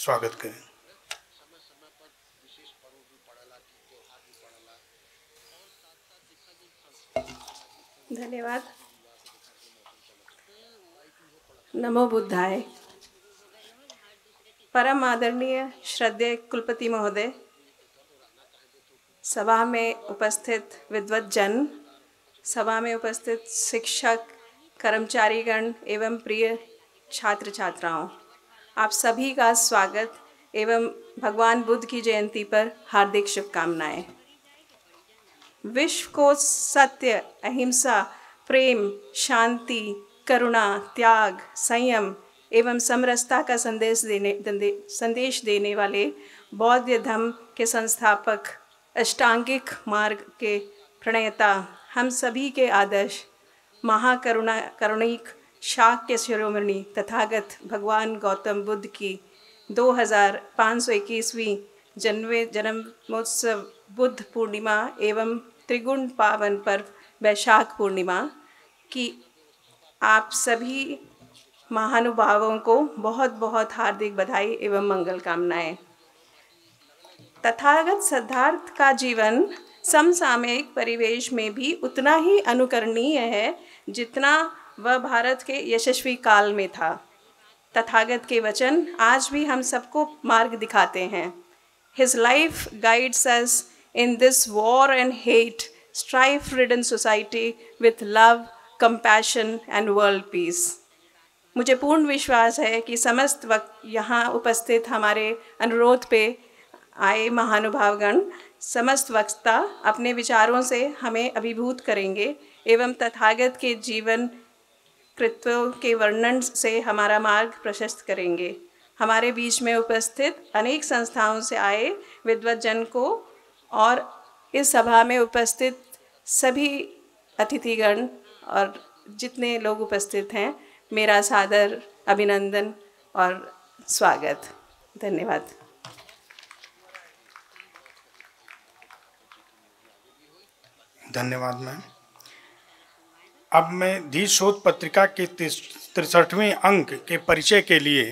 स्वागत करें धन्यवाद नमो बुद्धाय परम आदरणीय श्रद्धेय कुलपति महोदय सभा में उपस्थित विद्वत जन सभा में उपस्थित शिक्षक कर्मचारीगण एवं प्रिय छात्र छात्राओं आप सभी का स्वागत एवं भगवान बुद्ध की जयंती पर हार्दिक शुभकामनाएं विश्व को सत्य अहिंसा प्रेम शांति करुणा त्याग संयम एवं समरसता का संदेश देने दंदे, संदेश देने वाले बौद्ध धर्म के संस्थापक अष्टांगिक मार्ग के प्रणेता हम सभी के आदर्श महाकरुणा करुणिक शाक्य शिरोमणि तथागत भगवान गौतम बुद्ध की 2521वीं जन्मे जन्मोत्सव बुद्ध पूर्णिमा एवं त्रिगुण पावन पर्व वैशाख पूर्णिमा की आप सभी महानुभावों को बहुत बहुत हार्दिक बधाई एवं मंगल कामनाएं तथागत सिद्धार्थ का जीवन समसामयिक परिवेश में भी उतना ही अनुकरणीय है जितना वह भारत के यशस्वी काल में था तथागत के वचन आज भी हम सबको मार्ग दिखाते हैं his life guides us in this war and hate strife ridden society with love compassion and world peace मुझे पूर्ण विश्वास है कि समस्त वक्त यहाँ उपस्थित हमारे अनुरोध पे आए महानुभावगण समस्त वक्ता अपने विचारों से हमें अभिभूत करेंगे एवं तथागत के जीवन कृत्यों के वर्णन से हमारा मार्ग प्रशस्त करेंगे हमारे बीच में उपस्थित अनेक संस्थाओं से आए विद्वतजन को और इस सभा में उपस्थित सभी अतिथिगण और जितने लोग उपस्थित हैं मेरा सादर अभिनंदन और स्वागत धन्यवाद धन्यवाद मैम अब मैं धी शोध पत्रिका के तिरसठवें अंक के परिचय के लिए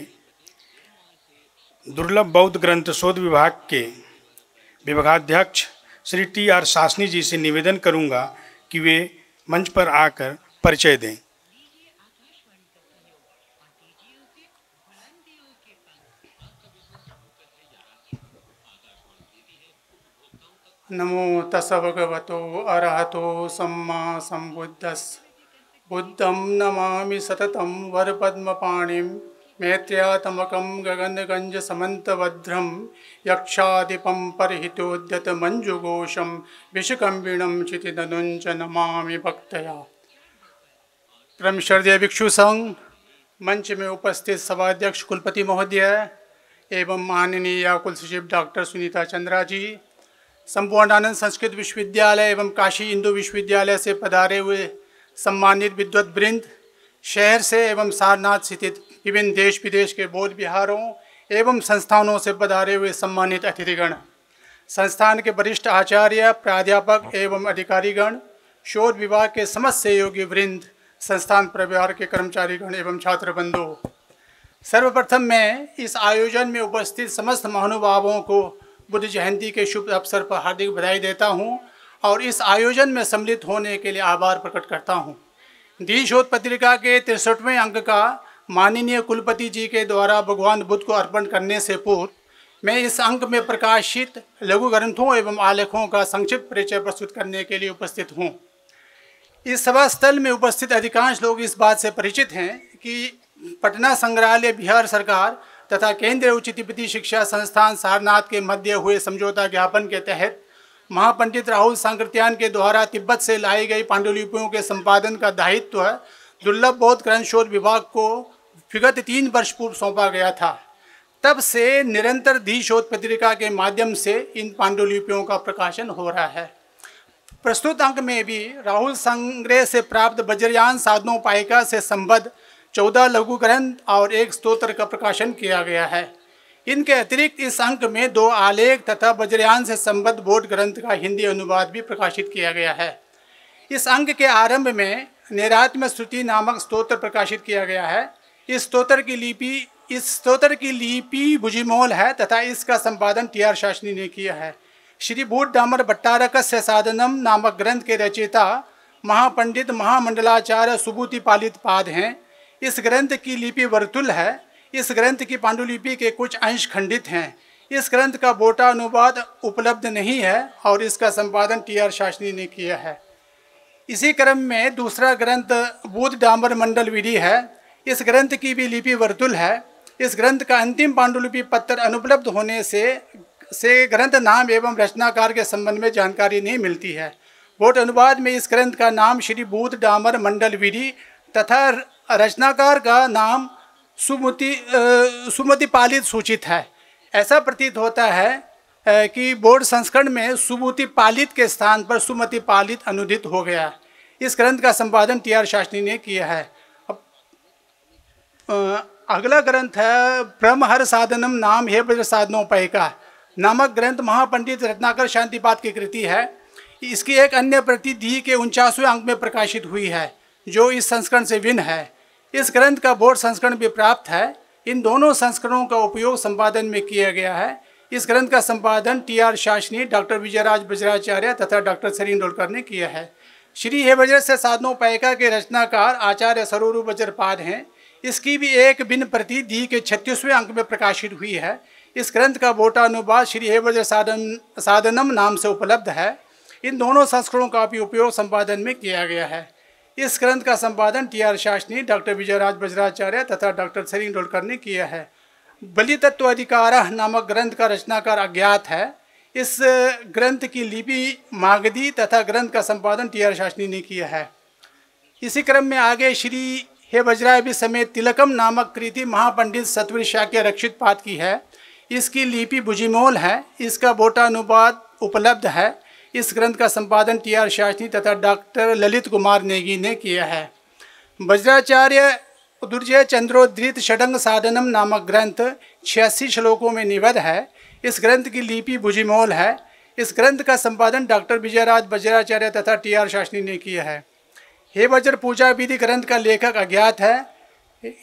दुर्लभ बौद्ध ग्रंथ शोध विभाग के विभागाध्यक्ष श्री टी आर सासनी जी से निवेदन करूंगा कि वे मंच पर आकर परिचय दें नमो तस् भगवतो अरहतो सम्मा संबुद्धस्व बुद्धं नमामि सततं गगनगंज मेत्र्यातमकं गगनगञ्जसमन्तभद्रं परहितोद्यत मंजुघोषम विषकम्बिणं चितिदनुञ्च नमा भक्तया परम श्रद्धेय भिक्षु संघ मंच में उपस्थित सभाध्यक्ष कुलपति महोदय एवं माननीय कुल सचिव डॉक्टर सुनीता चंद्रा जी संपूर्णानंद संस्कृत विश्वविद्यालय एवं काशी हिंदू विश्वविद्यालय से पधारे हुए सम्मानित विद्वत वृंद शहर से एवं सारनाथ स्थित विभिन्न देश विदेश के बोध विहारों एवं संस्थानों से पधारे हुए सम्मानित अतिथिगण संस्थान के वरिष्ठ आचार्य प्राध्यापक एवं अधिकारीगण शोध विभाग के समस्त सहयोगी वृंद संस्थान परिवार के कर्मचारीगण एवं छात्र बंधु सर्वप्रथम मैं इस आयोजन में उपस्थित समस्त महानुभावों को बुद्ध जयंती के शुभ अवसर पर हार्दिक बधाई देता हूँ और इस आयोजन में सम्मिलित होने के लिए आभार प्रकट करता हूँ दी शोध पत्रिका के तिरसठवें अंक का माननीय कुलपति जी के द्वारा भगवान बुद्ध को अर्पण करने से पूर्व मैं इस अंक में प्रकाशित लघु ग्रंथों एवं आलेखों का संक्षिप्त परिचय प्रस्तुत करने के लिए उपस्थित हूँ इस सभा स्थल में उपस्थित अधिकांश लोग इस बात से परिचित हैं कि पटना संग्रहालय बिहार सरकार तथा केंद्रीय उच्च तिब्बती शिक्षा संस्थान सारनाथ के मध्य हुए समझौता ज्ञापन के तहत महापंडित राहुल सांकृत्यान के द्वारा तिब्बत से लाई गई पांडुलिपियों के संपादन का दायित्व दुर्लभ बौद्ध शोध विभाग को विगत तीन वर्ष पूर्व सौंपा गया था तब से निरंतर धी शोध पत्रिका के माध्यम से इन पांडुलिपियों का प्रकाशन हो रहा है प्रस्तुत अंक में भी राहुल संग्रह से प्राप्त बज्रयान साधनोपायिका से संबद्ध चौदह लघु ग्रंथ और एक स्त्रोत्र का प्रकाशन किया गया है इनके अतिरिक्त इस अंक में दो आलेख तथा बजरियान से संबद्ध बोध ग्रंथ का हिंदी अनुवाद भी प्रकाशित किया गया है इस अंक के आरंभ में निरात्म श्रुति नामक स्तोत्र प्रकाशित किया गया है इस स्तोत्र की लिपि इस स्तोत्र की लिपि भुजिमोल है तथा इसका संपादन टी आर शासनी ने किया है श्री बूट डामर भट्टारक से साधनम नामक ग्रंथ के रचयिता महापंडित महामंडलाचार्य सुबूति पालित पाद हैं इस ग्रंथ की लिपि वर्तुल है इस ग्रंथ की पांडुलिपि के कुछ अंश खंडित हैं इस ग्रंथ का बोटा अनुवाद उपलब्ध नहीं है और इसका संपादन टी आर शास्त्री ने किया है इसी क्रम में दूसरा ग्रंथ बुद्ध डामर मंडल विधि है इस ग्रंथ की भी लिपि वर्तुल है इस ग्रंथ का अंतिम पांडुलिपि पत्र अनुपलब्ध होने से से ग्रंथ नाम एवं रचनाकार के संबंध में जानकारी नहीं मिलती है बोट अनुवाद में इस ग्रंथ का नाम श्री बूध डामर मंडल विधि तथा रचनाकार का नाम सुमति सुमति पालित सूचित है ऐसा प्रतीत होता है कि बोर्ड संस्करण में सुमति पालित के स्थान पर सुमति पालित अनुदित हो गया इस ग्रंथ का संपादन टी आर शास्त्री ने किया है अब अगला ग्रंथ है ब्रह्महर साधनम नाम हे ब्रज साधनोपाय का नामक ग्रंथ महापंडित रत्नाकर शांतिपात की कृति है इसकी एक अन्य प्रति दी के उनचासवें अंक में प्रकाशित हुई है जो इस संस्करण से भिन्न है इस ग्रंथ का बोर्ड संस्करण भी प्राप्त है इन दोनों संस्करणों का उपयोग संपादन में किया गया है इस ग्रंथ का संपादन T R Shasni doctor Vijayraj Bajracharya तथा डॉक्टर सरीन डोलकर ने किया है श्री हेबजर से साधनोपायिका के रचनाकार आचार्य सरोरू बज्रपाद हैं इसकी भी एक बिन प्रति दी के छत्तीसवें अंक में प्रकाशित हुई है इस ग्रंथ का बोटानुवाद श्री हेबजर साधन साधनम नाम से उपलब्ध है इन दोनों संस्करणों का भी उपयोग संपादन में किया गया है इस ग्रंथ का संपादन T R Shasni doctor Vijayraj Vajracharya तथा डॉक्टर सरिंग डोलकर ने किया है बलि तत्व अधिकार नामक ग्रंथ का रचनाकार अज्ञात है इस ग्रंथ की लिपि मागधी तथा ग्रंथ का संपादन टी आर शासनी ने किया है इसी क्रम में आगे श्री हे भी समेत तिलकम नामक कृति महापंडित सतवीर शाह के रक्षित पात की है इसकी लिपि बुजिमोल है इसका बोटानुवाद उपलब्ध है इस ग्रंथ का संपादन टी आर शास्त्री तथा डॉक्टर ललित कुमार नेगी ने किया है वज्राचार्य दुर्जय चंद्रोदृत षडंग साधनम नामक ग्रंथ छियासी श्लोकों में निबद्ध है इस ग्रंथ की लिपि भुजिमोल है इस ग्रंथ का संपादन डॉक्टर विजयराज वज्राचार्य तथा टी आर शास्त्री ने किया है हे वज्र पूजा विधि ग्रंथ का लेखक अज्ञात है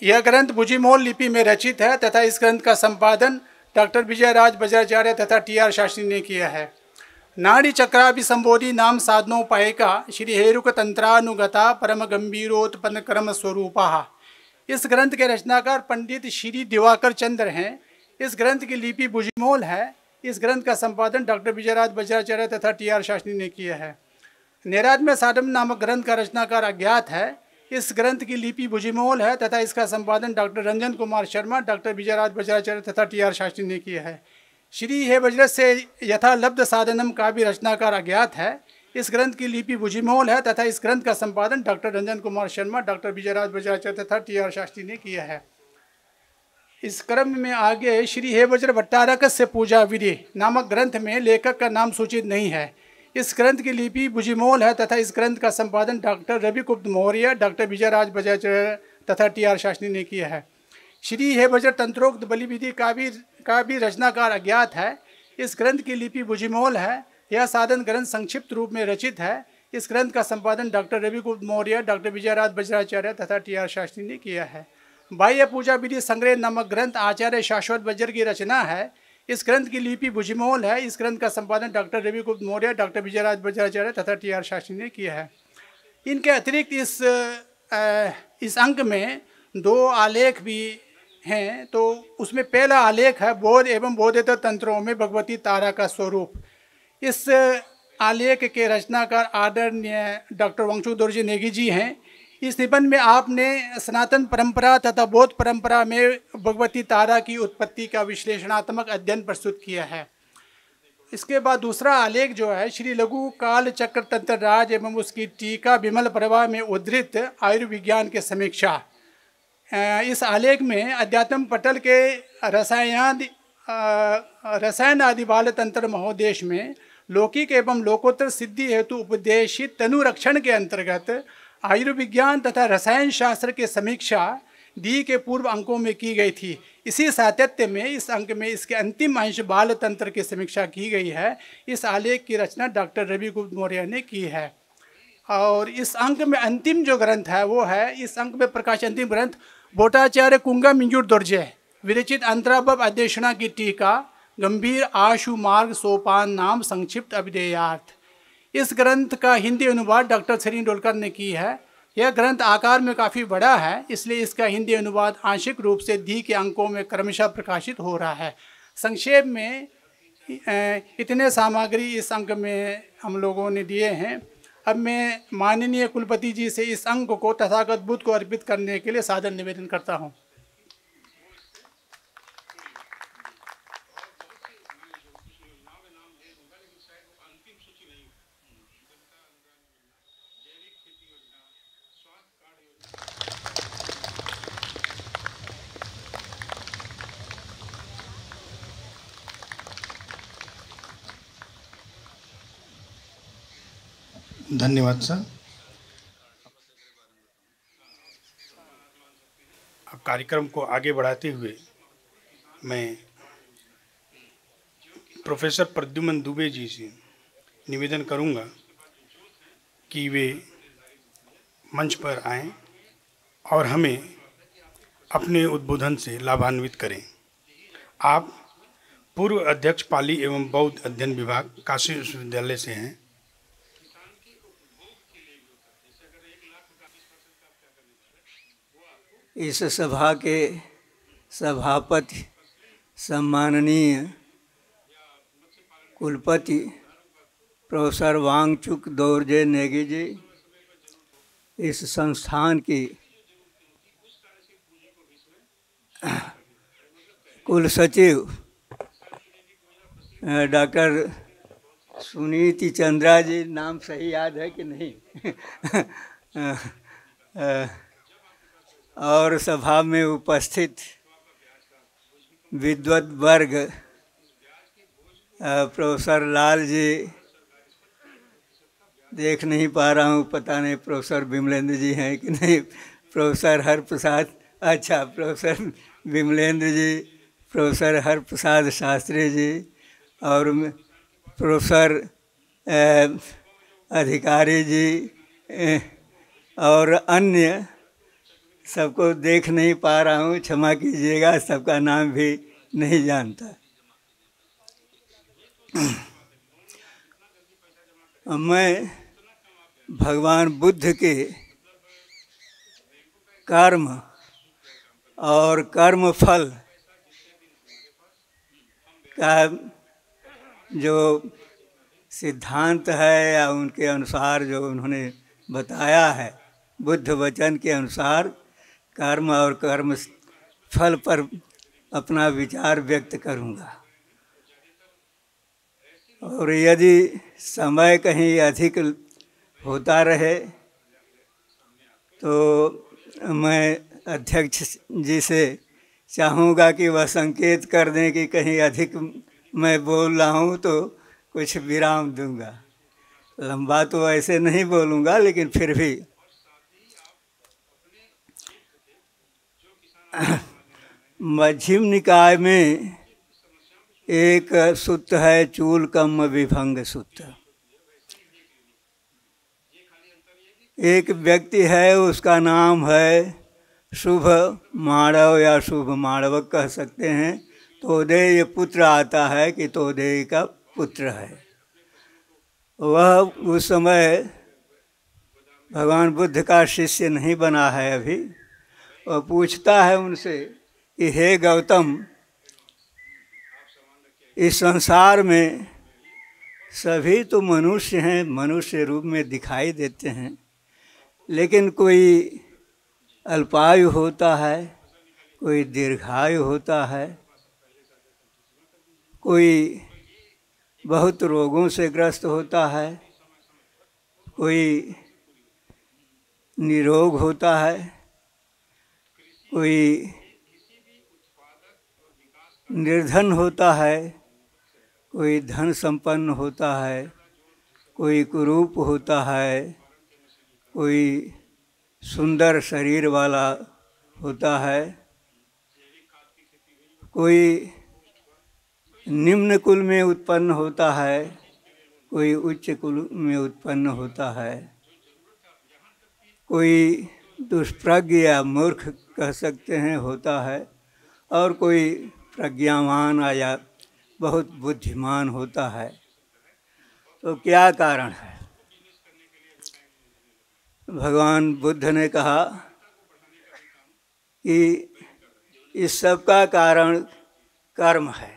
यह ग्रंथ भुजिमोल लिपि में रचित है तथा इस ग्रंथ का संपादन डॉक्टर विजयराज वज्राचार्य तथा टी आर शास्त्री ने किया है नाड़ी चक्राभि संबोधि नाम साधनोपाय का श्री हेरुक तंत्रानुगता परम गंभीरोत्पन्न क्रम स्वरूप इस ग्रंथ के रचनाकार पंडित श्री दिवाकर चंद्र हैं इस ग्रंथ की लिपि बुजमोल है इस ग्रंथ का संपादन डॉक्टर विजयराज बज्राचार्य तथा टी आर शास्त्री ने किया है नेराज में साधम नामक ग्रंथ का रचनाकार अज्ञात है इस ग्रंथ की लिपि बुजमोल है तथा इसका संपादन डॉक्टर रंजन कुमार शर्मा डॉक्टर विजयराज बज्राचार्य तथा टी आर शास्त्री ने किया है श्री हे वज्रत से यथा लब्ध साधनम काव्य रचनाकार अज्ञात है इस ग्रंथ की लिपि बुझिमोल है तथा इस ग्रंथ का संपादन डॉक्टर रंजन कुमार शर्मा डॉक्टर विजयराज बजराचार्य तथा टी आर शास्त्री ने किया है इस क्रम में आगे श्री वज्र भट्टारक से पूजा विधि नामक ग्रंथ में लेखक का नाम सूचित नहीं है इस ग्रंथ की लिपि बुझिमोल है तथा इस ग्रंथ का संपादन डॉक्टर रवि गुप्त मौर्य डॉक्टर विजयराज बजाचार्य तथा टी आर शास्त्री ने किया है श्री हे वज्र तंत्रोक्त बलिविधि का भी का भी रचनाकार अज्ञात है इस ग्रंथ की लिपि बुझिमोल है यह साधन ग्रंथ संक्षिप्त रूप में रचित है इस ग्रंथ का संपादन डॉक्टर रवि गुप्त मौर्य डॉक्टर विजयराज वज्राचार्य तथा टी आर शास्त्री ने किया है बाह्य पूजा विधि संग्रह नामक ग्रंथ आचार्य शाश्वत वज्र की रचना है इस ग्रंथ की लिपि भुजमोल है इस ग्रंथ का संपादन डॉक्टर रवि गुप्त मौर्य डॉक्टर विजयराज वज्राचार्य तथा टी आर शास्त्री ने किया है इनके अतिरिक्त इस इस अंक में दो आलेख भी हैं तो उसमें पहला आलेख है बोध एवं बोधेतर तंत्रों में भगवती तारा का स्वरूप इस आलेख के रचनाकार आदरणीय डॉक्टर वंशु जी नेगी जी हैं इस निबंध में आपने सनातन परंपरा तथा बौद्ध परंपरा में भगवती तारा की उत्पत्ति का विश्लेषणात्मक अध्ययन प्रस्तुत किया है इसके बाद दूसरा आलेख जो है श्री लघु काल चक्र तंत्र राज एवं उसकी टीका विमल प्रवाह में उद्धृत आयुर्विज्ञान के समीक्षा इस आलेख में अध्यात्म पटल के रसायन रसायन आदि बाल तंत्र महोदेश में लौकिक एवं लोकोत्तर सिद्धि हेतु उपदेशित तनुरक्षण के अंतर्गत आयुर्विज्ञान तथा रसायन शास्त्र के समीक्षा दी के पूर्व अंकों में की गई थी इसी सातत्य में इस अंक में इसके अंतिम अंश बाल तंत्र की समीक्षा की गई है इस आलेख की रचना डॉक्टर रवि गुप्त मौर्य ने की है और इस अंक में अंतिम जो ग्रंथ है वो है इस अंक में प्रकाश अंतिम ग्रंथ बोटाचार्य कुंगा मिंजूर दुर्जय विरचित अंतराभव अध्यक्षणा की टीका गंभीर आशु मार्ग सोपान नाम संक्षिप्त अभिधेयार्थ इस ग्रंथ का हिंदी अनुवाद डॉक्टर सरी डोलकर ने की है यह ग्रंथ आकार में काफ़ी बड़ा है इसलिए इसका हिंदी अनुवाद आंशिक रूप से दी के अंकों में क्रमशः प्रकाशित हो रहा है संक्षेप में इतने सामग्री इस अंक में हम लोगों ने दिए हैं अब मैं माननीय कुलपति जी से इस अंग को तथागत बुद्ध को अर्पित करने के लिए साधन निवेदन करता हूँ धन्यवाद सर अब कार्यक्रम को आगे बढ़ाते हुए मैं प्रोफेसर प्रद्युमन दुबे जी से निवेदन करूंगा कि वे मंच पर आएं और हमें अपने उद्बोधन से लाभान्वित करें आप पूर्व अध्यक्ष पाली एवं बौद्ध अध्ययन विभाग काशी विश्वविद्यालय से हैं इस सभा के सभापति सम्माननीय कुलपति प्रोफेसर वांगचुक दौरजे नेगी जी इस संस्थान की कुल सचिव डॉक्टर सुनीति चंद्रा जी नाम सही याद है कि नहीं और सभा में उपस्थित विद्वत वर्ग प्रोफेसर लाल जी देख नहीं पा रहा हूँ पता नहीं प्रोफेसर विमलेंद्र जी हैं कि नहीं प्रोफेसर हर प्रसाद अच्छा प्रोफेसर विमलेंद्र जी प्रोफेसर हर प्रसाद शास्त्री जी और प्रोफेसर अधिकारी जी और अन्य सबको देख नहीं पा रहा हूँ क्षमा कीजिएगा सबका नाम भी नहीं जानता मैं भगवान बुद्ध के कर्म और कर्म फल का जो सिद्धांत है या उनके अनुसार जो उन्होंने बताया है बुद्ध वचन के अनुसार कर्म और कर्म फल पर अपना विचार व्यक्त करूँगा और यदि समय कहीं अधिक होता रहे तो मैं अध्यक्ष जी से चाहूँगा कि वह संकेत कर दें कि कहीं अधिक मैं बोल रहा हूँ तो कुछ विराम दूंगा लंबा तो ऐसे नहीं बोलूँगा लेकिन फिर भी मध्यम निकाय में एक सूत्र है चूल कम विभंग सूत्र एक व्यक्ति है उसका नाम है शुभ माणव या शुभ माणव कह सकते हैं तोदेय पुत्र आता है कि तोदेय का पुत्र है वह उस समय भगवान बुद्ध का शिष्य नहीं बना है अभी और पूछता है उनसे कि हे गौतम इस संसार में सभी तो मनुष्य हैं मनुष्य रूप में दिखाई देते हैं लेकिन कोई अल्पायु होता है कोई दीर्घायु होता है कोई बहुत रोगों से ग्रस्त होता है कोई निरोग होता है कोई निर्धन होता है कोई धन संपन्न होता है कोई कुरूप होता है कोई सुंदर शरीर वाला होता है कोई निम्न कुल में उत्पन्न होता है कोई उच्च कुल में उत्पन्न होता है कोई दुष्प्रज्ञ या मूर्ख कह सकते हैं होता है और कोई प्रज्ञावान या बहुत बुद्धिमान होता है तो क्या कारण है भगवान बुद्ध ने कहा कि इस सब का कारण कर्म है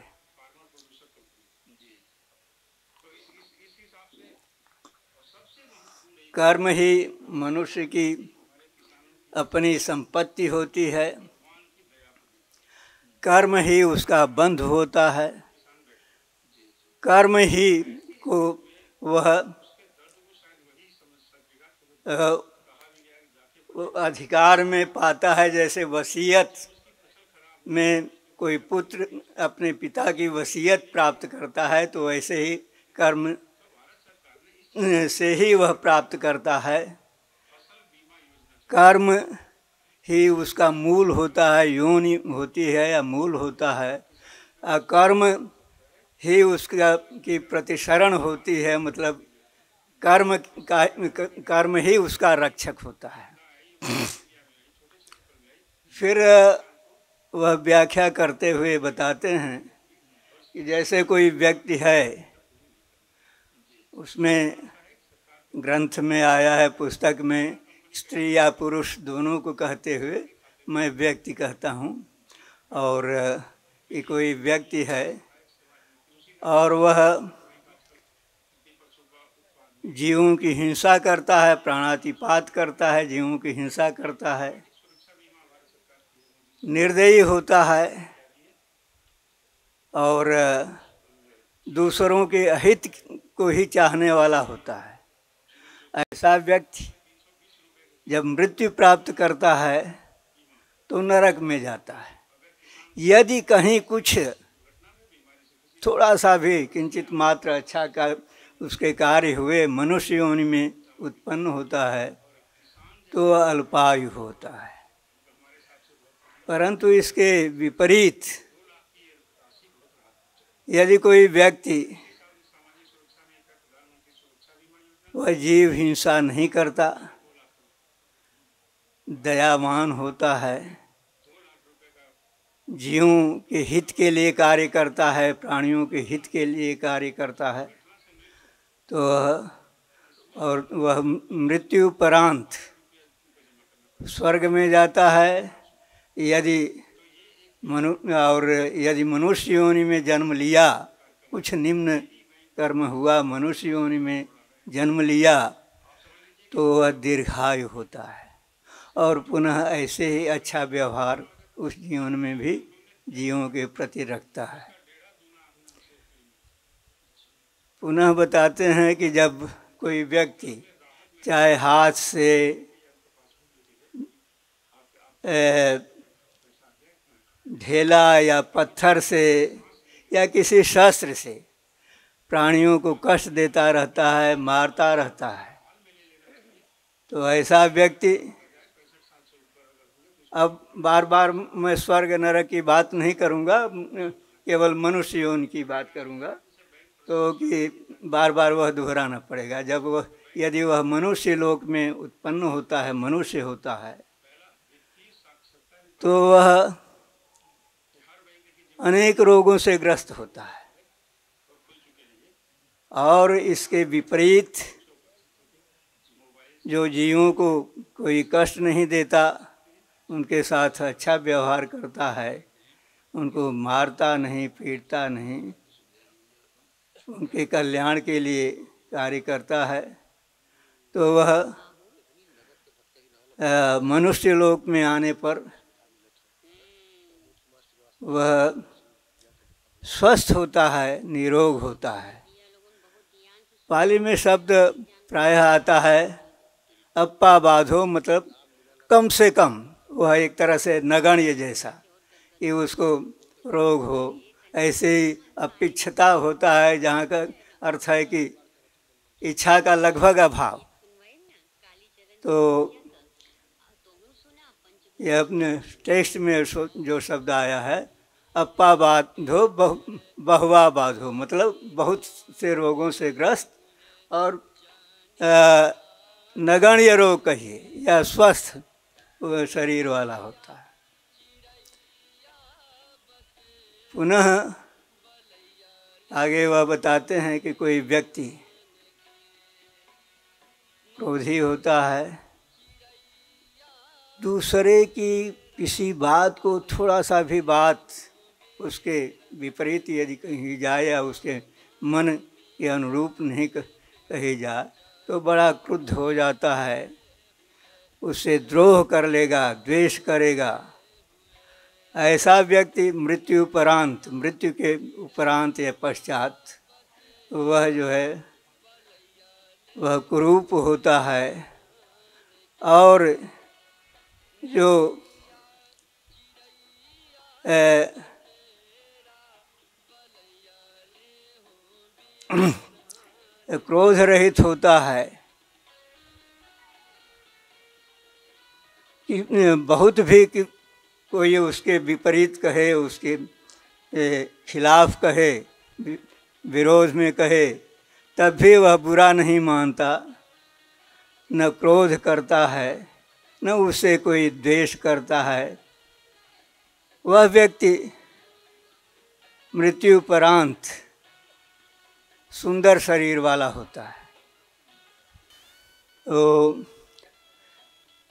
कर्म ही मनुष्य की अपनी संपत्ति होती है कर्म ही उसका बंध होता है कर्म ही को वह अधिकार में पाता है जैसे वसीयत में कोई पुत्र अपने पिता की वसीयत प्राप्त करता है तो वैसे ही कर्म से ही वह प्राप्त करता है कर्म ही उसका मूल होता है योनि होती है या मूल होता है और कर्म ही उसका की प्रतिशरण होती है मतलब कर्म का कर्म ही उसका रक्षक होता है फिर वह व्याख्या करते हुए बताते हैं कि जैसे कोई व्यक्ति है उसमें ग्रंथ में आया है पुस्तक में स्त्री या पुरुष दोनों को कहते हुए मैं व्यक्ति कहता हूँ और ये कोई व्यक्ति है और वह जीवों की हिंसा करता है प्राणातिपात करता है जीवों की हिंसा करता है निर्दयी होता है और दूसरों के हित को ही चाहने वाला होता है ऐसा व्यक्ति जब मृत्यु प्राप्त करता है तो नरक में जाता है यदि कहीं कुछ थोड़ा सा भी किंचित मात्र अच्छा का उसके कार्य हुए मनुष्य योनि में उत्पन्न होता है तो अल्पायु होता है परंतु इसके विपरीत यदि कोई व्यक्ति वह जीव हिंसा नहीं करता दयावान होता है जीवों के हित के लिए कार्य करता है प्राणियों के हित के लिए कार्य करता है तो और वह मृत्यु परांत स्वर्ग में जाता है यदि मनु और यदि मनुष्य योनि में जन्म लिया कुछ निम्न कर्म हुआ मनुष्य योनि में जन्म लिया तो वह दीर्घायु होता है और पुनः ऐसे ही अच्छा व्यवहार उस जीवन में भी जीवों के प्रति रखता है पुनः बताते हैं कि जब कोई व्यक्ति चाहे हाथ से ढेला या पत्थर से या किसी शस्त्र से प्राणियों को कष्ट देता रहता है मारता रहता है तो ऐसा व्यक्ति अब बार बार मैं स्वर्ग नरक की बात नहीं करूँगा केवल मनुष्य यौन की बात करूँगा तो कि बार बार वह दोहराना पड़ेगा जब वह यदि वह मनुष्य लोक में उत्पन्न होता है मनुष्य होता है तो वह अनेक रोगों से ग्रस्त होता है और इसके विपरीत जो जीवों को कोई कष्ट नहीं देता उनके साथ अच्छा व्यवहार करता है उनको मारता नहीं पीटता नहीं उनके कल्याण के लिए कार्य करता है तो वह मनुष्य लोक में आने पर वह स्वस्थ होता है निरोग होता है पाली में शब्द प्रायः आता है अप्पा बाधो मतलब कम से कम वह एक तरह से नगण्य जैसा कि उसको रोग हो ऐसे ही अपिक्षता होता है जहाँ का अर्थ है कि इच्छा का लगभग अभाव तो ये अपने टेक्स्ट में जो शब्द आया है अप्पा बाधो बहु बहुवा बाधो मतलब बहुत से रोगों से ग्रस्त और नगण्य रोग कहिए या स्वस्थ शरीर वाला होता है पुनः आगे वह बताते हैं कि कोई व्यक्ति क्रोधी होता है दूसरे की किसी बात को थोड़ा सा भी बात उसके विपरीत यदि कहीं जाए या उसके मन के अनुरूप नहीं कही जाए तो बड़ा क्रुद्ध हो जाता है उससे द्रोह कर लेगा द्वेष करेगा ऐसा व्यक्ति मृत्यु उपरांत मृत्यु के उपरांत या पश्चात वह जो है वह कुरूप होता है और जो ए, क्रोध रहित होता है कि बहुत भी कि कोई उसके विपरीत कहे उसके खिलाफ कहे विरोध में कहे तब भी वह बुरा नहीं मानता न क्रोध करता है न उससे कोई द्वेष करता है वह व्यक्ति मृत्यु परांत सुंदर शरीर वाला होता है तो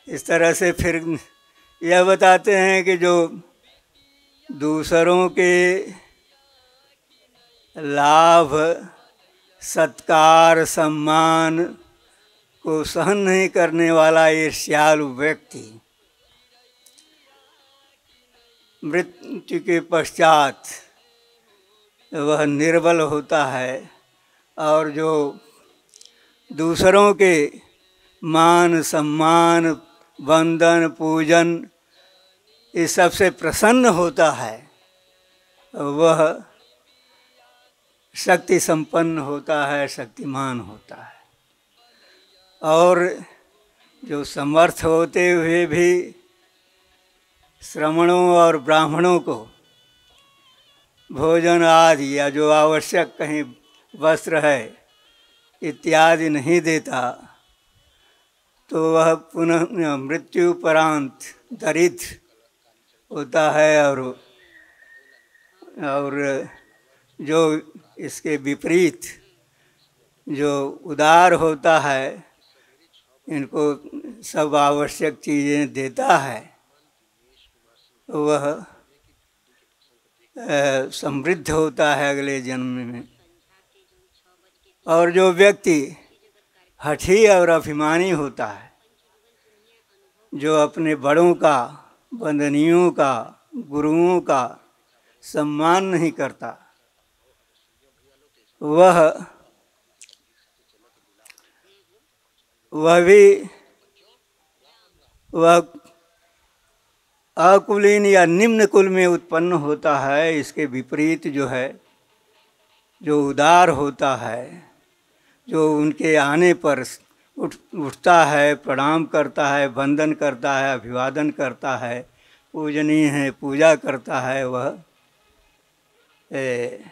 इस तरह से फिर यह बताते हैं कि जो दूसरों के लाभ सत्कार सम्मान को सहन नहीं करने वाला ईर्ष्यालु व्यक्ति मृत्यु के पश्चात वह निर्बल होता है और जो दूसरों के मान सम्मान वंदन पूजन इस सबसे प्रसन्न होता है वह शक्ति संपन्न होता है शक्तिमान होता है और जो समर्थ होते हुए भी श्रमणों और ब्राह्मणों को भोजन आदि या जो आवश्यक कहीं वस्त्र है इत्यादि नहीं देता तो वह पुनः मृत्यु परांत दरिद्र होता है और और जो इसके विपरीत जो उदार होता है इनको सब आवश्यक चीज़ें देता है तो वह समृद्ध होता है अगले जन्म में और जो व्यक्ति हठी और अभिमानी होता है जो अपने बड़ों का बंदनियों का गुरुओं का सम्मान नहीं करता वह वह भी वह अकुलीन या निम्न कुल में उत्पन्न होता है इसके विपरीत जो है जो उदार होता है जो उनके आने पर उठ उठता है प्रणाम करता है वंदन करता है अभिवादन करता है पूजनीय है पूजा करता है वह ए,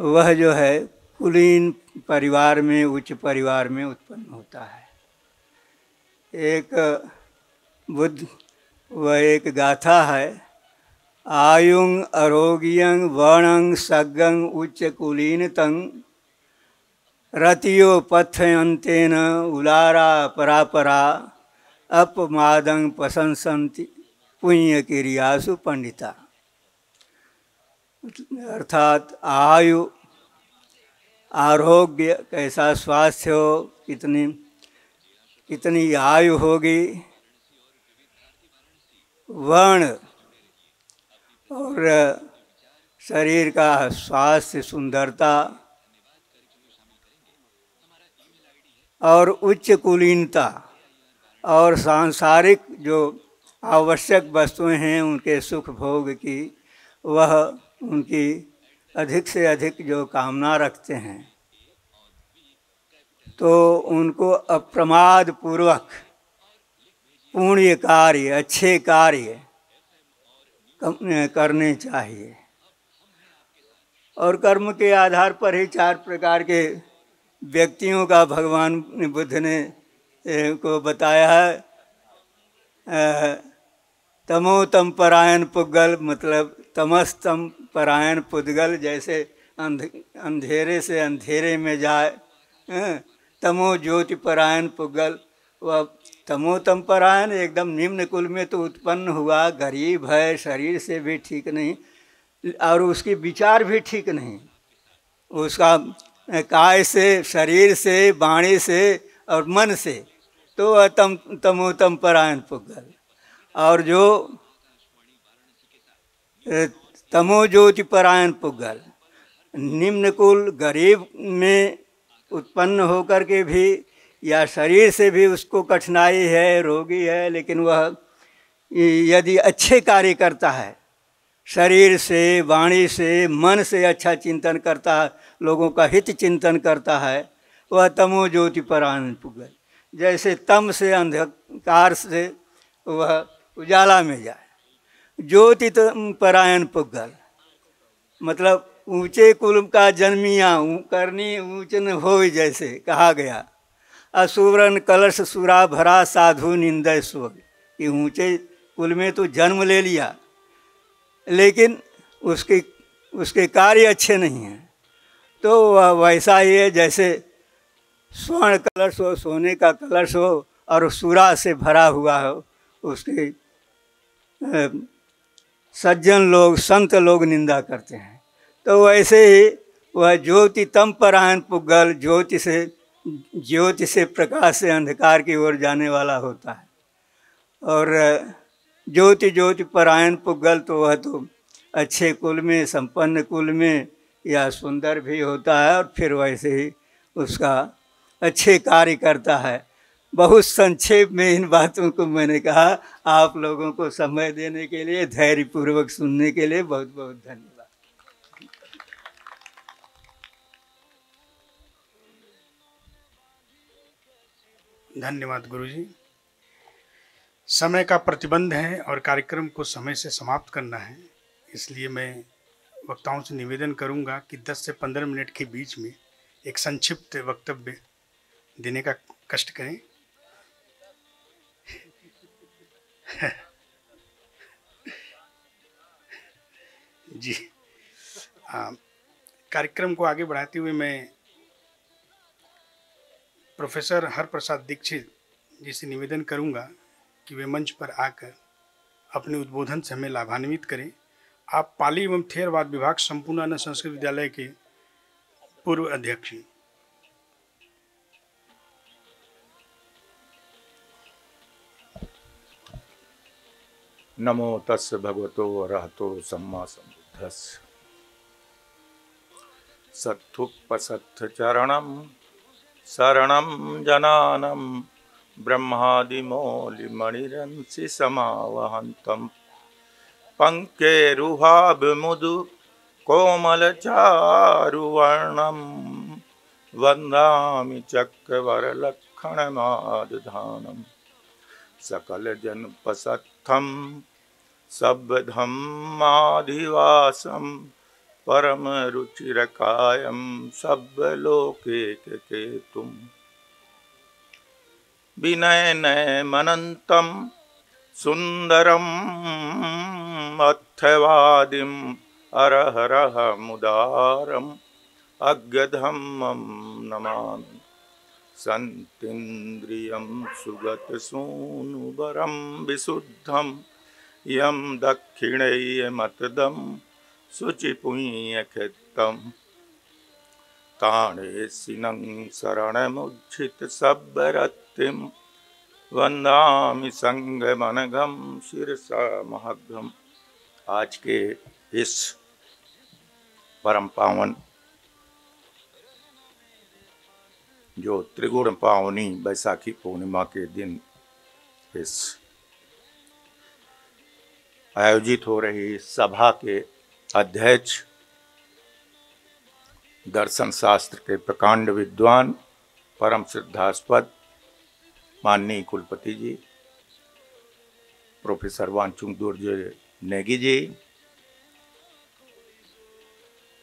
वह जो है कुलीन परिवार में उच्च परिवार में उत्पन्न होता है एक बुद्ध वह एक गाथा है आयुंग अरोग्यंग वर्णंग सगंग उच्चकुलीन तंग रतियो पथयंतेन उलारा परापरा अपमादंग प्रशंसंति पुण्य क्रियासु पंडिता अर्थात आयु आरोग्य कैसा स्वास्थ्य हो कितनी कितनी आयु होगी वर्ण और शरीर का स्वास्थ्य सुंदरता और उच्च कुलीनता और सांसारिक जो आवश्यक वस्तुएं हैं उनके सुख भोग की वह उनकी अधिक से अधिक जो कामना रखते हैं तो उनको अप्रमाद पूर्वक पुण्य कार्य अच्छे कार्य करने चाहिए और कर्म के आधार पर ही चार प्रकार के व्यक्तियों का भगवान बुद्ध ने को बताया है तमो तम परायण पुगल मतलब तमस तम परायण पुद्गल जैसे अंध अंधेरे से अंधेरे में जाए तमो ज्योति परायण पुगल वह तमोतम परायण एकदम निम्न कुल में तो उत्पन्न हुआ गरीब है शरीर से भी ठीक नहीं और उसकी विचार भी ठीक नहीं उसका काय से शरीर से वाणी से और मन से तो तम तमोतम परायण पुगल और जो तमो ज्योति परायण पुगल निम्न कुल गरीब में उत्पन्न होकर के भी या शरीर से भी उसको कठिनाई है रोगी है लेकिन वह यदि अच्छे कार्य करता है शरीर से वाणी से मन से अच्छा चिंतन करता है लोगों का हित चिंतन करता है वह तमो ज्योति परायण आनंद जैसे तम से अंधकार से वह उजाला में जाए ज्योति तो परायण पुगल मतलब ऊंचे कुल का जन्मिया करनी ऊंचन हो जैसे कहा गया असुवरण कलश सुरा भरा साधु निंदय सुग ये ऊँचे कुल में तो जन्म ले लिया लेकिन उसके उसके कार्य अच्छे नहीं हैं तो वैसा ही है जैसे स्वर्ण कलश हो सोने का कलश हो और सुरा से भरा हुआ हो उसके सज्जन लोग संत लोग निंदा करते हैं तो वैसे ही वह ज्योति तम परायण पुगल ज्योति से ज्योति से प्रकाश से अंधकार की ओर जाने वाला होता है और ज्योति ज्योति परायण पुगल तो वह तो अच्छे कुल में संपन्न कुल में या सुंदर भी होता है और फिर वैसे ही उसका अच्छे कार्य करता है बहुत संक्षेप में इन बातों को मैंने कहा आप लोगों को समय देने के लिए धैर्यपूर्वक सुनने के लिए बहुत बहुत धन्यवाद धन्यवाद गुरुजी समय का प्रतिबंध है और कार्यक्रम को समय से समाप्त करना है इसलिए मैं वक्ताओं से निवेदन करूंगा कि 10 से 15 मिनट के बीच में एक संक्षिप्त वक्तव्य देने का कष्ट करें जी कार्यक्रम को आगे बढ़ाते हुए मैं प्रोफेसर हरप्रसाद दीक्षित जी से निवेदन करूंगा कि वे मंच पर आकर अपने उद्बोधन से हमें लाभान्वित करें आप पाली एवं थेरवाद विभाग संपूर्ण अन्य संस्कृत विद्यालय के पूर्व अध्यक्ष हैं नमो तस् भगवतो रहतो सम्मा सम्बुद्धस् सत्थुपसत्थ चरणम शरणं जनानं ब्रह्मादिमौलिमणिरंसि समावहन्तं पङ्केरुहाभिमुदु कोमलचारुवर्णं वन्दामि चक्रवरलक्षणमादधानं सकलजनपसत्थं सब्धम्माधिवासम् परम रुचिरकायं सब्बलोकेककेतुं विनयनयमनन्तं सुन्दरम् अथवादिम् अरहरहमुदारम् नमा नमामि सुगत सुगतसूनुवरं विशुद्धं यम दक्षिणैयमतदम् ताणे सिन शरण शुचिपुण्यकृतं ताणेशिनं शरणमुज्झितसब्बरत्तिं वंदामि संगमनघम शिरसा महघम आज के इस परम पावन जो त्रिगुण पावनी बैसाखी पूर्णिमा के दिन इस आयोजित हो रही सभा के अध्यक्ष दर्शन शास्त्र के प्रकांड विद्वान परम सिद्धास्पद माननीय कुलपति जी प्रोफेसर वांचुंग दुर्जय नेगी जी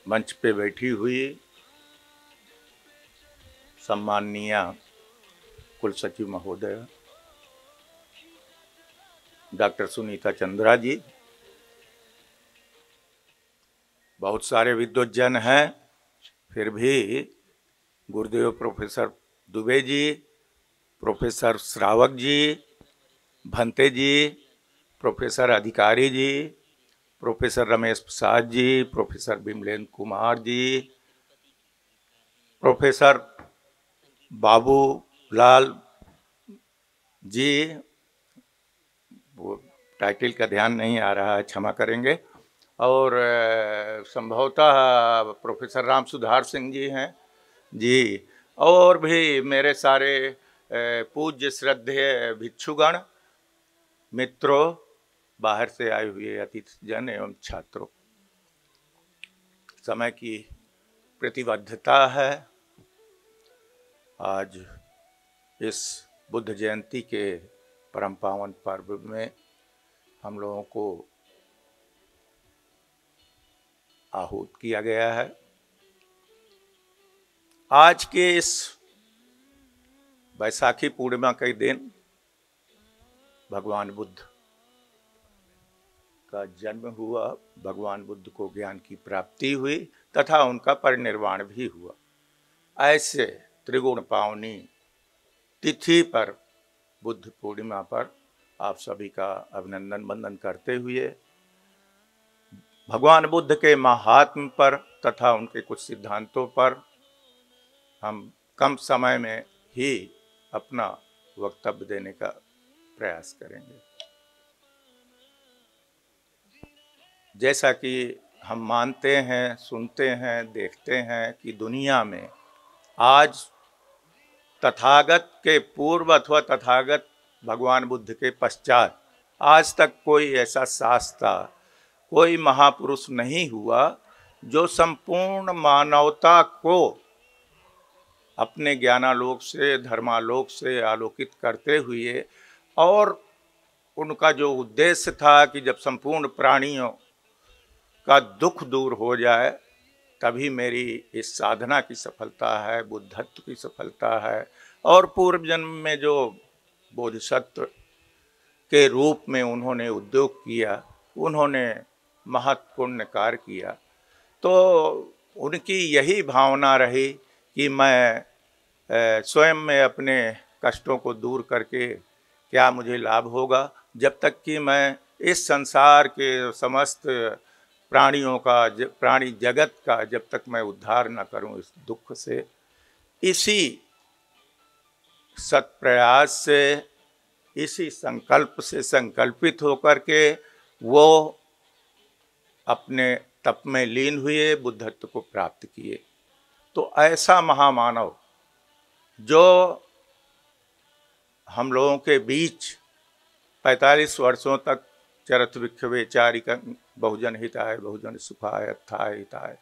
मंच पे बैठी हुई सम्माननीय कुल सचिव महोदय डॉक्टर सुनीता चंद्रा जी बहुत सारे विद्वजन हैं फिर भी गुरुदेव प्रोफेसर दुबे जी प्रोफेसर श्रावक जी Bhante ji professor Adhikari ji professor Ramesh Prasad ji professor Bimlen Kumar ji professor Babu Lal ji वो टाइटल का ध्यान नहीं आ रहा है क्षमा करेंगे और संभवतः प्रोफेसर राम सुधार सिंह जी हैं जी और भी मेरे सारे पूज्य श्रद्धेय भिक्षुगण मित्रों बाहर से आए हुए अतिथिजन एवं छात्रों समय की प्रतिबद्धता है आज इस बुद्ध जयंती के परम पावन पर्व में हम लोगों को आहूत किया गया है आज के इस वैसाखी पूर्णिमा के दिन भगवान बुद्ध का जन्म हुआ भगवान बुद्ध को ज्ञान की प्राप्ति हुई तथा उनका परिनिर्वाण भी हुआ ऐसे त्रिगुण पावनी तिथि पर बुद्ध पूर्णिमा पर आप सभी का अभिनंदन वंदन करते हुए भगवान बुद्ध के महात्म पर तथा उनके कुछ सिद्धांतों पर हम कम समय में ही अपना वक्तव्य देने का प्रयास करेंगे जैसा कि हम मानते हैं सुनते हैं देखते हैं कि दुनिया में आज तथागत के पूर्व अथवा तथागत भगवान बुद्ध के पश्चात आज तक कोई ऐसा शास्त्र कोई महापुरुष नहीं हुआ जो संपूर्ण मानवता को अपने ज्ञानालोक से धर्मालोक से आलोकित करते हुए और उनका जो उद्देश्य था कि जब संपूर्ण प्राणियों का दुख दूर हो जाए तभी मेरी इस साधना की सफलता है बुद्धत्व की सफलता है और पूर्व जन्म में जो बोधसत्व के रूप में उन्होंने उद्योग किया उन्होंने महत्वपूर्ण कार्य किया तो उनकी यही भावना रही कि मैं स्वयं में अपने कष्टों को दूर करके क्या मुझे लाभ होगा जब तक कि मैं इस संसार के समस्त प्राणियों का ज प्राणी जगत का जब तक मैं उद्धार न करूं इस दुख से इसी सत्प्रयास से इसी संकल्प से संकल्पित होकर के वो अपने तप में लीन हुए बुद्धत्व को प्राप्त किए तो ऐसा महामानव जो हम लोगों के बीच 45 वर्षों तक चरत विक्षवे चारिक बहुजन हिताय बहुजन सुखाय अर्थाय हिताय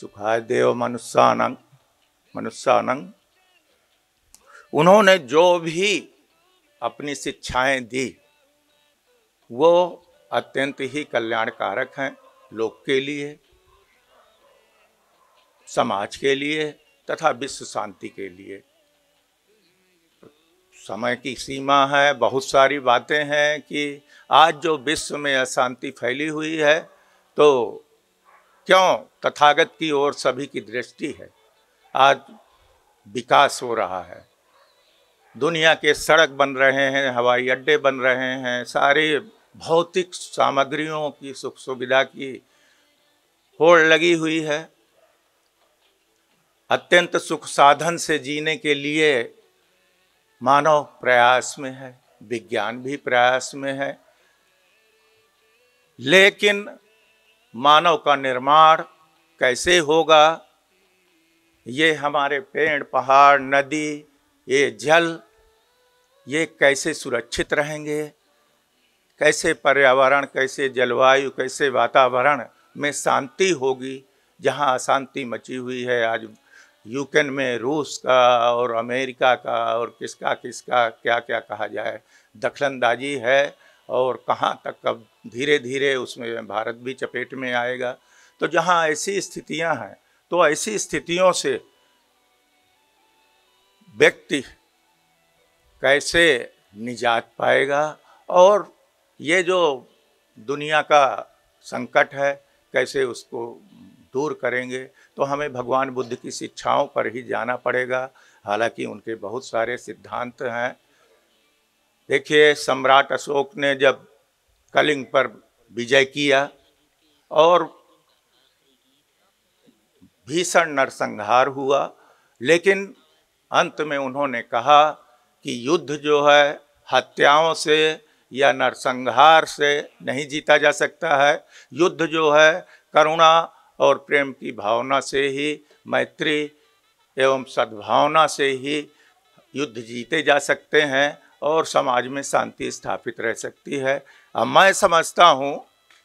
सुखाय देव मनुष्यानंग मनुष्यानंग उन्होंने जो भी अपनी शिक्षाएं दी वो अत्यंत ही कल्याणकारक हैं लोक के लिए समाज के लिए तथा विश्व शांति के लिए समय की सीमा है बहुत सारी बातें हैं कि आज जो विश्व में अशांति फैली हुई है तो क्यों तथागत की ओर सभी की दृष्टि है आज विकास हो रहा है दुनिया के सड़क बन रहे हैं हवाई अड्डे बन रहे हैं सारे भौतिक सामग्रियों की सुख सुविधा की होड़ लगी हुई है अत्यंत सुख साधन से जीने के लिए मानव प्रयास में है विज्ञान भी प्रयास में है लेकिन मानव का निर्माण कैसे होगा ये हमारे पेड़ पहाड़ नदी ये जल ये कैसे सुरक्षित रहेंगे कैसे पर्यावरण कैसे जलवायु कैसे वातावरण में शांति होगी जहाँ अशांति मची हुई है आज यूक्रेन में रूस का और अमेरिका का और किसका किसका क्या क्या कहा जाए दखलंदाजी है और कहाँ तक कब धीरे धीरे उसमें भारत भी चपेट में आएगा तो जहाँ ऐसी स्थितियाँ हैं तो ऐसी स्थितियों से व्यक्ति कैसे निजात पाएगा और ये जो दुनिया का संकट है कैसे उसको दूर करेंगे तो हमें भगवान बुद्ध की शिक्षाओं पर ही जाना पड़ेगा हालांकि उनके बहुत सारे सिद्धांत हैं देखिए सम्राट अशोक ने जब कलिंग पर विजय किया और भीषण नरसंहार हुआ लेकिन अंत में उन्होंने कहा कि युद्ध जो है हत्याओं से या नरसंहार से नहीं जीता जा सकता है युद्ध जो है करुणा और प्रेम की भावना से ही मैत्री एवं सद्भावना से ही युद्ध जीते जा सकते हैं और समाज में शांति स्थापित रह सकती है अब मैं समझता हूँ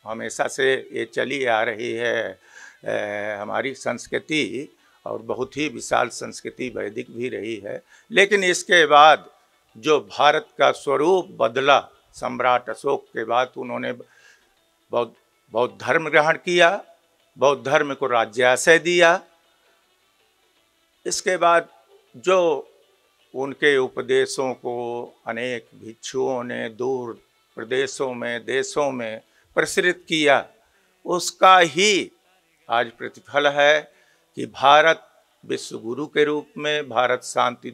हमेशा से ये चली आ रही है ए, हमारी संस्कृति और बहुत ही विशाल संस्कृति वैदिक भी रही है लेकिन इसके बाद जो भारत का स्वरूप बदला सम्राट अशोक के बाद उन्होंने बौद्ध बहुत धर्म ग्रहण किया बौद्ध धर्म को राज्याशय दिया इसके बाद जो उनके उपदेशों को अनेक भिक्षुओं ने दूर प्रदेशों में देशों में प्रसरित किया उसका ही आज प्रतिफल है कि भारत विश्व गुरु के रूप में भारत शांति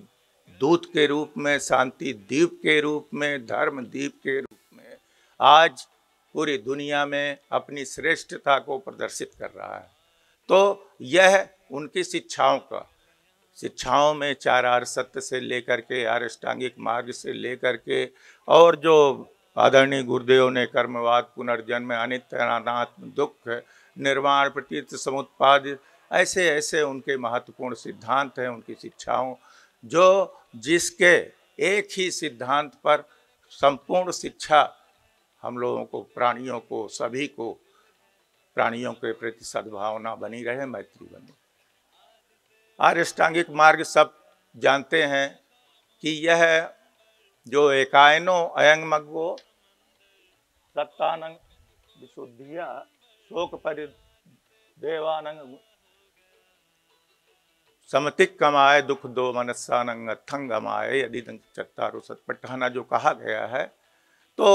दूत के रूप में शांति दीप के रूप में धर्म दीप के रूप में आज पूरी दुनिया में अपनी श्रेष्ठता को प्रदर्शित कर रहा है तो यह उनकी शिक्षाओं का शिक्षाओं में चार आर सत्य से लेकर के आरष्टांगिक मार्ग से लेकर के और जो आदरणीय गुरुदेव ने कर्मवाद पुनर्जन्म अनित्य दुख निर्माण प्रतीत समुत्पाद ऐसे ऐसे उनके महत्वपूर्ण सिद्धांत हैं उनकी शिक्षाओं जो जिसके एक ही सिद्धांत पर संपूर्ण शिक्षा हम लोगों को प्राणियों को सभी को प्राणियों के प्रति सद्भावना बनी रहे मैत्री बनी आरिष्टांगिक मार्ग सब जानते हैं कि यह जो एकाएनो अयंग मग्गो सत्तानंग विशुद्धिया शोक परि देवानंग समतिक कमाए दुख दो मनस्सानंग अथंग यदि चत्तारो सतपठाना जो कहा गया है तो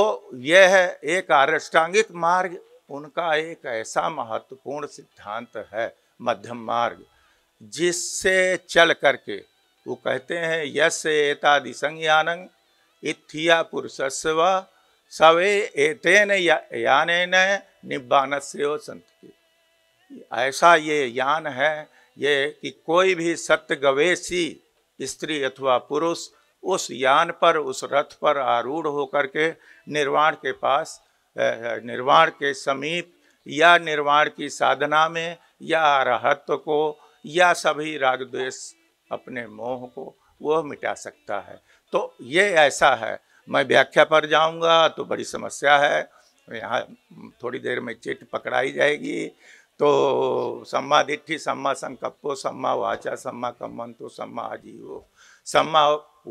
यह एक आरष्टांगिक मार्ग उनका एक ऐसा महत्वपूर्ण सिद्धांत है मध्यम मार्ग जिससे चल करके वो कहते हैं यस एतादि संज्ञानंग इथिया व सवे एतेन या, यान निब्बान से संत ऐसा ये यान है ये कि कोई भी सत्य गवेशी स्त्री अथवा पुरुष उस यान पर उस रथ पर आरूढ़ होकर के निर्वाण के पास निर्वाण के समीप या निर्वाण की साधना में या अरहत्व को या सभी राग द्वेष अपने मोह को वह मिटा सकता है तो ये ऐसा है मैं व्याख्या पर जाऊंगा तो बड़ी समस्या है यहाँ थोड़ी देर में चिट पकड़ाई जाएगी तो सम्मा दिट्ठि सम्मा संकप्पो सम्मा वाचा सम्मा कम्मंतो सम्मा आजीवो सम्मा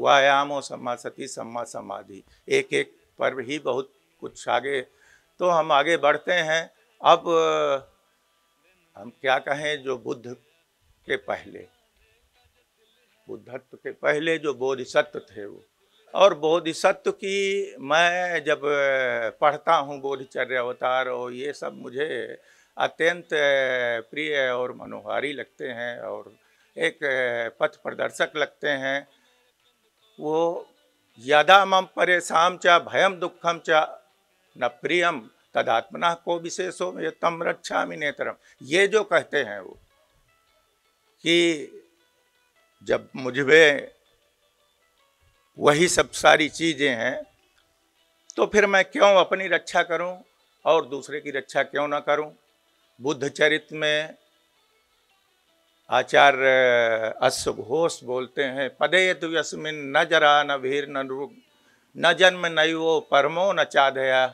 वायामो सम्मा सती सम्मा समाधि एक एक पर्व ही बहुत कुछ आगे तो हम आगे बढ़ते हैं अब हम क्या कहें जो बुद्ध के पहले बुद्धत्व के पहले जो बोधिसत्व थे वो और बोधिसत्व की मैं जब पढ़ता हूँ बोधिचर्य अवतार और ये सब मुझे अत्यंत प्रिय और मनोहारी लगते हैं और एक पथ प्रदर्शक लगते हैं वो यदा मम परेशान च भयम दुखम च न प्रियम तदात्मना को विशेषो ये तम रक्षा में ये जो कहते हैं वो कि जब मुझे वही सब सारी चीज़ें हैं तो फिर मैं क्यों अपनी रक्षा करूं और दूसरे की रक्षा क्यों ना करूं बुद्ध चरित्र में आचार्य अश्वघोष बोलते हैं पदे यस्मिन न जरा न भीर न रुग न जन्म नयो परमो न चाधया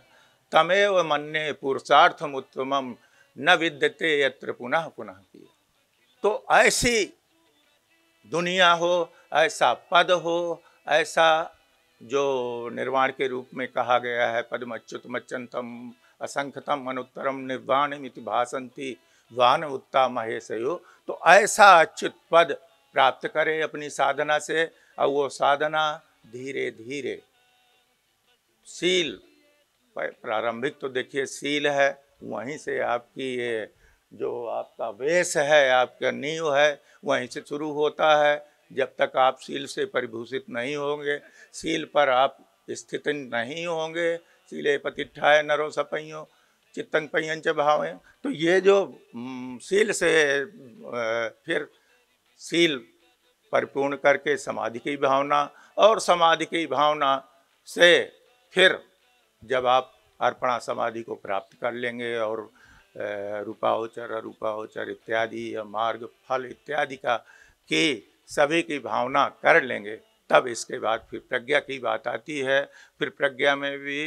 तमेव मन्ने पुरुषार्थम उत्तम न विद्यते यत्र पुनः पुनः तो ऐसी दुनिया हो ऐसा पद हो ऐसा जो निर्वाण के रूप में कहा गया है पद्मच्युत मच्चंतम असंख्यतम अनुत्तरम निर्वाणमिति भाषंती वान उत्ता महेशयो तो ऐसा अच्युत पद प्राप्त करे अपनी साधना से और वो साधना धीरे धीरे सील प्रारंभिक तो देखिए सील है वहीं से आपकी ये जो आपका वेश है आपका नींव है वहीं से शुरू होता है जब तक आप सील से परिभूषित नहीं होंगे सील पर आप स्थित नहीं होंगे सीले पतिठाए नरो सपयो चित्तंग पयंच भावें तो ये जो हम्म, सील से फिर सील परिपूर्ण करके समाधि की भावना और समाधि की भावना से फिर जब आप अर्पणा समाधि को प्राप्त कर लेंगे और रूपाओचर अरूपाओचर इत्यादि मार्ग फल इत्यादि का की सभी की भावना कर लेंगे तब इसके बाद फिर प्रज्ञा की बात आती है फिर प्रज्ञा में भी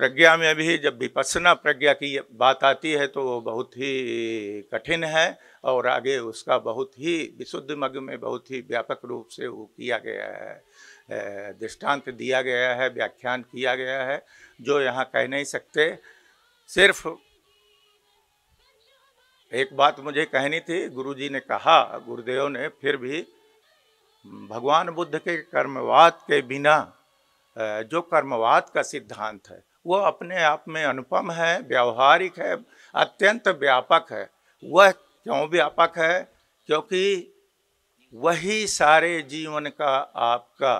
प्रज्ञा में भी जब विपसना प्रज्ञा की बात आती है तो वो बहुत ही कठिन है और आगे उसका बहुत ही विशुद्ध मग में बहुत ही व्यापक रूप से वो किया गया है दृष्टांत दिया गया है व्याख्यान किया गया है जो यहाँ कह नहीं सकते सिर्फ एक बात मुझे कहनी थी गुरुजी ने कहा गुरुदेव ने फिर भी भगवान बुद्ध के कर्मवाद के बिना जो कर्मवाद का सिद्धांत है वो अपने आप में अनुपम है व्यवहारिक है अत्यंत व्यापक है वह क्यों व्यापक है क्योंकि वही सारे जीवन का आपका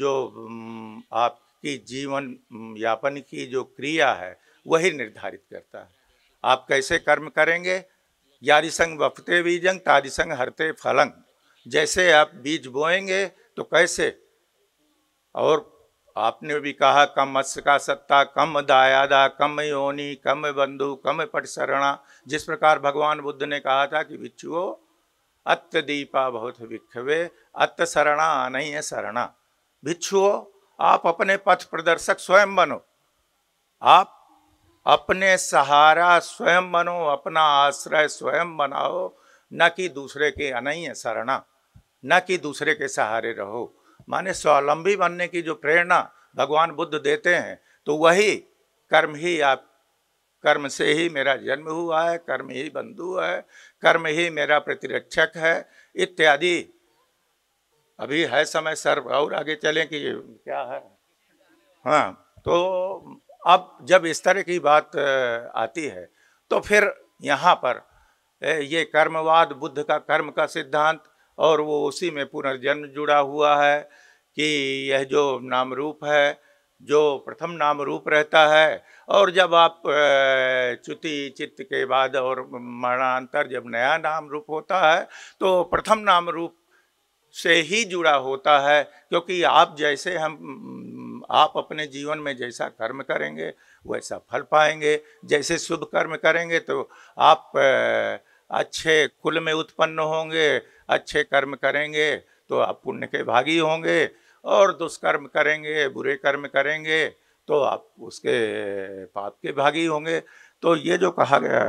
जो आपकी जीवन यापन की जो क्रिया है वही निर्धारित करता है आप कैसे कर्म करेंगे यारिसंग वफते बीजंग तारिसंग हरते फलंग जैसे आप बीज बोएंगे तो कैसे और आपने भी कहा कम का सत्ता कम दायादा कम योनी कम बंधु कम पटसरणा जिस प्रकार भगवान बुद्ध ने कहा था कि बिच्छुओ अत्य दीपा बहुत विक्षवे अत्य शरणा नहीं है शरणा भिक्षुओ आप अपने पथ प्रदर्शक स्वयं बनो आप अपने सहारा स्वयं बनो अपना आश्रय स्वयं बनाओ न कि दूसरे के नहीं है शरणा न कि दूसरे के सहारे रहो माने स्वावलंबी बनने की जो प्रेरणा भगवान बुद्ध देते हैं तो वही कर्म ही आप कर्म से ही मेरा जन्म हुआ है कर्म ही बंधु है कर्म ही मेरा प्रतिरक्षक है इत्यादि अभी है समय सर और आगे चलें कि क्या है हाँ तो अब जब इस तरह की बात आती है तो फिर यहाँ पर ये कर्मवाद बुद्ध का कर्म का सिद्धांत और वो उसी में पुनर्जन्म जुड़ा हुआ है कि यह जो नाम रूप है जो प्रथम नाम रूप रहता है और जब आप च्युति चित्त के बाद और मरणांतर जब नया नाम रूप होता है तो प्रथम नाम रूप से ही जुड़ा होता है क्योंकि आप जैसे हम आप अपने जीवन में जैसा कर्म करेंगे वैसा फल पाएंगे जैसे शुभ कर्म करेंगे तो आप अच्छे कुल में उत्पन्न होंगे अच्छे कर्म करेंगे तो आप पुण्य के भागी होंगे और दुष्कर्म करेंगे बुरे कर्म करेंगे तो आप उसके पाप के भागी होंगे तो ये जो कहा गया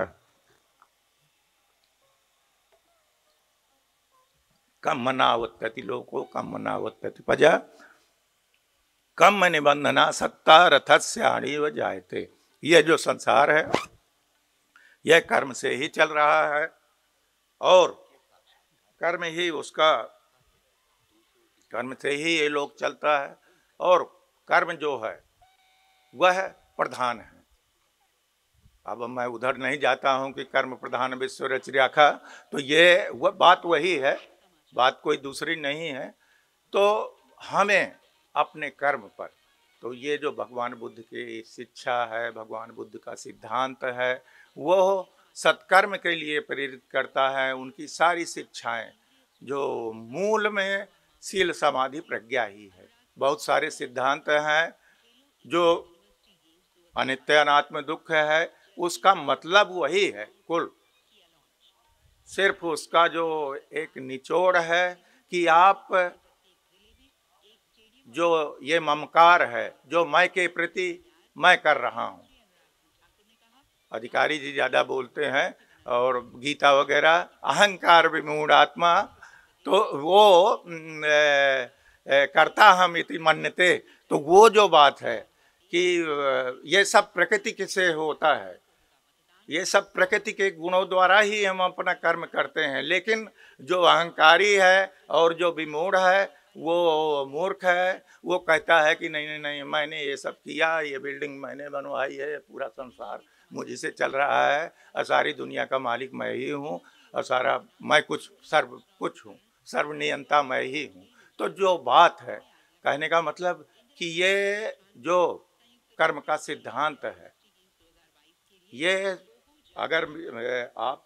कम लोग लोको कम मनावत्ति पजा कम निबंधना सत्ता रथत से आणी व जायते यह जो संसार है यह कर्म से ही चल रहा है और कर्म ही उसका कर्म से ही ये लोग चलता है और कर्म जो है वह प्रधान है अब मैं उधर नहीं जाता हूं कि कर्म प्रधान विश्व रच रखा तो ये वह बात वही है बात कोई दूसरी नहीं है तो हमें अपने कर्म पर तो ये जो भगवान बुद्ध की शिक्षा है भगवान बुद्ध का सिद्धांत है वो सत्कर्म के लिए प्रेरित करता है उनकी सारी शिक्षाएं जो मूल में शील समाधि प्रज्ञा ही है बहुत सारे सिद्धांत हैं जो अनित्य अनात्म दुख है उसका मतलब वही है कुल सिर्फ उसका जो एक निचोड़ है कि आप जो ये ममकार है जो मैं के प्रति मैं कर रहा हूँ अधिकारी जी ज़्यादा बोलते हैं और गीता वगैरह अहंकार विमूढ़ आत्मा तो वो ए, ए, करता हम इति मन्यते तो वो जो बात है कि ये सब प्रकृति से होता है ये सब प्रकृति के गुणों द्वारा ही हम अपना कर्म करते हैं लेकिन जो अहंकारी है और जो विमूढ़ है वो मूर्ख है वो कहता है कि नहीं नहीं नहीं मैंने ये सब किया ये बिल्डिंग मैंने बनवाई है पूरा संसार मुझे से चल रहा है और सारी दुनिया का मालिक मैं ही हूँ और सारा मैं कुछ सर्व कुछ हूँ सर्वनियंता मैं ही हूँ तो जो बात है कहने का मतलब कि ये जो कर्म का सिद्धांत है ये अगर आप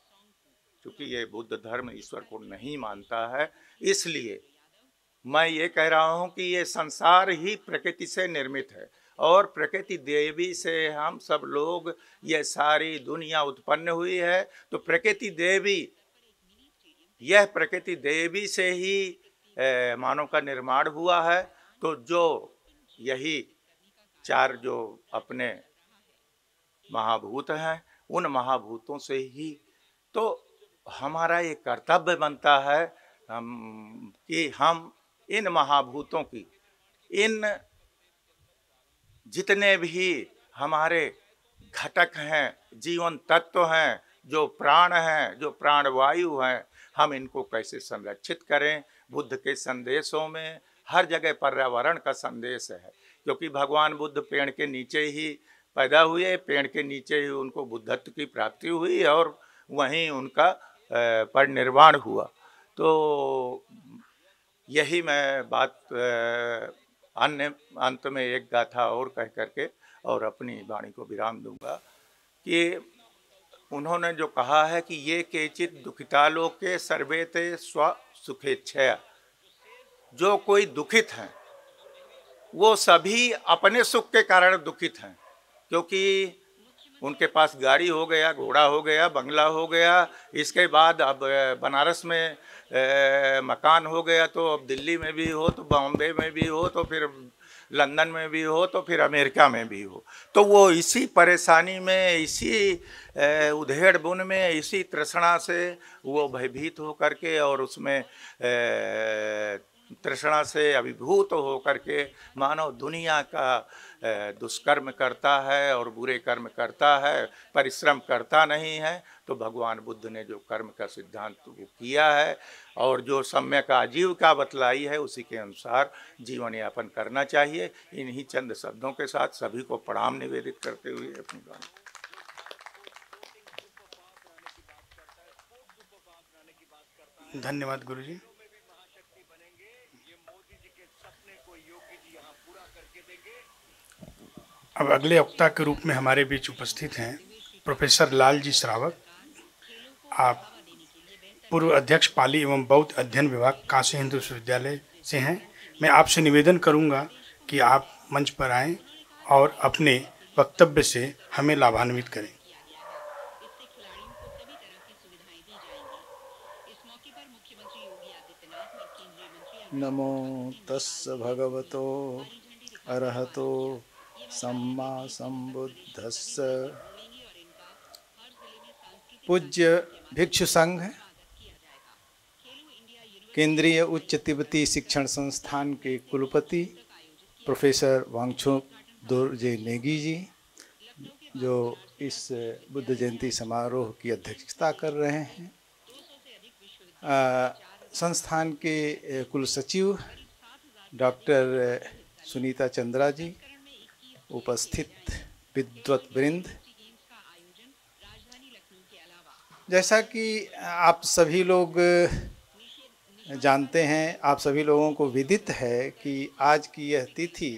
चूंकि ये बुद्ध धर्म ईश्वर को नहीं मानता है इसलिए मैं ये कह रहा हूँ कि ये संसार ही प्रकृति से निर्मित है और प्रकृति देवी से हम सब लोग ये सारी दुनिया उत्पन्न हुई है तो प्रकृति देवी यह प्रकृति देवी से ही मानव का निर्माण हुआ है तो जो यही चार जो अपने महाभूत हैं उन महाभूतों से ही तो हमारा ये कर्तव्य बनता है हम कि हम इन महाभूतों की इन जितने भी हमारे घटक हैं जीवन तत्व हैं जो प्राण हैं जो प्राण वायु हैं हम इनको कैसे संरक्षित करें बुद्ध के संदेशों में हर जगह पर्यावरण का संदेश है क्योंकि भगवान बुद्ध पेड़ के नीचे ही पैदा हुए पेड़ के नीचे ही उनको बुद्धत्व की प्राप्ति हुई और वहीं उनका पर निर्वाण हुआ तो यही मैं बात अन्य अंत में एक गाथा और कह करके और अपनी वाणी को विराम दूंगा कि उन्होंने जो कहा है कि ये केचित दुखितालो के सर्वे थे स्व सुखेच्छया जो कोई दुखित हैं वो सभी अपने सुख के कारण दुखित हैं क्योंकि उनके पास गाड़ी हो गया घोड़ा हो गया बंगला हो गया इसके बाद अब बनारस में ए, मकान हो गया तो अब दिल्ली में भी हो तो बॉम्बे में भी हो तो फिर लंदन में भी हो तो फिर अमेरिका में भी हो तो वो इसी परेशानी में इसी उधेड़ बुन में इसी तृष्णा से वो भयभीत हो करके और उसमें तृष्णा से अभिभूत हो करके मानव दुनिया का दुष्कर्म करता है और बुरे कर्म करता है परिश्रम करता नहीं है तो भगवान बुद्ध ने जो कर्म का सिद्धांत वो किया है और जो का आजीव का बतलाई है उसी के अनुसार जीवन यापन करना चाहिए इन्हीं चंद शब्दों के साथ सभी को प्रणाम निवेदित करते हुए अपनी बात धन्यवाद जी अब अगले वक्ता के रूप में हमारे बीच उपस्थित हैं प्रोफेसर लाल जी श्रावक आप पूर्व अध्यक्ष पाली एवं बौद्ध अध्ययन विभाग काशी हिंदू विश्वविद्यालय से हैं मैं आपसे निवेदन करूंगा कि आप मंच पर आएं और अपने वक्तव्य से हमें लाभान्वित करें नमो तस् भगवतो अरहतो सम्मा संबुद्धस्स पूज्य भिक्षु संघ केंद्रीय उच्च तिब्बती शिक्षण संस्थान के कुलपति प्रोफेसर वांगछुक दुर्जे नेगी जी जो इस बुद्ध जयंती समारोह की अध्यक्षता कर रहे हैं आ, संस्थान के कुल सचिव डॉक्टर सुनीता चंद्रा जी उपस्थित विद्वत वृंद जैसा कि आप सभी लोग जानते हैं आप सभी लोगों को विदित है कि आज की यह तिथि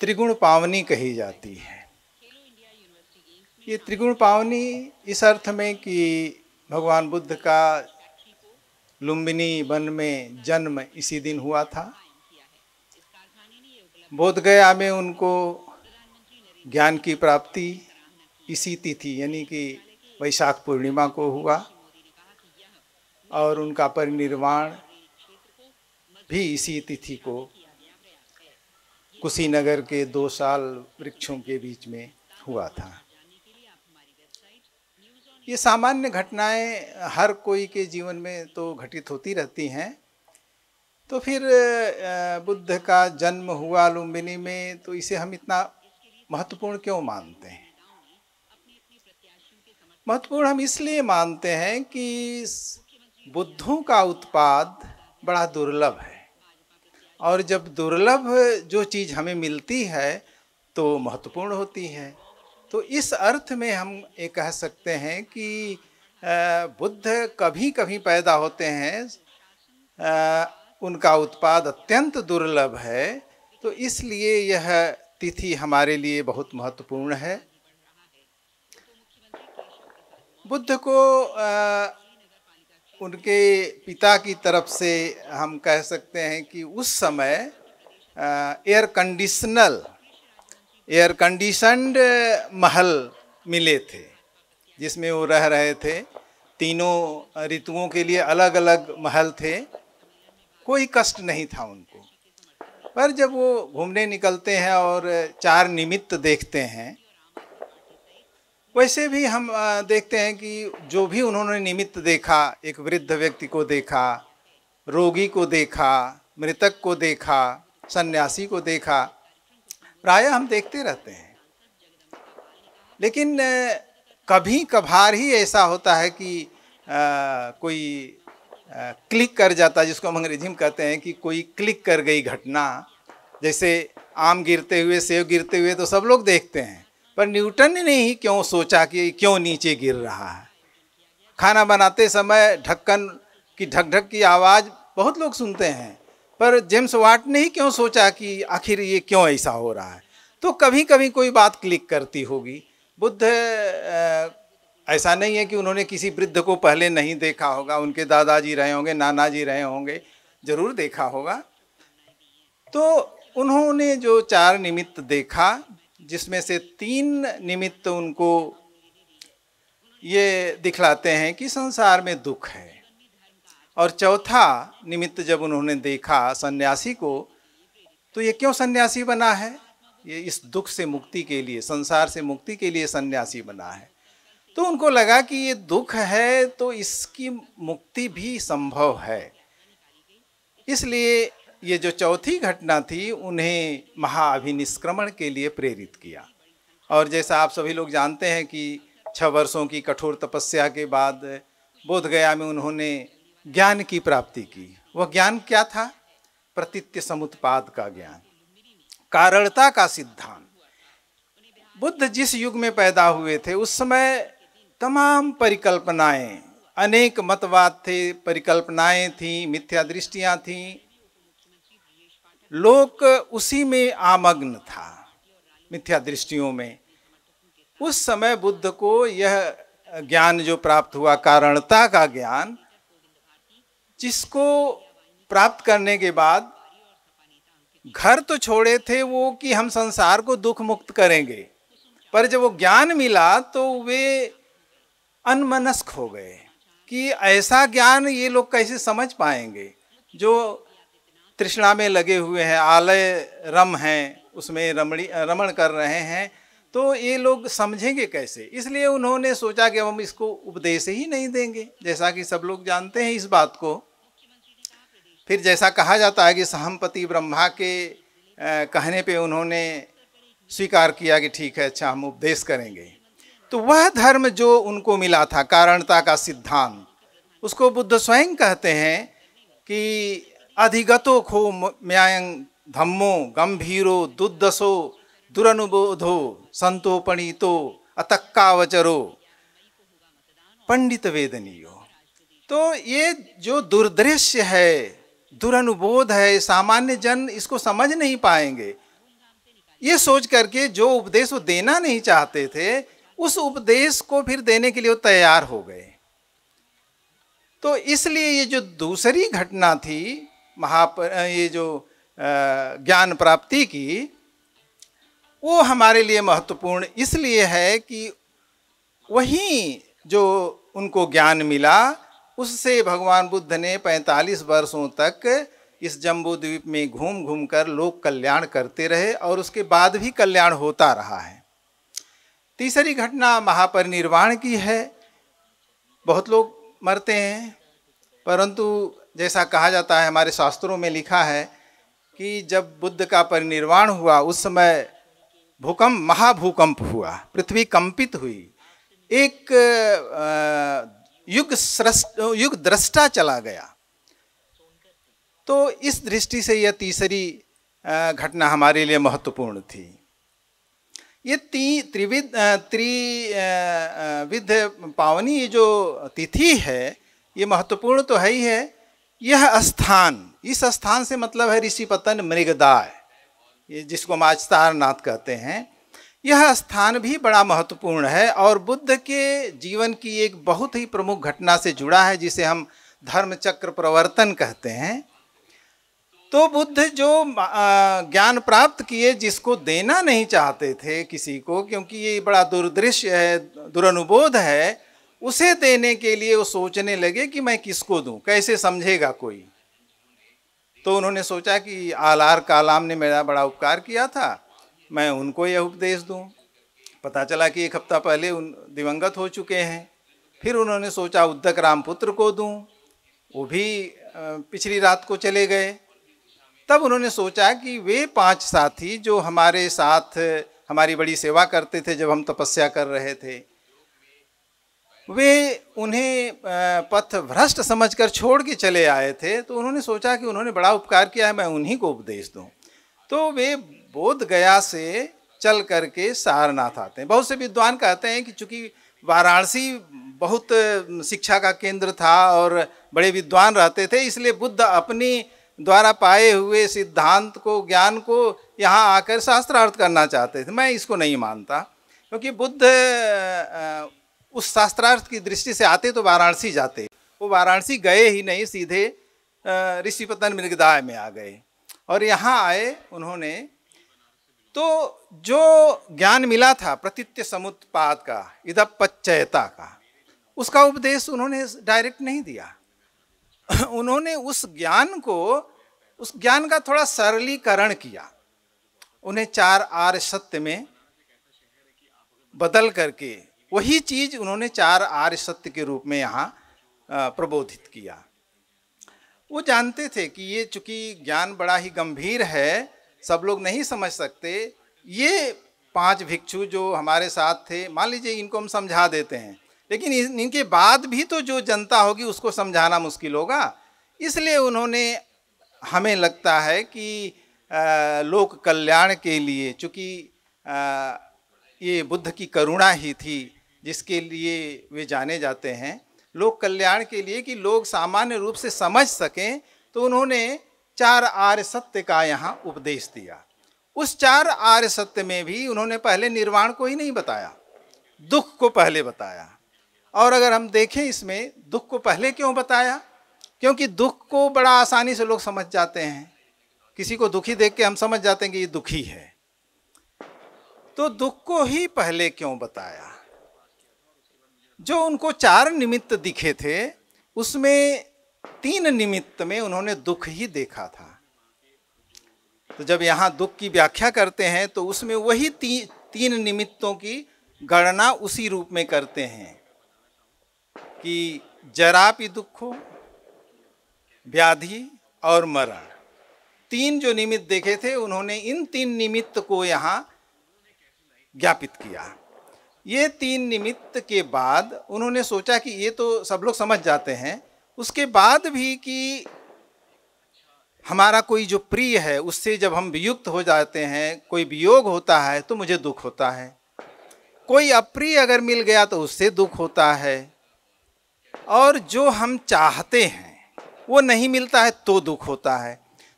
त्रिगुण पावनी कही जाती है ये त्रिगुण पावनी इस अर्थ में कि भगवान बुद्ध का लुम्बिनी वन में जन्म इसी दिन हुआ था बोधगया में उनको ज्ञान की प्राप्ति इसी तिथि यानी कि वैशाख पूर्णिमा को हुआ और उनका परिनिर्वाण भी इसी तिथि को कुशीनगर के दो साल वृक्षों के बीच में हुआ था ये सामान्य घटनाएं हर कोई के जीवन में तो घटित होती रहती हैं तो फिर बुद्ध का जन्म हुआ लुम्बिनी में तो इसे हम इतना महत्वपूर्ण क्यों मानते हैं महत्वपूर्ण हम इसलिए मानते हैं कि बुद्धों का उत्पाद बड़ा दुर्लभ है और जब दुर्लभ जो चीज़ हमें मिलती है तो महत्वपूर्ण होती है तो इस अर्थ में हम ये कह सकते हैं कि बुद्ध कभी कभी पैदा होते हैं उनका उत्पाद अत्यंत दुर्लभ है तो इसलिए यह तिथि हमारे लिए बहुत महत्वपूर्ण है बुद्ध को आ, उनके पिता की तरफ से हम कह सकते हैं कि उस समय एयर कंडीशनल एयर कंडीशनड महल मिले थे जिसमें वो रह रहे थे तीनों ऋतुओं के लिए अलग अलग महल थे कोई कष्ट नहीं था उनको पर जब वो घूमने निकलते हैं और चार निमित्त देखते हैं वैसे भी हम देखते हैं कि जो भी उन्होंने निमित्त देखा एक वृद्ध व्यक्ति को देखा रोगी को देखा मृतक को देखा सन्यासी को देखा प्राय हम देखते रहते हैं लेकिन कभी कभार ही ऐसा होता है कि आ, कोई क्लिक कर जाता जिसको हम अंग्रेजी में कहते हैं कि कोई क्लिक कर गई घटना जैसे आम गिरते हुए सेब गिरते हुए तो सब लोग देखते हैं पर न्यूटन ने नहीं क्यों सोचा कि क्यों नीचे गिर रहा है खाना बनाते समय ढक्कन की ढक ढक की आवाज़ बहुत लोग सुनते हैं पर जेम्स वाट ने ही क्यों सोचा कि आखिर ये क्यों ऐसा हो रहा है तो कभी कभी कोई बात क्लिक करती होगी बुद्ध ऐसा नहीं है कि उन्होंने किसी वृद्ध को पहले नहीं देखा होगा उनके दादाजी रहे होंगे नाना जी रहे होंगे जरूर देखा होगा तो उन्होंने जो चार निमित्त देखा जिसमें से तीन निमित्त उनको ये दिखलाते हैं कि संसार में दुख है और चौथा निमित्त जब उन्होंने देखा सन्यासी को तो ये क्यों सन्यासी बना है ये इस दुख से मुक्ति के लिए संसार से मुक्ति के लिए सन्यासी बना है तो उनको लगा कि ये दुख है तो इसकी मुक्ति भी संभव है इसलिए ये जो चौथी घटना थी उन्हें महाअभिनिष्क्रमण के लिए प्रेरित किया और जैसा आप सभी लोग जानते हैं कि छः वर्षों की कठोर तपस्या के बाद बोधगया में उन्होंने ज्ञान की प्राप्ति की वह ज्ञान क्या था प्रतित्य समुत्पाद का ज्ञान कारणता का सिद्धांत बुद्ध जिस युग में पैदा हुए थे उस समय तमाम परिकल्पनाएं अनेक मतवाद थे परिकल्पनाएं थी मिथ्या दृष्टियां थी लोक उसी में आमग्न था मिथ्या दृष्टियों में उस समय बुद्ध को यह ज्ञान जो प्राप्त हुआ कारणता का ज्ञान जिसको प्राप्त करने के बाद घर तो छोड़े थे वो कि हम संसार को दुख मुक्त करेंगे पर जब वो ज्ञान मिला तो वे अनमनस्क हो गए कि ऐसा ज्ञान ये लोग कैसे समझ पाएंगे जो तृष्णा में लगे हुए हैं आलय रम हैं उसमें रमणी रमण कर रहे हैं तो ये लोग समझेंगे कैसे इसलिए उन्होंने सोचा कि हम इसको उपदेश ही नहीं देंगे जैसा कि सब लोग जानते हैं इस बात को फिर जैसा कहा जाता है कि सहमपति ब्रह्मा के कहने पे उन्होंने स्वीकार किया कि ठीक है अच्छा हम उपदेश करेंगे तो वह धर्म जो उनको मिला था कारणता का सिद्धांत उसको बुद्ध स्वयं कहते हैं कि अधिगतो खो म्यांग धम्मो गंभीरो दुर्दसो दुरनुबोधो संतोपणीतो अतक्कावचरो पंडित वेदनीयो तो ये जो दुर्दृश्य है दुरनुबोध है सामान्य जन इसको समझ नहीं पाएंगे ये सोच करके जो उपदेश वो देना नहीं चाहते थे उस उपदेश को फिर देने के लिए वो तैयार हो गए तो इसलिए ये जो दूसरी घटना थी महाप ये जो ज्ञान प्राप्ति की वो हमारे लिए महत्वपूर्ण इसलिए है कि वहीं जो उनको ज्ञान मिला उससे भगवान बुद्ध ने 45 वर्षों तक इस जम्बू द्वीप में घूम घूम कर लोक कल्याण करते रहे और उसके बाद भी कल्याण होता रहा है तीसरी घटना महापरिनिर्वाण की है बहुत लोग मरते हैं परंतु जैसा कहा जाता है हमारे शास्त्रों में लिखा है कि जब बुद्ध का परिनिर्वाण हुआ उस समय भूकंप महाभूकंप हुआ पृथ्वी कंपित हुई एक युग युग दृष्टा चला गया तो इस दृष्टि से यह तीसरी घटना हमारे लिए महत्वपूर्ण थी ये ती त्रिविध त्रिविध पावनी ये जो तिथि है ये महत्वपूर्ण तो है ही है यह स्थान इस स्थान से मतलब है ऋषि पतन मृगदाय ये जिसको हम आज कहते हैं यह स्थान भी बड़ा महत्वपूर्ण है और बुद्ध के जीवन की एक बहुत ही प्रमुख घटना से जुड़ा है जिसे हम धर्म चक्र प्रवर्तन कहते हैं तो बुद्ध जो ज्ञान प्राप्त किए जिसको देना नहीं चाहते थे किसी को क्योंकि ये बड़ा दुर्दृश्य है दुरनुबोध है उसे देने के लिए वो सोचने लगे कि मैं किसको दूं कैसे समझेगा कोई तो उन्होंने सोचा कि आलार कालाम ने मेरा बड़ा उपकार किया था मैं उनको यह उपदेश दूं पता चला कि एक हफ्ता पहले उन दिवंगत हो चुके हैं फिर उन्होंने सोचा उद्धक राम पुत्र को दूँ वो भी पिछली रात को चले गए तब उन्होंने सोचा कि वे पांच साथी जो हमारे साथ हमारी बड़ी सेवा करते थे जब हम तपस्या कर रहे थे वे उन्हें पथ भ्रष्ट समझकर छोड़ के चले आए थे तो उन्होंने सोचा कि उन्होंने बड़ा उपकार किया है मैं उन्हीं को उपदेश दूं तो वे बोध गया से चल करके सारनाथ आते हैं बहुत से विद्वान कहते हैं कि चूंकि वाराणसी बहुत शिक्षा का केंद्र था और बड़े विद्वान रहते थे इसलिए बुद्ध अपनी द्वारा पाए हुए सिद्धांत को ज्ञान को यहाँ आकर शास्त्रार्थ करना चाहते थे मैं इसको नहीं मानता क्योंकि बुद्ध उस शास्त्रार्थ की दृष्टि से आते तो वाराणसी जाते वो वाराणसी गए ही नहीं सीधे ऋषि पतन मृगदाय में आ गए और यहाँ आए उन्होंने तो जो ज्ञान मिला था प्रतित्य समुत्पाद का पच्चयता का उसका उपदेश उन्होंने डायरेक्ट नहीं दिया उन्होंने उस ज्ञान को उस ज्ञान का थोड़ा सरलीकरण किया उन्हें चार आर्य सत्य में बदल करके वही चीज उन्होंने चार आर्य सत्य के रूप में यहाँ प्रबोधित किया वो जानते थे कि ये चूंकि ज्ञान बड़ा ही गंभीर है सब लोग नहीं समझ सकते ये पांच भिक्षु जो हमारे साथ थे मान लीजिए इनको हम समझा देते हैं लेकिन इनके बाद भी तो जो जनता होगी उसको समझाना मुश्किल होगा इसलिए उन्होंने हमें लगता है कि लोक कल्याण के लिए चूँकि ये बुद्ध की करुणा ही थी जिसके लिए वे जाने जाते हैं लोक कल्याण के लिए कि लोग सामान्य रूप से समझ सकें तो उन्होंने चार आर्य सत्य का यहाँ उपदेश दिया उस चार आर्य सत्य में भी उन्होंने पहले निर्वाण को ही नहीं बताया दुख को पहले बताया और अगर हम देखें इसमें दुख को पहले क्यों बताया क्योंकि दुख को बड़ा आसानी से लोग समझ जाते हैं किसी को दुखी देख के हम समझ जाते हैं कि ये दुखी है तो दुख को ही पहले क्यों बताया जो उनको चार निमित्त दिखे थे उसमें तीन निमित्त में उन्होंने दुख ही देखा था तो जब यहाँ दुख की व्याख्या करते हैं तो उसमें वही ती, तीन निमित्तों की गणना उसी रूप में करते हैं कि जरा भी दुख हो व्याधि और मरण तीन जो निमित्त देखे थे उन्होंने इन तीन निमित्त को यहाँ ज्ञापित किया ये तीन निमित्त के बाद उन्होंने सोचा कि ये तो सब लोग समझ जाते हैं उसके बाद भी कि हमारा कोई जो प्रिय है उससे जब हम वियुक्त हो जाते हैं कोई वियोग होता है तो मुझे दुख होता है कोई अप्रिय अगर मिल गया तो उससे दुख होता है और जो हम चाहते हैं वो नहीं मिलता है तो दुख होता है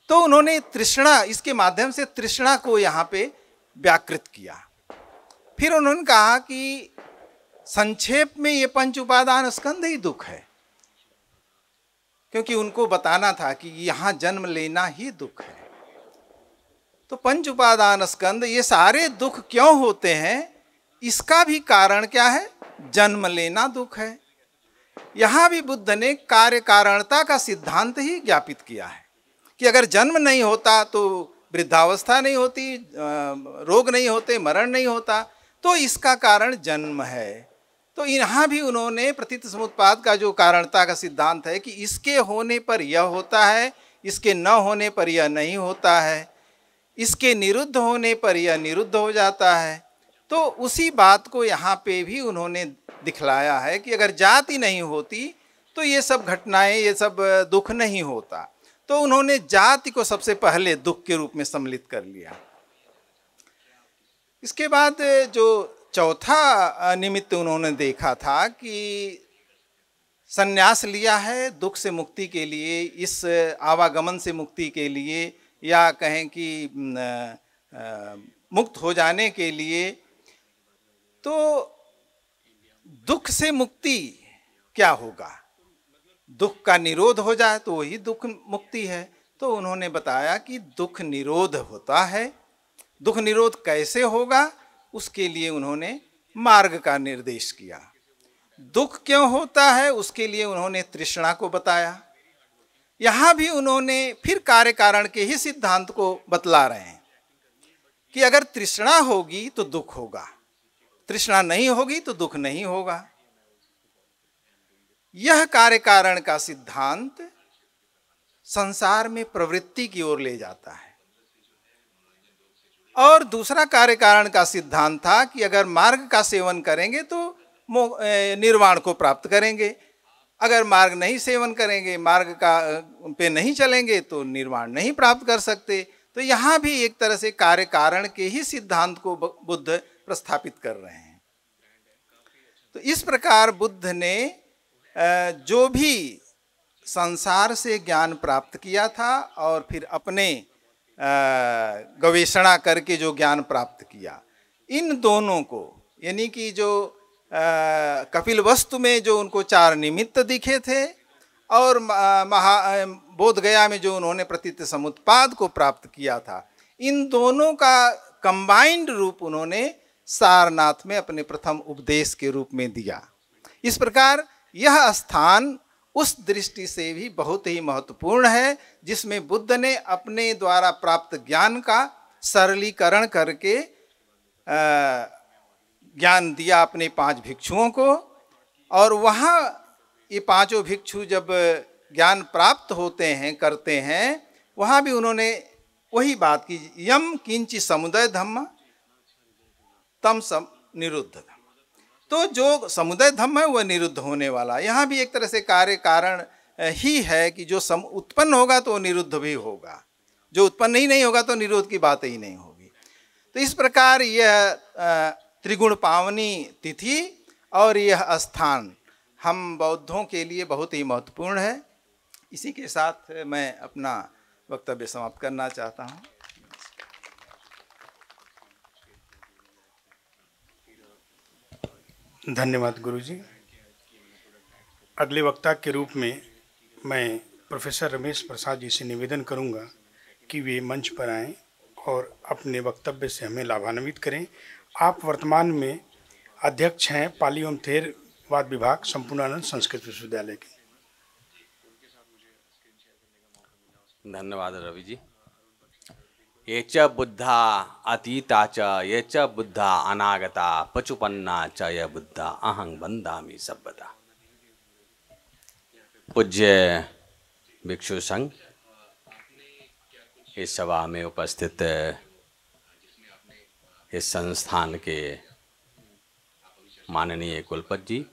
तो उन्होंने तृष्णा इसके माध्यम से तृष्णा को यहाँ पे व्याकृत किया फिर उन्होंने कहा कि संक्षेप में ये पंच उपादान स्कंध ही दुख है क्योंकि उनको बताना था कि यहाँ जन्म लेना ही दुख है तो पंच उपादान स्कंद ये सारे दुख क्यों होते हैं इसका भी कारण क्या है जन्म लेना दुख है यहाँ भी बुद्ध ने कार्य कारणता का सिद्धांत ही ज्ञापित किया है कि अगर जन्म नहीं होता तो वृद्धावस्था नहीं होती रोग नहीं होते मरण नहीं होता तो इसका कारण जन्म है तो यहाँ भी उन्होंने प्रतीत समुत्पाद का जो कारणता का सिद्धांत है कि इसके होने पर यह होता है इसके न होने पर यह नहीं होता है इसके निरुद्ध होने पर यह निरुद्ध हो जाता है तो उसी बात को यहाँ पे भी उन्होंने दिखलाया है कि अगर जाति नहीं होती तो ये सब घटनाएं ये सब दुख नहीं होता तो उन्होंने जाति को सबसे पहले दुख के रूप में सम्मिलित कर लिया इसके बाद जो चौथा निमित्त उन्होंने देखा था कि संन्यास लिया है दुख से मुक्ति के लिए इस आवागमन से मुक्ति के लिए या कहें कि मुक्त हो जाने के लिए तो दुख से मुक्ति क्या होगा दुख का निरोध हो जाए तो वही दुख मुक्ति है तो उन्होंने बताया कि दुख निरोध होता है दुख निरोध कैसे होगा उसके लिए उन्होंने मार्ग का निर्देश किया दुख क्यों होता है उसके लिए उन्होंने तृष्णा को बताया यहाँ भी उन्होंने फिर कार्य कारण के ही सिद्धांत को बतला रहे हैं कि अगर तृष्णा होगी तो दुख होगा तृष्णा नहीं होगी तो दुख नहीं होगा यह कार्य कारण का सिद्धांत संसार में प्रवृत्ति की ओर ले जाता है और दूसरा कार्य कारण का सिद्धांत था कि अगर मार्ग का सेवन करेंगे तो निर्वाण को प्राप्त करेंगे अगर मार्ग नहीं सेवन करेंगे मार्ग का पे नहीं चलेंगे तो निर्वाण नहीं प्राप्त कर सकते तो यहाँ भी एक तरह से कार्य कारण के ही सिद्धांत को बुद्ध प्रस्थापित कर रहे हैं तो इस प्रकार बुद्ध ने जो भी संसार से ज्ञान प्राप्त किया था और फिर अपने गवेषणा करके जो ज्ञान प्राप्त किया इन दोनों को यानी कि जो कपिल वस्तु में जो उनको चार निमित्त दिखे थे और महा बोधगया में जो उन्होंने प्रतीत समुत्पाद को प्राप्त किया था इन दोनों का कंबाइंड रूप उन्होंने सारनाथ में अपने प्रथम उपदेश के रूप में दिया इस प्रकार यह स्थान उस दृष्टि से भी बहुत ही महत्वपूर्ण है जिसमें बुद्ध ने अपने द्वारा प्राप्त ज्ञान का सरलीकरण करके ज्ञान दिया अपने पांच भिक्षुओं को और वहाँ ये पांचों भिक्षु जब ज्ञान प्राप्त होते हैं करते हैं वहाँ भी उन्होंने वही बात की यम किंच समुदाय धम्म तम सम निरुद्ध तो जो समुदाय धम्म है वह निरुद्ध होने वाला यहाँ भी एक तरह से कार्य कारण ही है कि जो सम उत्पन्न होगा तो निरुद्ध भी होगा जो उत्पन्न ही नहीं होगा तो निरुद्ध की बात ही नहीं होगी तो इस प्रकार यह त्रिगुण पावनी तिथि और यह स्थान हम बौद्धों के लिए बहुत ही महत्वपूर्ण है इसी के साथ मैं अपना वक्तव्य समाप्त करना चाहता हूँ धन्यवाद गुरु जी अगले वक्ता के रूप में मैं प्रोफेसर रमेश प्रसाद जी से निवेदन करूंगा कि वे मंच पर आएं और अपने वक्तव्य से हमें लाभान्वित करें आप वर्तमान में अध्यक्ष हैं पाली एवं थेरवाद विभाग संपूर्णानंद संस्कृत विश्वविद्यालय के धन्यवाद रवि जी ये च बुद्धा अतीता च ये च बुद्धा अनागता पचुपन्ना च य बुद्धा अहं मी सभ्यता पूज्य भिक्षु संघ इस सभा में उपस्थित इस संस्थान के माननीय कुलपति जी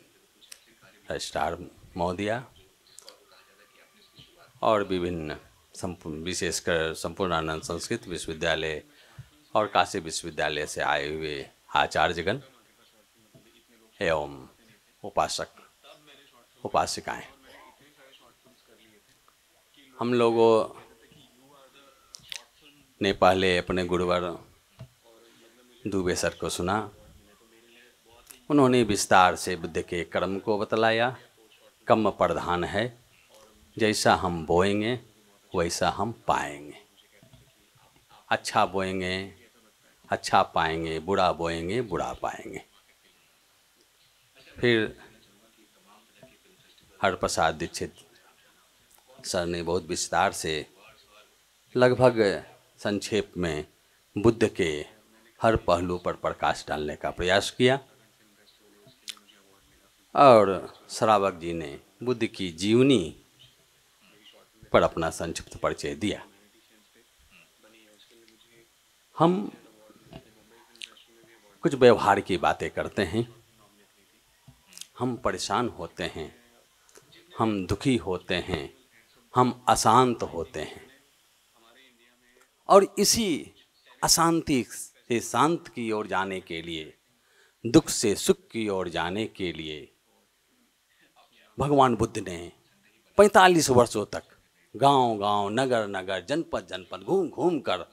रजिस्ट्रार महोदया और विभिन्न विशेषकर आनंद संस्कृत विश्वविद्यालय और काशी विश्वविद्यालय से आए हुए आचार्यगण एवं उपासक उपासिकाएं हम लोगों ने पहले अपने गुरुवर दुबे सर को सुना उन्होंने विस्तार से बुद्ध के कर्म को बतलाया कम प्रधान है जैसा हम बोएंगे वैसा हम पाएंगे अच्छा बोएंगे अच्छा पाएंगे बुरा बोएंगे बुरा पाएंगे फिर हर प्रसाद दीक्षित सर ने बहुत विस्तार से लगभग संक्षेप में बुद्ध के हर पहलू पर प्रकाश डालने का प्रयास किया और श्रावक जी ने बुद्ध की जीवनी पर अपना संक्षिप्त परिचय दिया हम कुछ व्यवहार की बातें करते हैं हम परेशान होते हैं हम दुखी होते हैं हम अशांत होते हैं और इसी अशांति से शांत की ओर जाने के लिए दुख से सुख की ओर जाने के लिए भगवान बुद्ध ने 45 वर्षों तक गांव गांव नगर नगर जनपद जनपद घूम घूम कर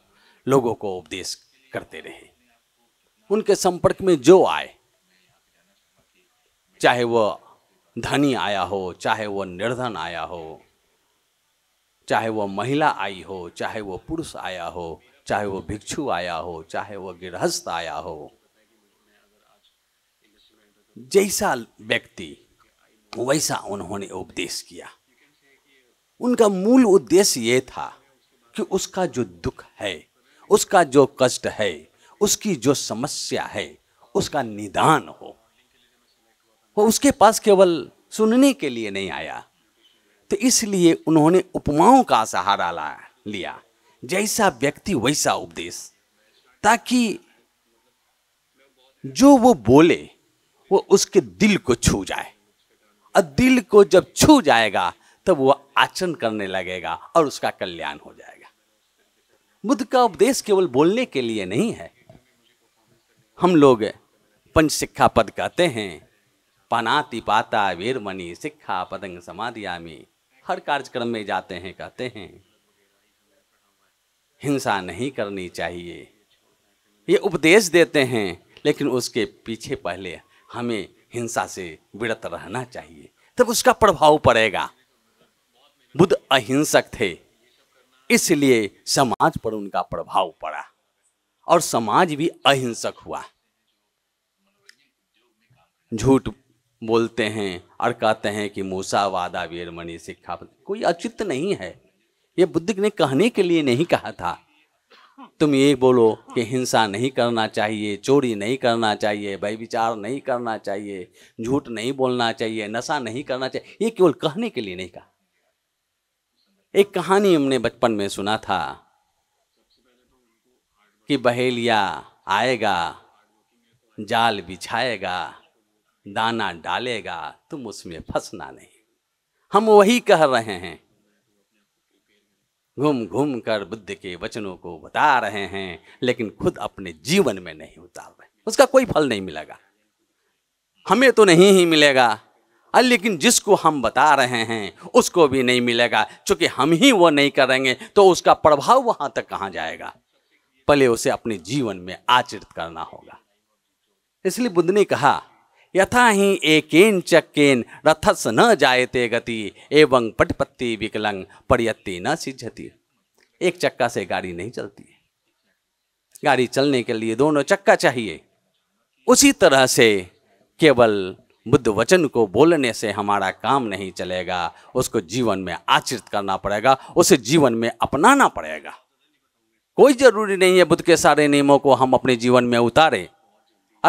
लोगों को उपदेश करते रहे उनके संपर्क में जो आए चाहे वह धनी आया हो चाहे वह निर्धन आया हो चाहे वह महिला आई हो चाहे वह पुरुष आया हो चाहे वह भिक्षु आया हो चाहे वह गृहस्थ आया हो जैसा व्यक्ति वैसा उन्होंने उपदेश किया उनका मूल उद्देश्य ये था कि उसका जो दुख है उसका जो कष्ट है उसकी जो समस्या है उसका निदान हो वो उसके पास केवल सुनने के लिए नहीं आया तो इसलिए उन्होंने उपमाओं का सहारा ला लिया जैसा व्यक्ति वैसा उपदेश ताकि जो वो बोले वो उसके दिल को छू जाए और दिल को जब छू जाएगा तब वो आचरण करने लगेगा और उसका कल्याण हो जाएगा बुद्ध का उपदेश केवल बोलने के लिए नहीं है हम लोग पंच शिक्षा पद कहते हैं पनाति पाता वीरमणि शिक्षा पदंग समाधियामी हर कार्यक्रम में जाते हैं कहते हैं हिंसा नहीं करनी चाहिए ये उपदेश देते हैं लेकिन उसके पीछे पहले हमें हिंसा से विरत रहना चाहिए तब उसका प्रभाव पड़ेगा बुद्ध अहिंसक थे इसलिए समाज पर उनका प्रभाव पड़ा और समाज भी अहिंसक हुआ झूठ बोलते हैं और कहते हैं कि मूसा वादा वीरमणि सिक्खा कोई अचित नहीं है ये बुद्ध ने कहने के लिए नहीं कहा था तुम ये बोलो कि हिंसा नहीं करना चाहिए चोरी नहीं करना चाहिए व्यविचार नहीं करना चाहिए झूठ नहीं बोलना चाहिए नशा नहीं करना चाहिए ये केवल कहने के लिए नहीं कहा एक कहानी हमने बचपन में सुना था कि बहेलिया आएगा जाल बिछाएगा दाना डालेगा तुम उसमें फंसना नहीं हम वही कह रहे हैं घूम घूम कर बुद्ध के वचनों को बता रहे हैं लेकिन खुद अपने जीवन में नहीं उतार रहे उसका कोई फल नहीं मिलेगा हमें तो नहीं ही मिलेगा लेकिन जिसको हम बता रहे हैं उसको भी नहीं मिलेगा क्योंकि हम ही वो नहीं करेंगे तो उसका प्रभाव वहां तक कहां जाएगा पहले उसे अपने जीवन में आचरित करना होगा इसलिए बुद्ध ने कहा यथा ही एकेन चक्केन रथस न जायते गति एवं पटपत्ति विकलंग पर्यत्ति न सिद्धति एक चक्का से गाड़ी नहीं चलती गाड़ी चलने के लिए दोनों चक्का चाहिए उसी तरह से केवल बुद्ध वचन को बोलने से हमारा काम नहीं चलेगा उसको जीवन में आचरित करना पड़ेगा उसे जीवन में अपनाना पड़ेगा कोई जरूरी नहीं है बुद्ध के सारे नियमों को हम अपने जीवन में उतारें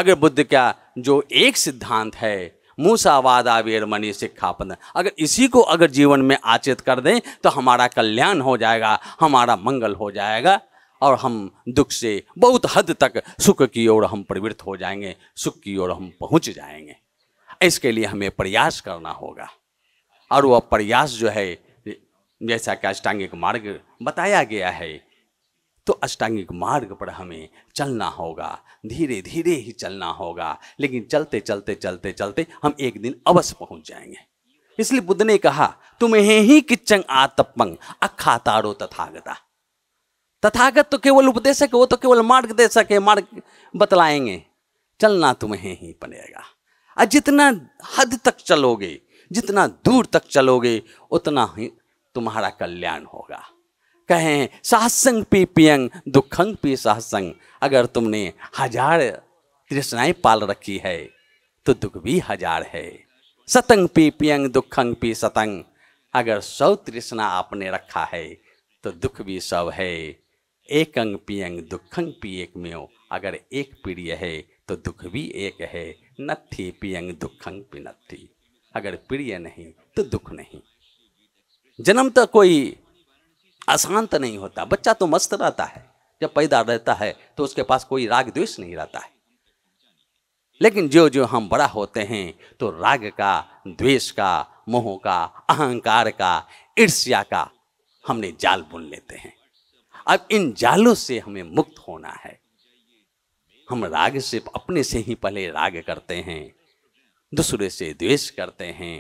अगर बुद्ध का जो एक सिद्धांत है मूसावादा वेरमणि सिखापन अगर इसी को अगर जीवन में आचरित कर दें तो हमारा कल्याण हो जाएगा हमारा मंगल हो जाएगा और हम दुख से बहुत हद तक सुख की ओर हम प्रवृत्त हो जाएंगे सुख की ओर हम पहुंच जाएंगे इसके लिए हमें प्रयास करना होगा और वह प्रयास जो है जैसा कि अष्टांगिक मार्ग बताया गया है तो अष्टांगिक मार्ग पर हमें चलना होगा धीरे धीरे ही चलना होगा लेकिन चलते चलते चलते चलते हम एक दिन अवश्य पहुंच जाएंगे इसलिए बुद्ध ने कहा तुम्हें ही किच्चंग आतपंग तारो तथागता तथागत तो केवल उपदेशक वो तो केवल मार्गदर्शक है मार्ग बतलाएंगे चलना तुम्हें ही पड़ेगा और जितना हद तक चलोगे जितना दूर तक चलोगे उतना ही तुम्हारा कल्याण होगा कहें साहसंग पी पियंग दुखंग पी साहसंग अगर तुमने हजार तृष्णाएं पाल रखी है तो दुख भी हजार है सतंग पी पियंग दुखंग पी सतंग अगर सौ तृष्णा आपने रखा है तो दुख भी सब है एक अंग पियंग दुखंग पी एक में अगर एक प्रिय है तो दुख भी एक है नथी पियंग दुखंग पिनत्थी अगर प्रिय नहीं तो दुख नहीं जन्म तो कोई आसान तो नहीं होता बच्चा तो मस्त रहता है जब पैदा रहता है तो उसके पास कोई राग द्वेष नहीं रहता है लेकिन जो जो हम बड़ा होते हैं तो राग का द्वेष का मोह का अहंकार का ईर्ष्या का हमने जाल बुन लेते हैं अब इन जालों से हमें मुक्त होना है हम राग से अपने से ही पहले राग करते हैं दूसरे से द्वेष करते हैं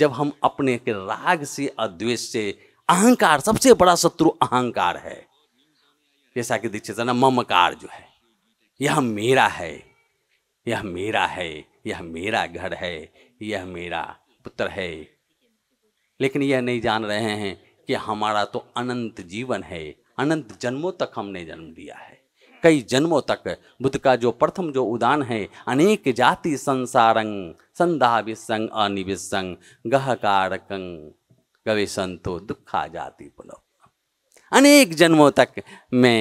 जब हम अपने के राग से अद्वेष से अहंकार सबसे बड़ा शत्रु अहंकार है जैसा कि दीक्षित ना ममकार जो है यह मेरा है यह मेरा है यह मेरा घर है यह मेरा पुत्र है लेकिन यह नहीं जान रहे हैं कि हमारा तो अनंत जीवन है अनंत जन्मों तक हमने जन्म दिया है कई जन्मों तक बुद्ध का जो प्रथम जो उदान है अनेक जाति संसारंग संधा विसंग अनिविसंग गहकारकंग संतो दुखा जाति पुनः अनेक जन्मों तक मैं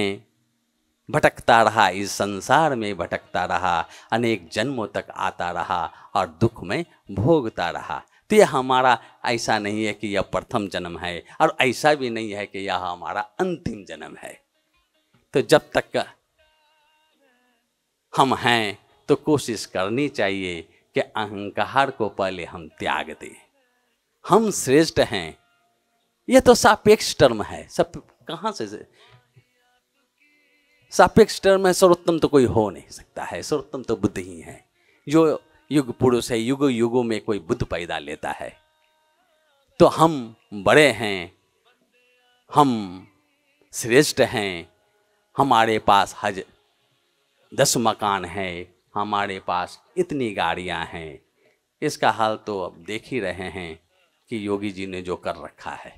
भटकता रहा इस संसार में भटकता रहा अनेक जन्मों तक आता रहा और दुख में भोगता रहा तो यह हमारा ऐसा नहीं है कि यह प्रथम जन्म है और ऐसा भी नहीं है कि यह हमारा अंतिम जन्म है तो जब तक हम हैं तो कोशिश करनी चाहिए कि अहंकार को पहले हम त्याग दें हम श्रेष्ठ हैं यह तो सापेक्ष टर्म है सब कहाँ से सापेक्ष टर्म है सर्वोत्तम तो कोई हो नहीं सकता है सर्वोत्तम तो बुद्ध ही है जो युग पुरुष है युग युगों में कोई बुद्ध पैदा लेता है तो हम बड़े हैं हम श्रेष्ठ हैं हमारे पास हज दस मकान हैं हमारे पास इतनी गाड़ियां हैं इसका हाल तो अब देख ही रहे हैं कि योगी जी ने जो कर रखा है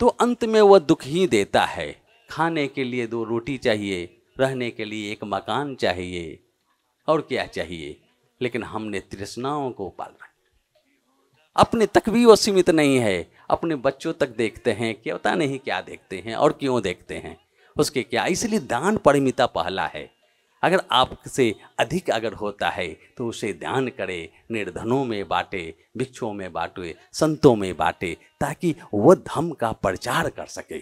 तो अंत में वह दुख ही देता है खाने के लिए दो रोटी चाहिए रहने के लिए एक मकान चाहिए और क्या चाहिए लेकिन हमने तृष्णाओं को पाल रखा अपने तक भी वो सीमित नहीं है अपने बच्चों तक देखते हैं क्या पता नहीं क्या देखते हैं और क्यों देखते हैं उसके क्या इसलिए दान परिमिता पहला है अगर आपसे अधिक अगर होता है तो उसे दान करे निर्धनों में बांटे भिक्षुओं में बांटे संतों में बांटे ताकि वह धम का प्रचार कर सके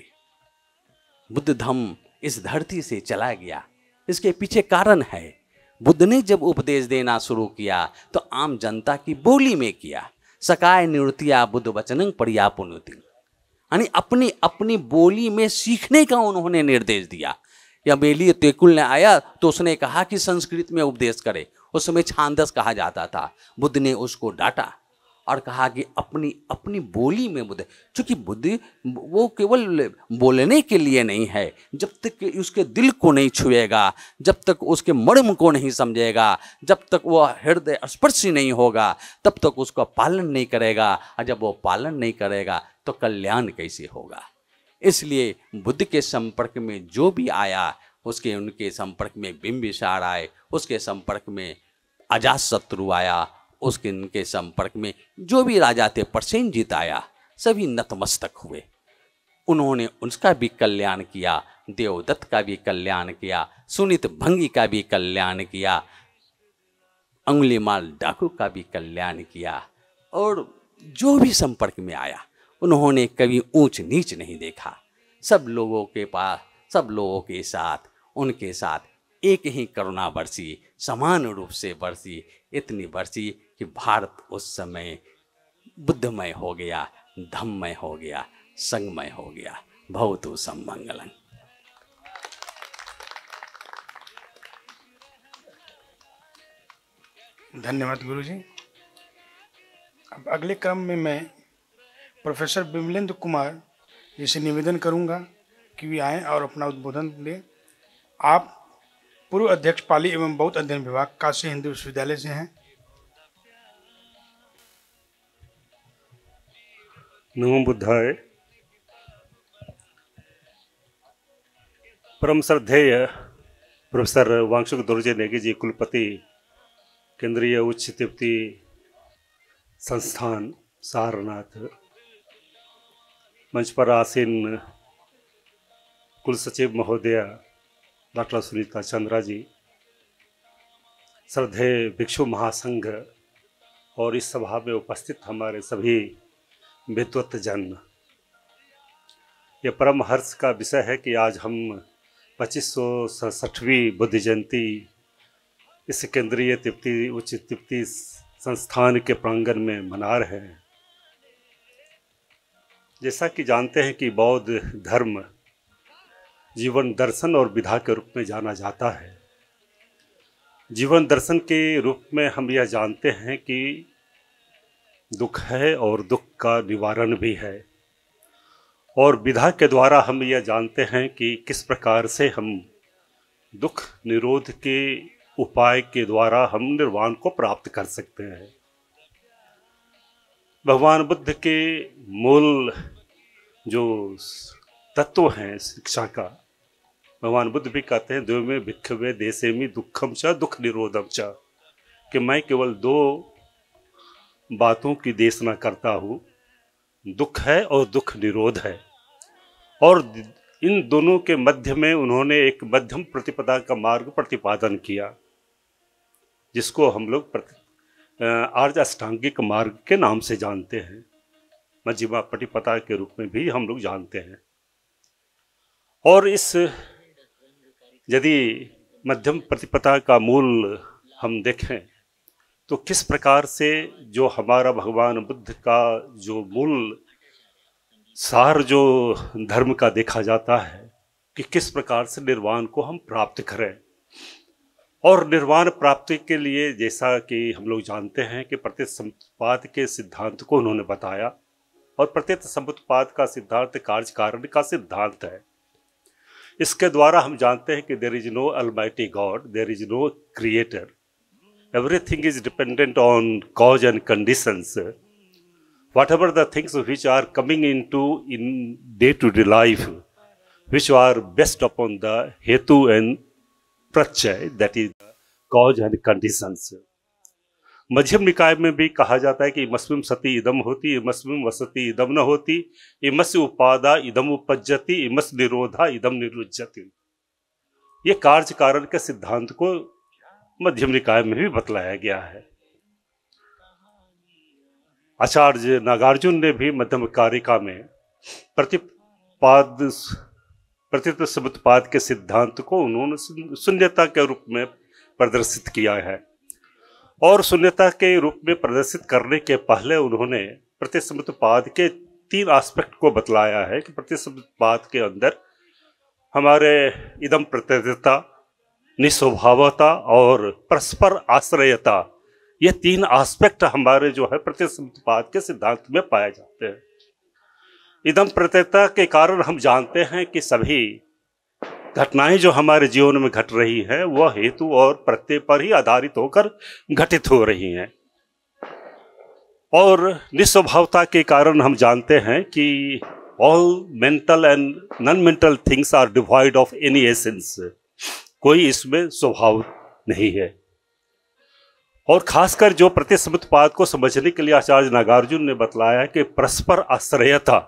बुद्ध धम इस धरती से चला गया इसके पीछे कारण है बुद्ध ने जब उपदेश देना शुरू किया तो आम जनता की बोली में किया सकाय निवृत्तिया बुद्ध वचनंग पर्यापुनुति यानी अपनी अपनी बोली में सीखने का उन्होंने निर्देश दिया या बेली तेकुल ने आया तो उसने कहा कि संस्कृत में उपदेश करे उस समय छांदस कहा जाता था बुद्ध ने उसको डांटा और कहा कि अपनी अपनी बोली में बुद्ध चूँकि बुद्ध वो केवल बोलने के लिए नहीं है जब तक उसके दिल को नहीं छुएगा जब तक उसके मर्म को नहीं समझेगा जब तक वह हृदय स्पर्शी नहीं होगा तब तक उसका पालन नहीं करेगा और जब वो पालन नहीं करेगा तो कल्याण कैसे होगा इसलिए बुद्ध के संपर्क में जो भी आया उसके उनके संपर्क में बिंबिसार आए उसके संपर्क में अजात शत्रु आया उसके उनके संपर्क में जो भी राजा थे जीत आया सभी नतमस्तक हुए उन्होंने उसका भी कल्याण किया देवदत्त का भी कल्याण किया सुनित भंगी का भी कल्याण किया अंगुलीमाल डाकू का भी कल्याण किया और जो भी संपर्क में आया उन्होंने कभी ऊंच नीच नहीं देखा सब लोगों के पास सब लोगों के साथ उनके साथ एक ही करुणा बरसी समान रूप से बरसी इतनी बरसी कि भारत उस समय बुद्धमय हो गया धम्मय हो गया संगमय हो गया बहुत सम्मंगलन धन्यवाद गुरु जी अब अगले क्रम में मैं प्रोफेसर बिमलेंद्र कुमार जी से निवेदन करूंगा कि वे आएँ और अपना उद्बोधन दें आप पूर्व अध्यक्ष पाली एवं बौद्ध अध्ययन विभाग काशी हिंदू विश्वविद्यालय से हैं नमो बुद्धाय परम श्रद्धेय प्रोफेसर वांशुक दुर्जय नेगी जी कुलपति केंद्रीय उच्च तिब्बती संस्थान सारनाथ मंच पर आसीन कुल सचिव महोदय डॉक्टर सुनीता चंद्रा जी श्रद्धे भिक्षु महासंघ और इस सभा में उपस्थित हमारे सभी विद्वत जन ये परम हर्ष का विषय है कि आज हम पच्चीस सौ सड़सठवीं बुद्ध जयंती इस केंद्रीय तिब्बती उच्च तिब्बती संस्थान के प्रांगण में मना रहे हैं जैसा कि जानते हैं कि बौद्ध धर्म जीवन दर्शन और विधा के रूप में जाना जाता है जीवन दर्शन के रूप में हम यह जानते हैं कि दुख है और दुख का निवारण भी है और विधा के द्वारा हम यह जानते हैं कि किस प्रकार से हम दुख निरोध के उपाय के द्वारा हम निर्वाण को प्राप्त कर सकते हैं भगवान बुद्ध के मूल जो तत्व हैं शिक्षा का भगवान बुद्ध भी कहते हैं दो में भिक्षवे देशे में दुखम च दुख निरोधम च कि मैं केवल दो बातों की देशना करता हूँ दुख है और दुख निरोध है और इन दोनों के मध्य में उन्होंने एक मध्यम प्रतिपदा का मार्ग प्रतिपादन किया जिसको हम लोग आर्ज अष्टांगिक मार्ग के नाम से जानते हैं मजिबा पटिपता के रूप में भी हम लोग जानते हैं और इस यदि मध्यम प्रतिपदा का मूल हम देखें तो किस प्रकार से जो हमारा भगवान बुद्ध का जो मूल सार जो धर्म का देखा जाता है कि किस प्रकार से निर्वाण को हम प्राप्त करें और निर्वाण प्राप्ति के लिए जैसा कि हम लोग जानते हैं कि प्रतिसंपाद के सिद्धांत को उन्होंने बताया और प्रत्येक समुत्पाद का सिद्धार्थ कार्यकारण का सिद्धांत है इसके द्वारा हम जानते हैं कि there is no almighty God there is no creator everything is dependent on cause and condition whatever the things which are coming in to in day to day life which are based upon the हेतु and प्रचय that is cause and conditions Madhyam Nikaya में भी कहा जाता है कि मस्विम सती इदम होती इमस्विम वसती इदम न होती इमस उपादा इदम उपजती इमस निरोधा इदम निरुजती ये कार्य कारण के सिद्धांत को मध्यम निकाय में भी बतलाया गया है आचार्य नागार्जुन ने भी मध्यम कारिका में प्रतिपाद प्रतिपाद के सिद्धांत को उन्होंने शून्यता के रूप में प्रदर्शित किया है और शून्यता के रूप में प्रदर्शित करने के पहले उन्होंने प्रतिसमुत्पाद के तीन एस्पेक्ट को बतलाया है कि प्रतिसमुत्पाद के अंदर हमारे इदम प्रतिद्वता निस्वभावता और परस्पर आश्रयता ये तीन एस्पेक्ट हमारे जो है प्रतिसमुत्पाद के सिद्धांत में पाए जाते हैं इदम प्रत्यता के कारण हम जानते हैं कि सभी घटनाएं जो हमारे जीवन में घट रही हैं वह हेतु और प्रत्यय पर ही आधारित होकर घटित हो रही हैं और निस्वभावता के कारण हम जानते हैं कि all mental and non mental things are devoid of any essence कोई इसमें स्वभाव नहीं है और खासकर जो प्रतिसमुत्पाद को समझने के लिए आचार्य नागार्जुन ने बतलाया कि परस्पर आश्रयता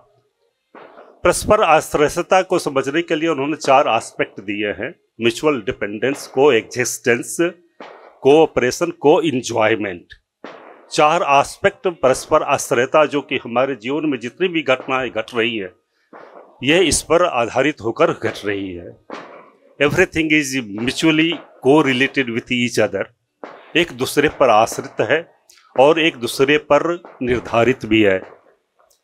परस्पर आश्रयता को समझने के लिए उन्होंने चार एस्पेक्ट दिए हैं mutual dependence coexistence cooperation co enjoyment चार एस्पेक्ट परस्पर आश्रयता जो कि हमारे जीवन में जितनी भी घटनाएं घट रही है यह इस पर आधारित होकर घट रही है everything is mutually correlated with each other एक दूसरे पर आश्रित है और एक दूसरे पर निर्धारित भी है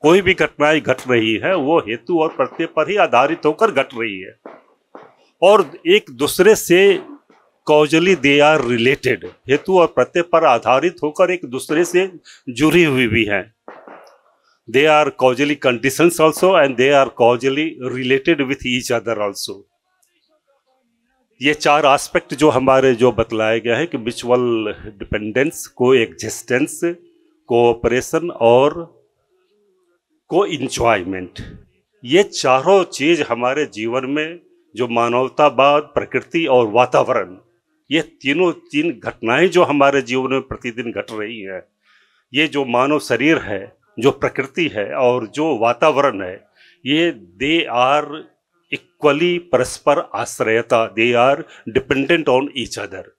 कोई भी घटनाएं घट रही है वो हेतु और प्रत्यय पर ही आधारित होकर घट रही है और एक दूसरे से कॉजली दे आर रिलेटेड हेतु और प्रत्यय पर आधारित होकर एक दूसरे से जुड़ी हुई भी हैं they are causally condition also and they are causally related with each other also ये चार एस्पेक्ट जो हमारे जो बतलाए गए हैं कि mutual dependence coexistence cooperation और को इंजॉयमेंट ये चारों चीज हमारे जीवन में जो मानवतावाद प्रकृति और वातावरण ये तीनों तीन घटनाएं जो हमारे जीवन में प्रतिदिन घट रही है ये जो मानव शरीर है जो प्रकृति है और जो वातावरण है ये दे आर इक्वली परस्पर आश्रयता they are dependent on each other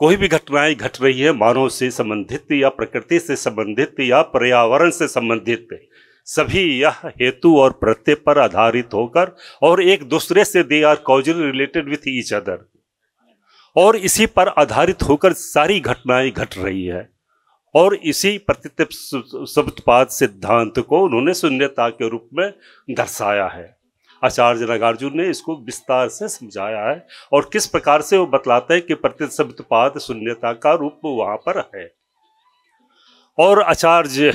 कोई भी घटनाएं घट गट रही है मानव से संबंधित या प्रकृति से संबंधित या पर्यावरण से संबंधित सभी यह हेतु और प्रत्यय पर आधारित होकर और एक दूसरे से they are causal related with each other और इसी पर आधारित होकर सारी घटनाएं घट रही है और इसी प्रतित्व शब्दपात सिद्धांत को उन्होंने शून्यता के रूप में दर्शाया है आचार्य नागार्जुन ने इसको विस्तार से समझाया है और किस प्रकार से वो बतलाते हैं कि प्रतिशब्दपात शून्यता का रूप वहाँ पर है और आचार्य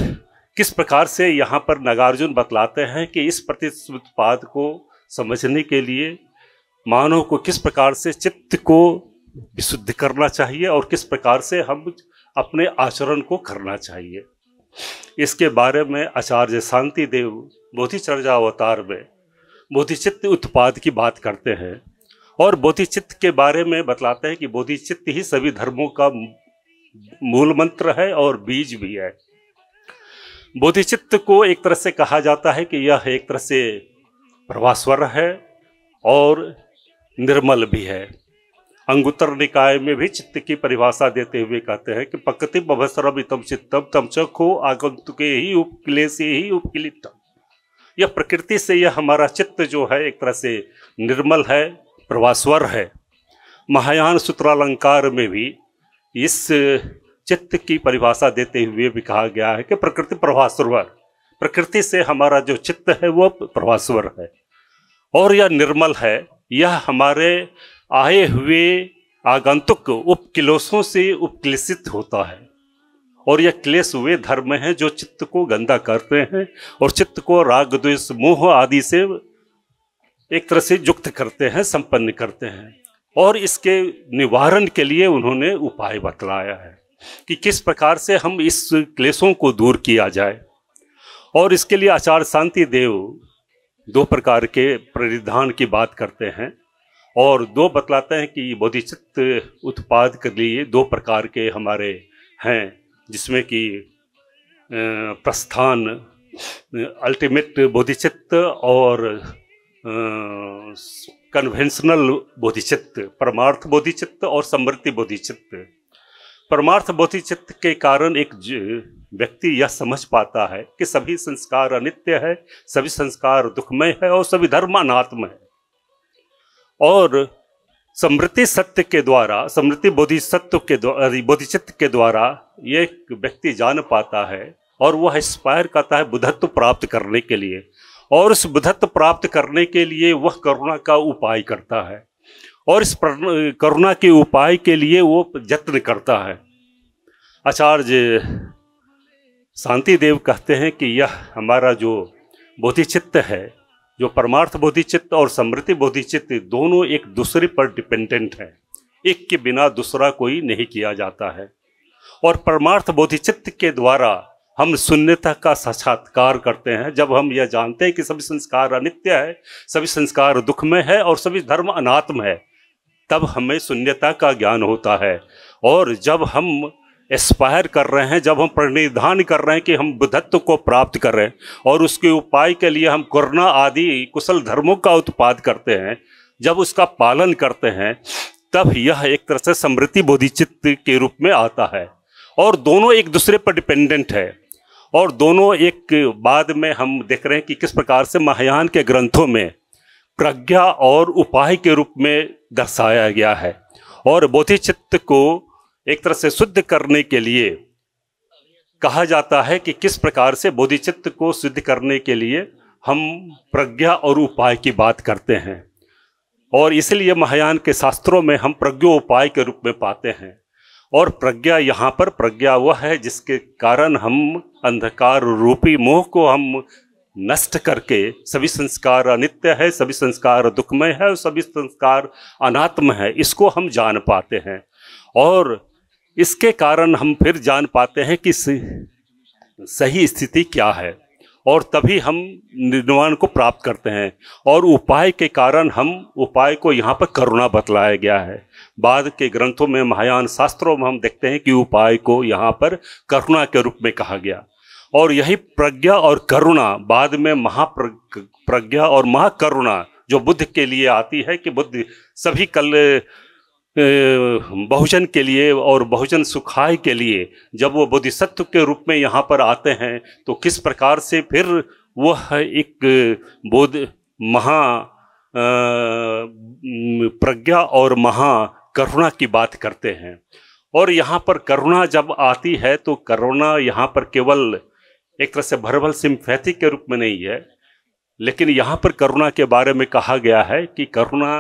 किस प्रकार से यहाँ पर नागार्जुन बतलाते हैं कि इस प्रतिशब्दपात को समझने के लिए मानव को किस प्रकार से चित्त को विशुद्ध करना चाहिए और किस प्रकार से हम अपने आचरण को करना चाहिए इसके बारे में आचार्य शांति देव बोधिचर्या अवतार में बोधिचित्त उत्पाद की बात करते हैं और बोधिचित्त के बारे में बतलाते हैं कि बोधिचित्त ही सभी धर्मों का मूल मंत्र है और बीज भी है बोधिचित्त को एक तरह से कहा जाता है कि यह एक तरह से प्रभास्वर है और निर्मल भी है अंगुतर निकाय में भी चित्त की परिभाषा देते हुए कहते हैं कि प्रकृति बभसरम इतम चित्तम तम आगंतुके ही उपकिले से ही उपकिलितम यह प्रकृति से यह हमारा चित्त जो है एक तरह से निर्मल है प्रभास्वर है महायान सूत्रालंकार में भी इस चित्त की परिभाषा देते हुए भी कहा गया है कि प्रकृति प्रभास्वर प्रकृति से हमारा जो चित्त है वह प्रभास्वर है और यह निर्मल है यह हमारे आए हुए आगंतुक उपकिलोशों से उपक्लेषित होता है और यह क्लेश वे धर्म हैं जो चित्त को गंदा करते हैं और चित्त को राग द्वेष मोह आदि से एक तरह से युक्त करते हैं संपन्न करते हैं और इसके निवारण के लिए उन्होंने उपाय बतलाया है कि किस प्रकार से हम इस क्लेशों को दूर किया जाए और इसके लिए आचार्य शांति देव दो प्रकार के परिधान की बात करते हैं और दो बतलाते हैं कि बोधिचित्त उत्पाद के लिए दो प्रकार के हमारे हैं जिसमें कि प्रस्थान अल्टीमेट बोधिचित्त और कन्वेंशनल बोधिचित्त परमार्थ बोधिचित्त और समृद्धि बोधिचित्त परमार्थ बोधिचित्त के कारण एक व्यक्ति यह समझ पाता है कि सभी संस्कार अनित्य है सभी संस्कार दुखमय है और सभी धर्म अनात्म है और स्मृति सत्य के द्वारा स्मृति सत्य के द्वारा बोधिचित्त के द्वारा ये व्यक्ति जान पाता है और वह इंस्पायर करता है बुद्धत्व प्राप्त करने के लिए और उस बुद्धत्व प्राप्त करने के लिए वह करुणा का उपाय करता है और इस करुणा के उपाय के लिए वो यत्न करता है आचार्य शांति देव कहते हैं कि यह हमारा जो बोधिचित्त है जो परमार्थ बोधिचित्त और समृति बोधिचित्त दोनों एक दूसरे पर डिपेंडेंट हैं एक के बिना दूसरा कोई नहीं किया जाता है और परमार्थ बोधिचित्त के द्वारा हम शून्यता का साक्षात्कार करते हैं जब हम यह जानते हैं कि सभी संस्कार अनित्य है सभी संस्कार दुख में है और सभी धर्म अनात्म है तब हमें शून्यता का ज्ञान होता है और जब हम एस्पायर कर रहे हैं जब हम प्रणिधान कर रहे हैं कि हम बुद्धत्व को प्राप्त कर रहे हैं और उसके उपाय के लिए हम कोरोना आदि कुशल धर्मों का उत्पाद करते हैं जब उसका पालन करते हैं तब यह एक तरह से समृद्धि बोधिचित्त के रूप में आता है और दोनों एक दूसरे पर डिपेंडेंट है और दोनों एक बाद में हम देख रहे हैं कि किस प्रकार से महायान के ग्रंथों में प्रज्ञा और उपाय के रूप में दर्शाया गया है और बोधिचित्त को एक तरह से शुद्ध करने के लिए कहा जाता है कि किस प्रकार से बोधिचित्त को सिद्ध करने के लिए हम प्रज्ञा और उपाय की बात करते हैं और इसलिए महायान के शास्त्रों में हम प्रज्ञो उपाय के रूप में पाते हैं और प्रज्ञा यहाँ पर प्रज्ञा वह है जिसके कारण हम अंधकार रूपी मोह को हम नष्ट करके सभी संस्कार अनित्य है सभी संस्कार दुखमय है और सभी संस्कार अनात्म है इसको हम जान पाते हैं और इसके कारण हम फिर जान पाते हैं कि सही स्थिति क्या है और तभी हम निर्माण को प्राप्त करते हैं और उपाय के कारण हम उपाय को यहाँ पर करुणा बतलाया गया है बाद के ग्रंथों में महायान शास्त्रों में हम देखते हैं कि उपाय को यहाँ पर करुणा के रूप में कहा गया और यही प्रज्ञा और करुणा बाद में महाप्रज्ञा और महाकरुणा जो बुद्ध के लिए आती है कि बुद्ध सभी कल बहुजन के लिए और बहुजन सुखाय के लिए जब वो बोधिसत्व के रूप में यहाँ पर आते हैं तो किस प्रकार से फिर वह एक बोध महा प्रज्ञा और महा करुणा की बात करते हैं और यहाँ पर करुणा जब आती है तो करुणा यहाँ पर केवल एक तरह से भरबल सिम्फैथिक के रूप में नहीं है लेकिन यहाँ पर करुणा के बारे में कहा गया है कि करुणा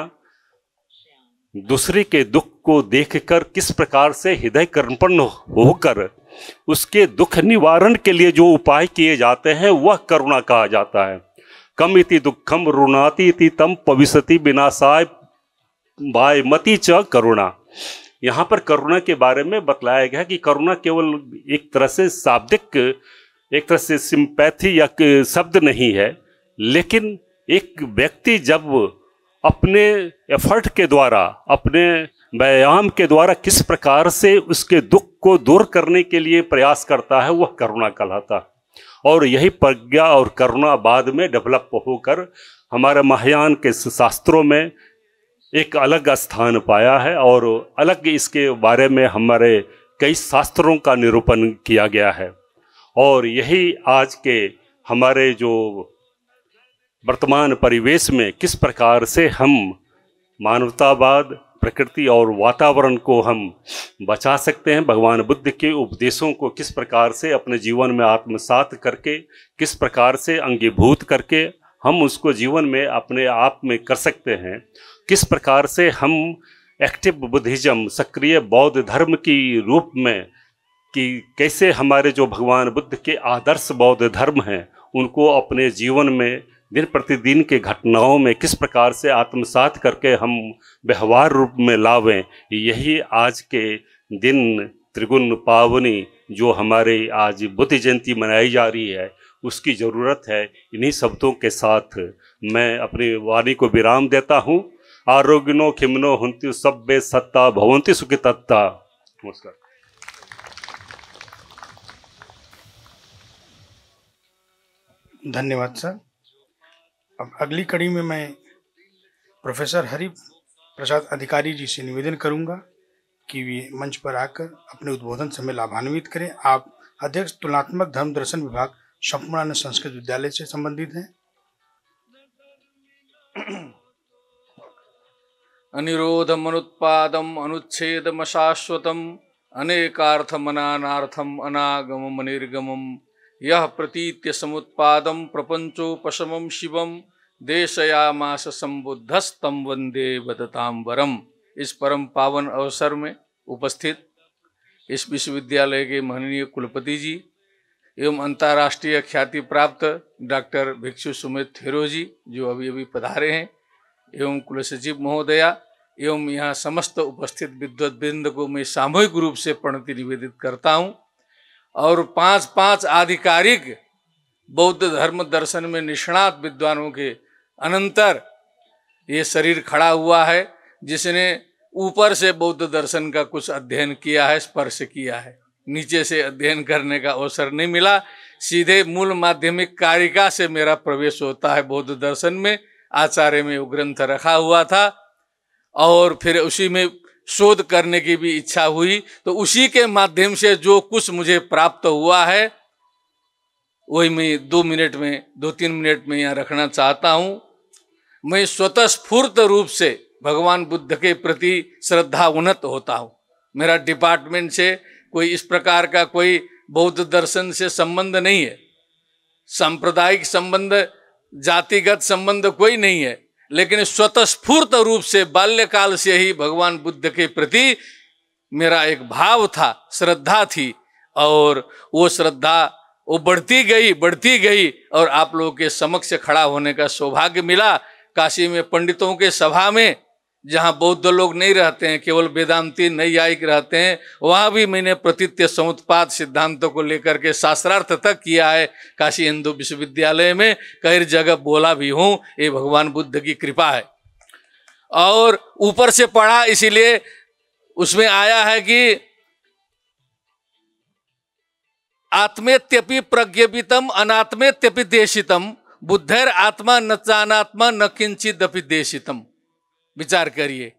दूसरे के दुख को देखकर किस प्रकार से हृदय कर्मपन्न होकर उसके दुख निवारण के लिए जो उपाय किए जाते हैं वह करुणा कहा जाता है कम इति दुखम रुणाती इति तम पविशति विनाशाय बायमति च करुणा यहाँ पर करुणा के बारे में बतलाया गया कि करुणा केवल एक तरह से शाब्दिक एक तरह से सिंपैथी या शब्द नहीं है लेकिन एक व्यक्ति जब अपने एफर्ट के द्वारा अपने व्यायाम के द्वारा किस प्रकार से उसके दुख को दूर करने के लिए प्रयास करता है वह करुणा कहलाता है और यही प्रज्ञा और करुणा बाद में डेवलप होकर हमारे महायान के शास्त्रों में एक अलग स्थान पाया है और अलग इसके बारे में हमारे कई शास्त्रों का निरूपण किया गया है और यही आज के हमारे जो वर्तमान परिवेश में किस प्रकार से हम मानवतावाद प्रकृति और वातावरण को हम बचा सकते हैं भगवान बुद्ध के उपदेशों को किस प्रकार से अपने जीवन में आत्मसात करके किस प्रकार से अंगीभूत करके हम उसको जीवन में अपने आप में कर सकते हैं किस प्रकार से हम एक्टिव बुद्धिज्म सक्रिय बौद्ध धर्म की रूप में कि कैसे हमारे जो भगवान बुद्ध के आदर्श बौद्ध धर्म हैं उनको अपने जीवन में दिन प्रतिदिन के घटनाओं में किस प्रकार से आत्मसात करके हम व्यवहार रूप में लावें यही आज के दिन त्रिगुण पावनी जो हमारे आज बुद्ध जयंती मनाई जा रही है उसकी ज़रूरत है इन्हीं शब्दों के साथ मैं अपनी वाणी को विराम देता हूँ आरोग्यनो खिमनो हंतु सभ्य सत्ता भवंती सुखी तत्ता नमस्कार धन्यवाद सर अब अगली कड़ी में मैं प्रोफेसर हरि प्रसाद अधिकारी जी से निवेदन करूंगा कि वे मंच पर आकर अपने उद्बोधन से हमें लाभान्वित करें आप अध्यक्ष तुलनात्मक धर्म दर्शन विभाग संपूर्ण संस्कृत विद्यालय से संबंधित हैं अनिरोधमनुत्पादम अनुच्छेदमशाश्वतम अनेकार्थमनानार्थम अनागम अनिर्गमम यह प्रतीत्य समुत्पादम प्रपंचोपशमम शिवम देशयामास संबुद्धस्तम वंदे बदताम्बरम इस परम पावन अवसर में उपस्थित इस विश्वविद्यालय के माननीय कुलपति जी एवं अंतर्राष्ट्रीय ख्याति प्राप्त डॉक्टर भिक्षु सुमित थेरो जी जो अभी अभी पधारे हैं एवं कुल सचिव महोदया एवं यहाँ समस्त उपस्थित विद्वत बिंद को मैं सामूहिक रूप से प्रणति निवेदित करता हूँ और पांच पांच आधिकारिक बौद्ध धर्म दर्शन में निष्णात विद्वानों के अनंतर ये शरीर खड़ा हुआ है जिसने ऊपर से बौद्ध दर्शन का कुछ अध्ययन किया है स्पर्श किया है नीचे से अध्ययन करने का अवसर नहीं मिला सीधे मूल माध्यमिक कारिका से मेरा प्रवेश होता है बौद्ध दर्शन में आचार्य में वो ग्रंथ रखा हुआ था और फिर उसी में शोध करने की भी इच्छा हुई तो उसी के माध्यम से जो कुछ मुझे प्राप्त हुआ है वही मैं दो मिनट में दो तीन मिनट में यहाँ रखना चाहता हूँ मैं स्वतः स्फूर्त रूप से भगवान बुद्ध के प्रति श्रद्धा उन्नत होता हूँ मेरा डिपार्टमेंट से कोई इस प्रकार का कोई बौद्ध दर्शन से संबंध नहीं है सांप्रदायिक संबंध जातिगत संबंध कोई नहीं है लेकिन स्वतस्फूर्त रूप से बाल्यकाल से ही भगवान बुद्ध के प्रति मेरा एक भाव था श्रद्धा थी और वो श्रद्धा वो बढ़ती गई बढ़ती गई और आप लोगों के समक्ष खड़ा होने का सौभाग्य मिला काशी में पंडितों के सभा में जहाँ बौद्ध लोग नहीं रहते हैं केवल वेदांति नैयायिक रहते हैं वहाँ भी मैंने प्रतित्य समुत्पाद सिद्धांतों को लेकर के शास्त्रार्थ तक किया है काशी हिंदू विश्वविद्यालय में कई जगह बोला भी हूँ ये भगवान बुद्ध की कृपा है और ऊपर से पढ़ा इसीलिए उसमें आया है कि आत्मेत्यपि प्रज्ञपितम अनात्मेत्यपि देशितम बुद्धैर आत्मा न चानात्मा न किंचित अपि देशितम विचार करिए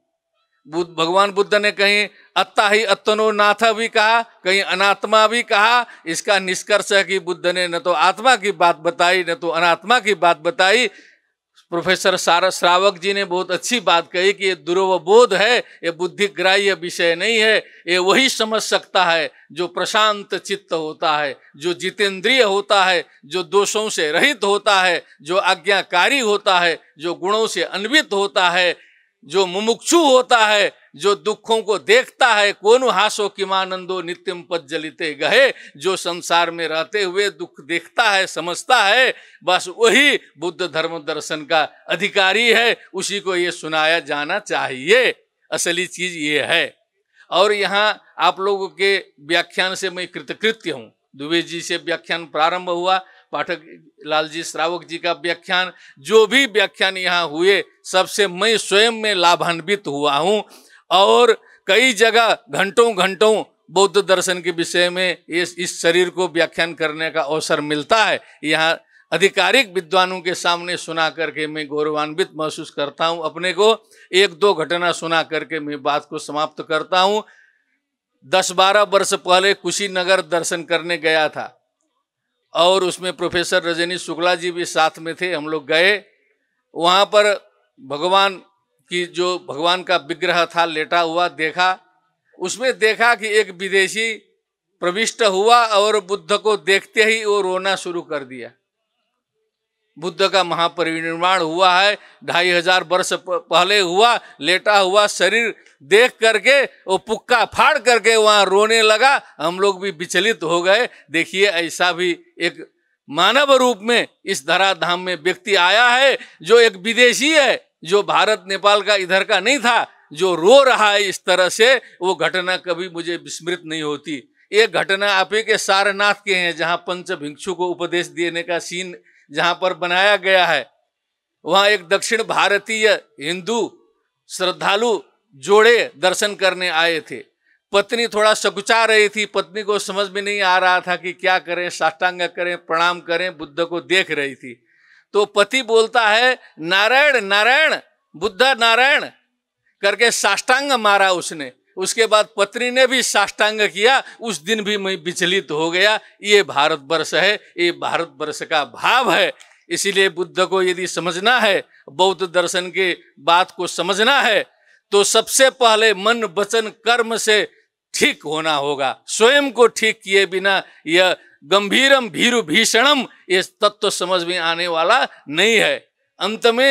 बुद्ध भगवान बुद्ध ने कहीं अत्ता ही अत्तनो नाथ भी कहा कहीं अनात्मा भी कहा इसका निष्कर्ष है कि बुद्ध ने न तो आत्मा की बात बताई न तो अनात्मा की बात बताई प्रोफेसर सारा श्रावक जी ने बहुत अच्छी बात कही कि ये दुर्वबोध है ये बुद्धिग्राह्य विषय नहीं है ये वही समझ सकता है जो प्रशांत चित्त होता है जो जितेंद्रिय होता है जो दोषों से रहित होता है जो आज्ञाकारी होता है जो गुणों से अन्वित होता है जो मुमुक्षु होता है जो दुखों को देखता है कौन हासो किमानंदो नित्यम पद जलिते गहे जो संसार में रहते हुए दुख देखता है समझता है बस वही बुद्ध धर्म दर्शन का अधिकारी है उसी को ये सुनाया जाना चाहिए असली चीज ये है और यहाँ आप लोगों के व्याख्यान से मैं कृतकृत्य हूँ दुबे जी से व्याख्यान प्रारंभ हुआ पाठक लाल जी श्रावक जी का व्याख्यान जो भी व्याख्यान यहाँ हुए सबसे मैं स्वयं में लाभान्वित हुआ हूँ और कई जगह घंटों घंटों बौद्ध दर्शन के विषय में इस इस शरीर को व्याख्यान करने का अवसर मिलता है यहाँ आधिकारिक विद्वानों के सामने सुना करके मैं गौरवान्वित महसूस करता हूँ अपने को एक दो घटना सुना करके मैं बात को समाप्त करता हूँ दस बारह वर्ष पहले कुशीनगर दर्शन करने गया था और उसमें प्रोफेसर रजनी शुक्ला जी भी साथ में थे हम लोग गए वहाँ पर भगवान की जो भगवान का विग्रह था लेटा हुआ देखा उसमें देखा कि एक विदेशी प्रविष्ट हुआ और बुद्ध को देखते ही वो रोना शुरू कर दिया बुद्ध का महापरिनिर्माण हुआ है ढाई हजार वर्ष पहले हुआ लेटा हुआ शरीर देख करके वो पुक्का फाड़ करके वहाँ रोने लगा हम लोग भी विचलित हो गए देखिए ऐसा भी एक मानव रूप में इस धराधाम में व्यक्ति आया है जो एक विदेशी है जो भारत नेपाल का इधर का नहीं था जो रो रहा है इस तरह से वो घटना कभी मुझे विस्मृत नहीं होती ये घटना आप ही के सारनाथ के हैं जहाँ पंच भिक्षु को उपदेश देने का सीन जहां पर बनाया गया है वहां एक दक्षिण भारतीय हिंदू श्रद्धालु जोड़े दर्शन करने आए थे पत्नी थोड़ा सकुचा रही थी पत्नी को समझ में नहीं आ रहा था कि क्या करें साष्टांग करें प्रणाम करें बुद्ध को देख रही थी तो पति बोलता है नारायण नारायण बुद्ध नारायण करके साष्टांग मारा उसने उसके बाद पत्नी ने भी साष्टांग किया उस दिन भी मैं विचलित हो गया ये भारतवर्ष है ये भारतवर्ष का भाव है इसीलिए बुद्ध को यदि समझना है बौद्ध दर्शन के बात को समझना है तो सबसे पहले मन वचन कर्म से ठीक होना होगा स्वयं को ठीक किए बिना यह गंभीरम भीरु भीषणम ये तत्व समझ में आने वाला नहीं है अंत में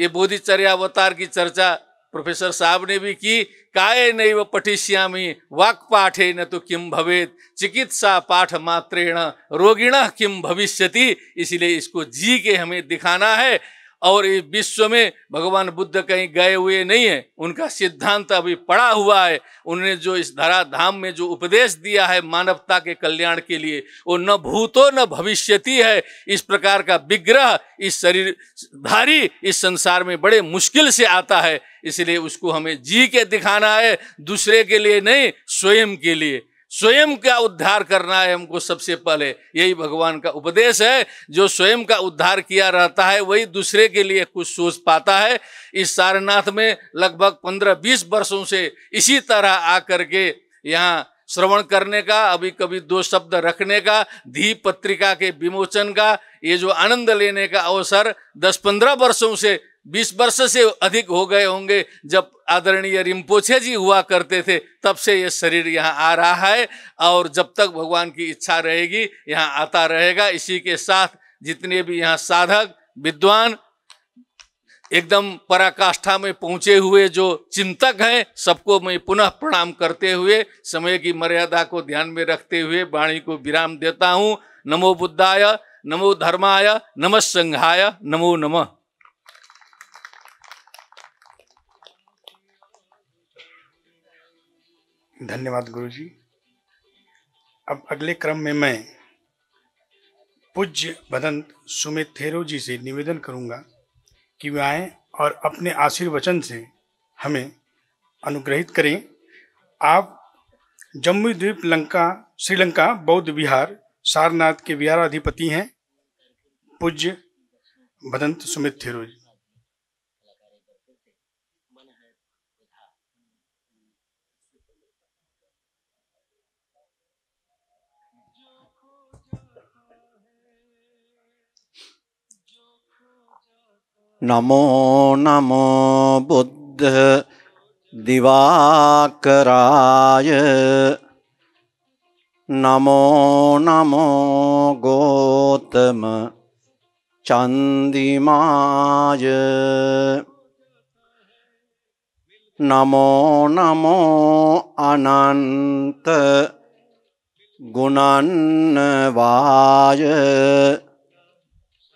ये बोधिचर्यावतार की चर्चा प्रोफेसर साहब ने भी की काय नैव पठिष्यामी वाक् पाठे न तो किम भवेत चिकित्सा पाठ मात्रेण रोगिण किम भविष्यति इसलिए इसको जी के हमें दिखाना है और इस विश्व में भगवान बुद्ध कहीं गए हुए नहीं है उनका सिद्धांत अभी पड़ा हुआ है उन्होंने जो इस धरा धाम में जो उपदेश दिया है मानवता के कल्याण के लिए वो न भूतो न भविष्यति है इस प्रकार का विग्रह इस शरीरधारी इस संसार में बड़े मुश्किल से आता है इसलिए उसको हमें जी के दिखाना है दूसरे के लिए नहीं स्वयं के लिए स्वयं का उद्धार करना है हमको सबसे पहले यही भगवान का उपदेश है जो स्वयं का उद्धार किया रहता है वही दूसरे के लिए कुछ सोच पाता है इस सारनाथ में लगभग पंद्रह बीस वर्षों से इसी तरह आकर के यहाँ श्रवण करने का अभी कभी दो शब्द रखने का धी पत्रिका के विमोचन का ये जो आनंद लेने का अवसर दस पंद्रह वर्षों से बीस वर्ष से अधिक हो गए होंगे जब आदरणीय रिम्पोछे जी हुआ करते थे तब से ये शरीर यहाँ आ रहा है और जब तक भगवान की इच्छा रहेगी यहाँ आता रहेगा इसी के साथ जितने भी यहाँ साधक विद्वान एकदम पराकाष्ठा में पहुंचे हुए जो चिंतक हैं सबको मैं पुनः प्रणाम करते हुए समय की मर्यादा को ध्यान में रखते हुए वाणी को विराम देता हूँ नमो बुद्धाय नमो धर्माय नमः संघाय नमो नमः धन्यवाद गुरु जी अब अगले क्रम में मैं पूज्य भदंत सुमित थेरो जी से निवेदन करूंगा कि वे आए और अपने आशीर्वचन से हमें अनुग्रहित करें आप जम्मू द्वीप लंका श्रीलंका बौद्ध विहार सारनाथ के विहाराधिपति हैं पूज्य भदंत सुमित थेरो जी නමෝ නමෝ බුද්ධ දිවාකරාය නමෝ නමෝ ගෝතම චන්දිමාය නමෝ නමෝ අනන්ත ගුණන්නවාය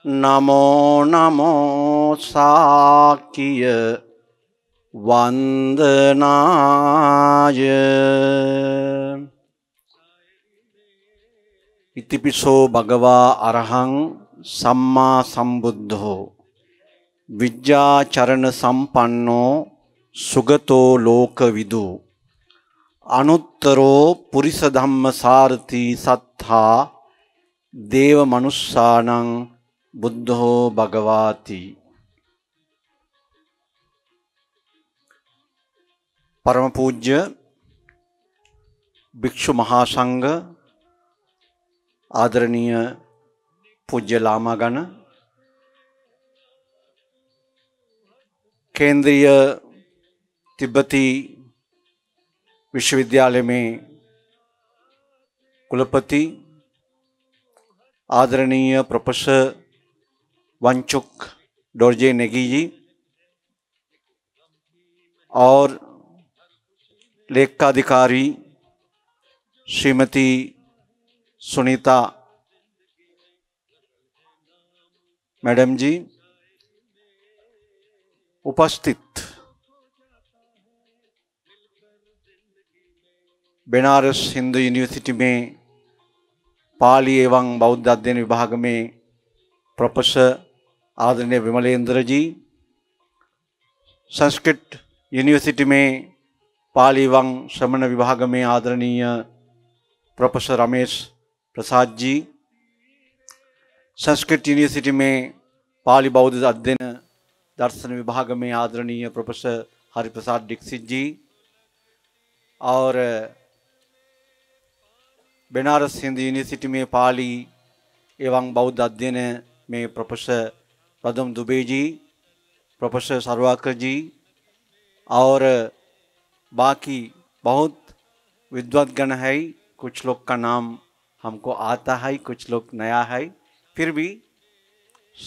නමෝ නමෝ සාක්කිය වන්දනාය ඉතිපිසෝ භගවා අරහං සම්මා සම්බුද්ධෝ විජ්ජාචරණ සම්පන්නෝ සුගතෝ ලෝකවිදු අනුත්තරෝ පුරිස ධම්ම සාරති සත්තා දේව මනුස්සානං බුද්ධෝ භගවාති පරම පූජ්‍ය භික්ෂු මහා සංඝ ආදරණීය පූජ්‍ය ලාමාගණ කේන්ද්‍රීය तिब्बती विश्वविद्यालय में कुलपति आदरणीय प्रोफेसर वंचुक डोरजे नेगी जी और लेखाधिकारी श्रीमती सुनीता मैडम जी उपस्थित बनारस हिंदू यूनिवर्सिटी में पाली एवं बौद्ध अध्ययन विभाग में प्रोफेसर आदरणीय विमलेंद्र जी संस्कृत यूनिवर्सिटी में पाली वंग श्रमण विभाग में आदरणीय प्रोफेसर रमेश प्रसाद जी संस्कृत यूनिवर्सिटी में पाली बौद्ध अध्ययन दर्शन विभाग में आदरणीय प्रोफेसर हरिप्रसाद दीक्षित जी और बनारस हिंदी यूनिवर्सिटी में पाली एवं बौद्ध अध्ययन में प्रोफेसर प्रदम दुबे जी प्रोफेसर सरवाकर जी और बाकी बहुत गण है कुछ लोग का नाम हमको आता है कुछ लोग नया है फिर भी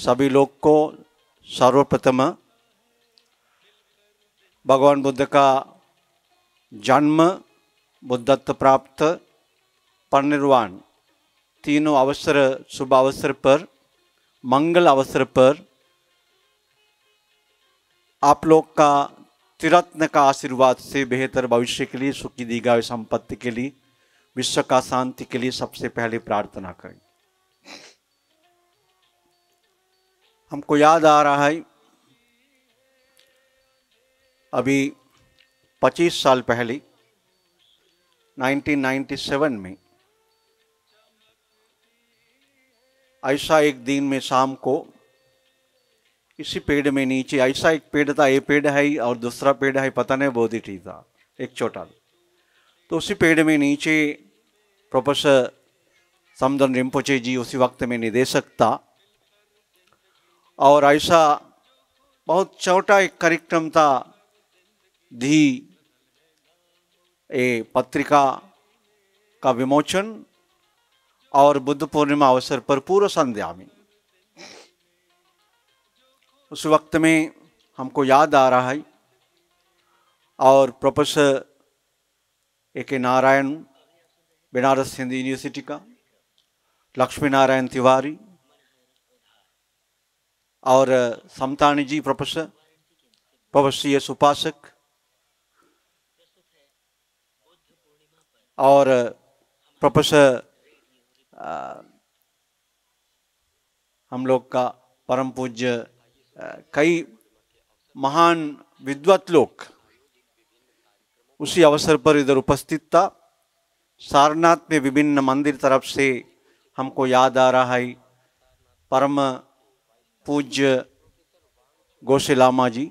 सभी लोग को सर्वप्रथम भगवान बुद्ध का जन्म बुद्धत्व प्राप्त पर निर्वाण तीनों अवसर शुभ अवसर पर मंगल अवसर पर आप लोग का तिरत्न का आशीर्वाद से बेहतर भविष्य के लिए सुखी दीघा संपत्ति के लिए विश्व का शांति के लिए सबसे पहले प्रार्थना करें हमको याद आ रहा है अभी 25 साल पहले 1997 में ऐसा एक दिन में शाम को इसी पेड़ में नीचे ऐसा एक पेड़ था ये पेड़ है और दूसरा पेड़ है पता नहीं बहुत ही ठीक था एक छोटा तो उसी पेड़ में नीचे प्रोफेसर समदन रिम्पोचे जी उसी वक्त में निदेशक था और ऐसा बहुत छोटा एक कार्यक्रम था धी ए पत्रिका का विमोचन और बुद्ध पूर्णिमा अवसर पर पूर्व संध्या में उस वक्त में हमको याद आ रहा है और प्रोफेसर ए के नारायण बनारस हिंदी यूनिवर्सिटी का लक्ष्मी नारायण तिवारी और Samtani ji professor professor S Upasak और प्रोफेसर हम लोग का परम पूज्य कई महान विद्वत लोग उसी अवसर पर इधर उपस्थित था सारनाथ में विभिन्न मंदिर तरफ से हमको याद आ रहा है परम पूज्य गोशिलामा जी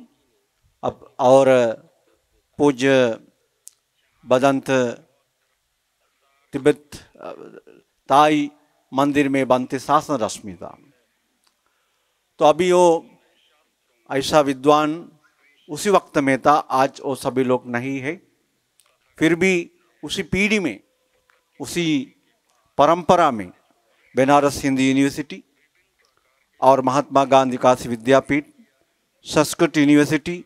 अब और पूज्य बदंत तिब्बत ताई मंदिर में बनते शासन रश्मिता तो अभी वो ऐसा विद्वान उसी वक्त में था आज वो सभी लोग नहीं है फिर भी उसी पीढ़ी में उसी परंपरा में बनारस हिंदी यूनिवर्सिटी और महात्मा गांधी काशी विद्यापीठ संस्कृत यूनिवर्सिटी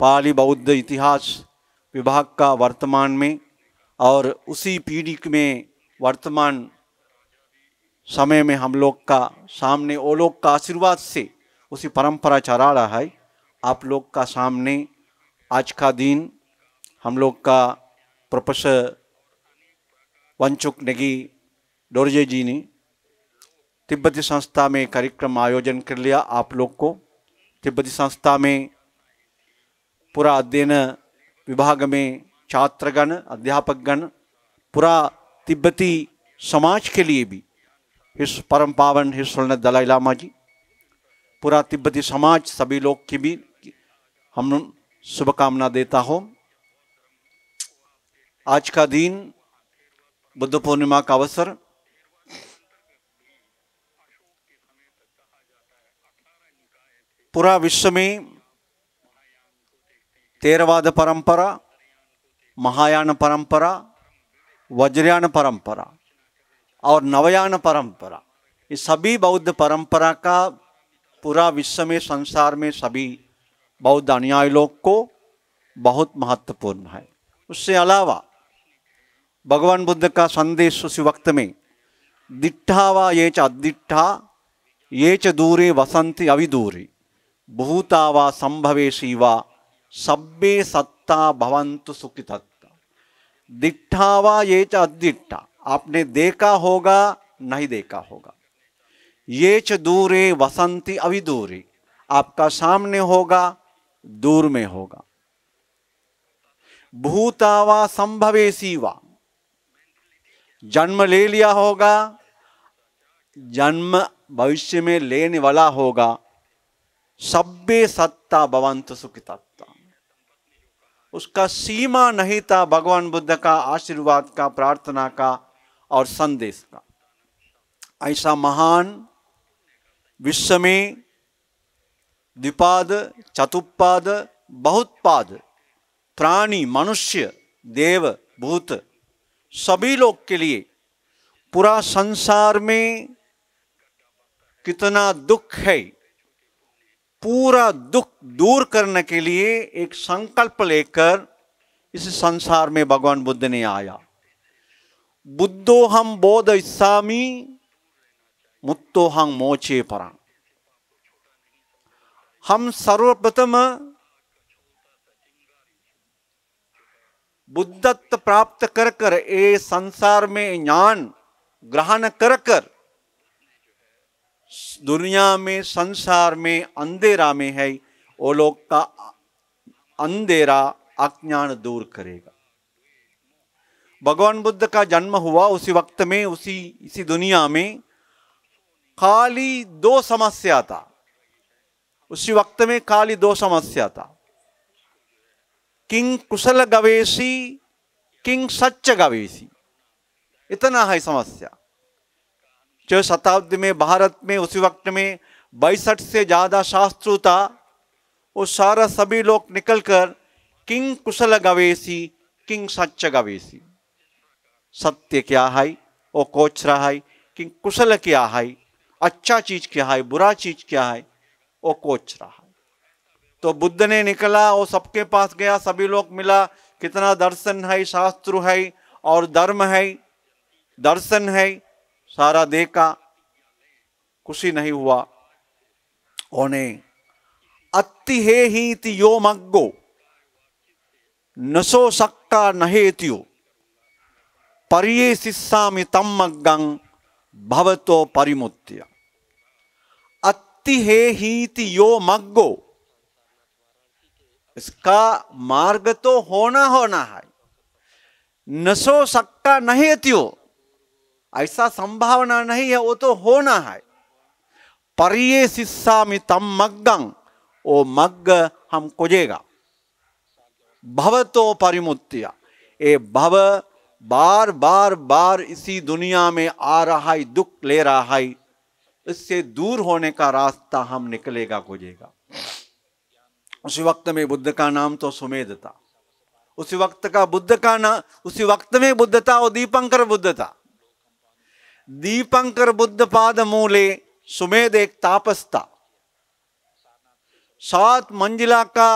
पाली बौद्ध इतिहास विभाग का वर्तमान में और उसी पीढ़ी में वर्तमान समय में हम लोग का सामने वो लोग का आशीर्वाद से उसी परंपरा चला रहा है आप लोग का सामने आज का दिन हम लोग का प्रोफेसर वंचुक नेगी डोरजे जी ने तिब्बती संस्था में कार्यक्रम आयोजन कर लिया आप लोग को तिब्बती संस्था में पूरा अध्ययन विभाग में छात्रगण अध्यापकगण पूरा तिब्बती समाज के लिए भी इस परम पावन हे स्वर्ण दलाई लामा जी पूरा तिब्बती समाज सभी लोग की भी हम शुभकामना देता हो आज का दिन बुद्ध पूर्णिमा का अवसर पूरा विश्व में तेरवाद परंपरा महायान परंपरा वज्रयान परंपरा और नवयान परंपरा ये सभी बौद्ध परंपरा का पूरा विश्व में संसार में सभी बौद्ध अनुयायी लोग को बहुत महत्वपूर्ण है उससे अलावा भगवान बुद्ध का संदेश उस वक्त में दिट्ठा व ये च अदिट्ठा ये च दूरे वसंती अविदूरी भूता व संभवे शिवा सभ्य सत्ता भवंतु सुखितत्ता दिट्ठा व ये च अदिट्ठा आपने देखा होगा नहीं देखा होगा ये च दूरे वसंती अभी दूरी आपका सामने होगा दूर में होगा भूतावा संभवेशी सीवा जन्म ले लिया होगा जन्म भविष्य में लेने वाला होगा सभ्य सत्ता भवंत सुख तत्ता उसका सीमा नहीं था भगवान बुद्ध का आशीर्वाद का प्रार्थना का और संदेश का ऐसा महान विश्व में द्विपाद चतुपाद बहुत पाद प्राणी मनुष्य देव भूत सभी लोग के लिए पूरा संसार में कितना दुख है पूरा दुख दूर करने के लिए एक संकल्प लेकर इस संसार में भगवान बुद्ध ने आया बुद्धो हम बोध इस्सामी मुत्तो हम मोचे परा हम सर्वप्रथम बुद्धत्व प्राप्त कर कर ए संसार में ज्ञान ग्रहण कर कर दुनिया में संसार में अंधेरा में है वो लोग का अंधेरा अज्ञान दूर करेगा भगवान बुद्ध का जन्म हुआ उसी वक्त में उसी इसी दुनिया में खाली दो समस्या था उसी वक्त में खाली दो समस्या था किंग कुशल गवेशी किंग सच्च गवेशी इतना है समस्या जो शताब्दी में भारत में उसी वक्त में बैसठ से ज़्यादा शास्त्र था वो सारा सभी लोग निकलकर किंग कुशल गवेशी किंग सच्च गवेशी सत्य क्या है वो कोच रहा है कि कुशल क्या है अच्छा चीज क्या है बुरा चीज क्या है वो कोच रहा है तो बुद्ध ने निकला वो सबके पास गया सभी लोग मिला कितना दर्शन है शास्त्र है और धर्म है दर्शन है सारा देखा खुशी नहीं हुआ उन्हें अति हे ही यो मग्गो नसो सक्का नहे त्यो පරියේ සිස්සාමි තම්මක්ගං භවතෝ පරිමුත්තිය. අත්ති හේහීති යෝ මක්ගෝ. ස්කා මාර්ගතෝ හෝන හෝනහයි. नसो सक्का नहीं त्यो ऐसा संभावना नहीं है वो तो होना है परिये शिष्सा में तम मग्गं वो मग्ग हम कोजेगा भव तो परिमुत्तिया ये भव बार बार बार इसी दुनिया में आ रहा है दुख ले रहा है इससे दूर होने का रास्ता हम निकलेगा खोजेगा उसी वक्त में बुद्ध का नाम तो सुमेध था उसी वक्त का बुद्ध का नाम उसी वक्त में बुद्ध था और दीपंकर बुद्ध था दीपंकर बुद्ध पाद मूले सुमेद एक तापस था सात मंजिला का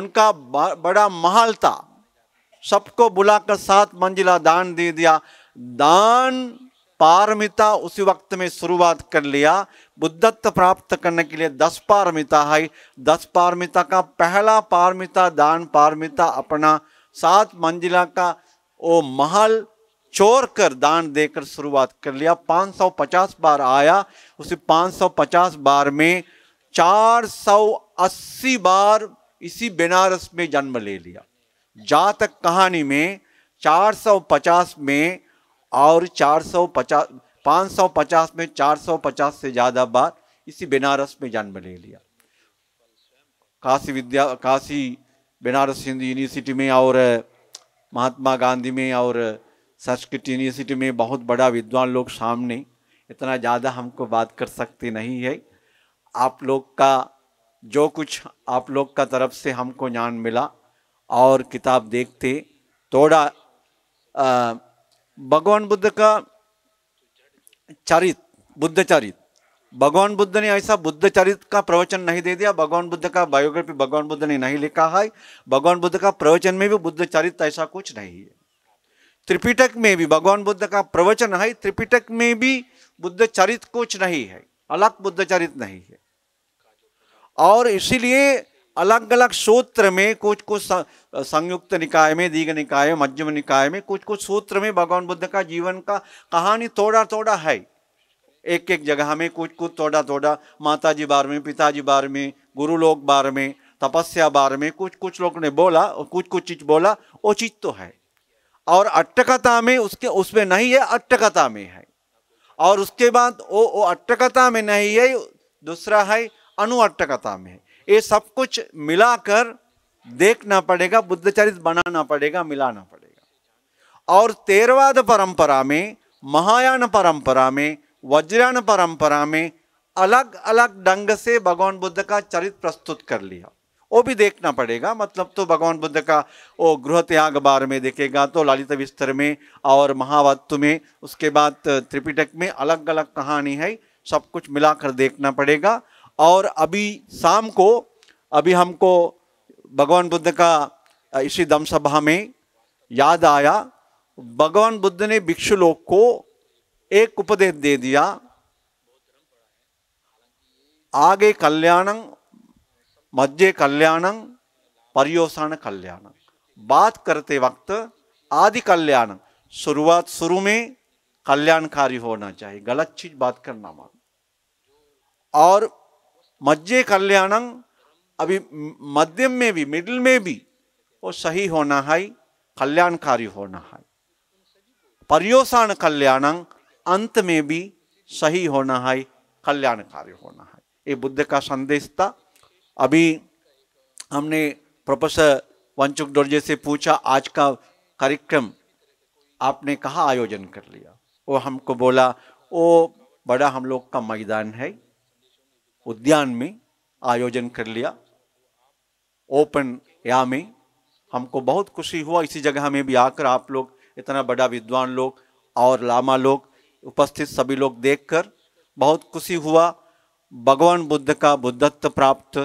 उनका बड़ा महल था सबको बुलाकर सात मंजिला दान दे दिया दान पारमिता उसी वक्त में शुरुआत कर लिया बुद्धत्व प्राप्त करने के लिए दस पारमिता है दस पारमिता का पहला पारमिता दान पारमिता अपना सात मंजिला का वो महल चोर कर दान देकर शुरुआत कर लिया 550 बार आया उसी 550 बार में 480 बार इसी बनारस में जन्म ले लिया जातक कहानी में 450 में और 450 550 में 450 से ज़्यादा बार इसी बनारस में जन्म ले लिया काशी विद्या काशी बनारस हिंदू यूनिवर्सिटी में और महात्मा गांधी में और संस्कृत यूनिवर्सिटी में बहुत बड़ा विद्वान लोग सामने इतना ज़्यादा हमको बात कर सकते नहीं है आप लोग का जो कुछ आप लोग का तरफ से हमको ज्ञान मिला और किताब देखते थोड़ा भगवान बुद्ध का चरित बुद्ध चरित भगवान बुद्ध ने ऐसा बुद्ध चरित का प्रवचन नहीं दे दिया भगवान बुद्ध का बायोग्राफी भगवान बुद्ध ने नहीं लिखा है भगवान बुद्ध का प्रवचन में भी बुद्ध चरित ऐसा कुछ नहीं है त्रिपिटक में भी भगवान बुद्ध का प्रवचन है त्रिपिटक में भी बुद्ध चरित कुछ नहीं है अलग बुद्ध चरित नहीं है और इसीलिए अलग अलग सूत्र में कुछ कुछ संयुक्त निकाय में दीघ निकाय में मध्यम निकाय में कुछ कुछ सूत्र में भगवान बुद्ध का जीवन का कहानी थोड़ा थोड़ा है एक एक जगह में कुछ कुछ थोड़ा थोड़ा माता जी बार में पिताजी बार में गुरु लोग बार में तपस्या बार में कुछ कुछ लोग ने बोला और कुछ कुछ चीज बोला वो चीज तो है और अट्टकथा में उसके उसमें नहीं है अट्टकथा में है और उसके बाद वो वो अट्टकथा में नहीं है दूसरा है अनुअट्टकथा में है ये सब कुछ मिलाकर देखना पड़ेगा बुद्धचरित बनाना पड़ेगा मिलाना पड़ेगा और तेरवाद परंपरा में महायान परंपरा में वज्रयान परंपरा में अलग अलग ढंग से भगवान बुद्ध का चरित्र प्रस्तुत कर लिया वो भी देखना पड़ेगा मतलब तो भगवान बुद्ध का वो गृह त्याग बार में देखेगा तो ललित विस्तर में और महावत्व में उसके बाद त्रिपिटक में अलग अलग कहानी है सब कुछ मिलाकर देखना पड़ेगा और अभी शाम को अभी हमको भगवान बुद्ध का इसी दम सभा में याद आया भगवान बुद्ध ने भिक्षु लोग को एक उपदेश दे दिया आगे कल्याणं मध्य कल्याणं पर्योसान कल्याणं बात करते वक्त आदि कल्याण शुरुआत शुरू में कल्याणकारी होना चाहिए गलत चीज बात करना मान और मज्जे कल्याणं अभी मध्यम में भी मिडिल में भी वो सही होना है कल्याणकारी होना है पर्योसान कल्याणं अंत में भी सही होना है कल्याणकारी होना है ये बुद्ध का संदेश था अभी हमने प्रोफेसर वंचुक डोरजे से पूछा आज का कार्यक्रम आपने कहा आयोजन कर लिया वो हमको बोला वो बड़ा हम लोग का मैदान है उद्यान में आयोजन कर लिया ओपन या में हमको बहुत खुशी हुआ इसी जगह में भी आकर आप लोग इतना बड़ा विद्वान लोग और लामा लोग उपस्थित सभी लोग देखकर बहुत खुशी हुआ भगवान बुद्ध का बुद्धत्व प्राप्त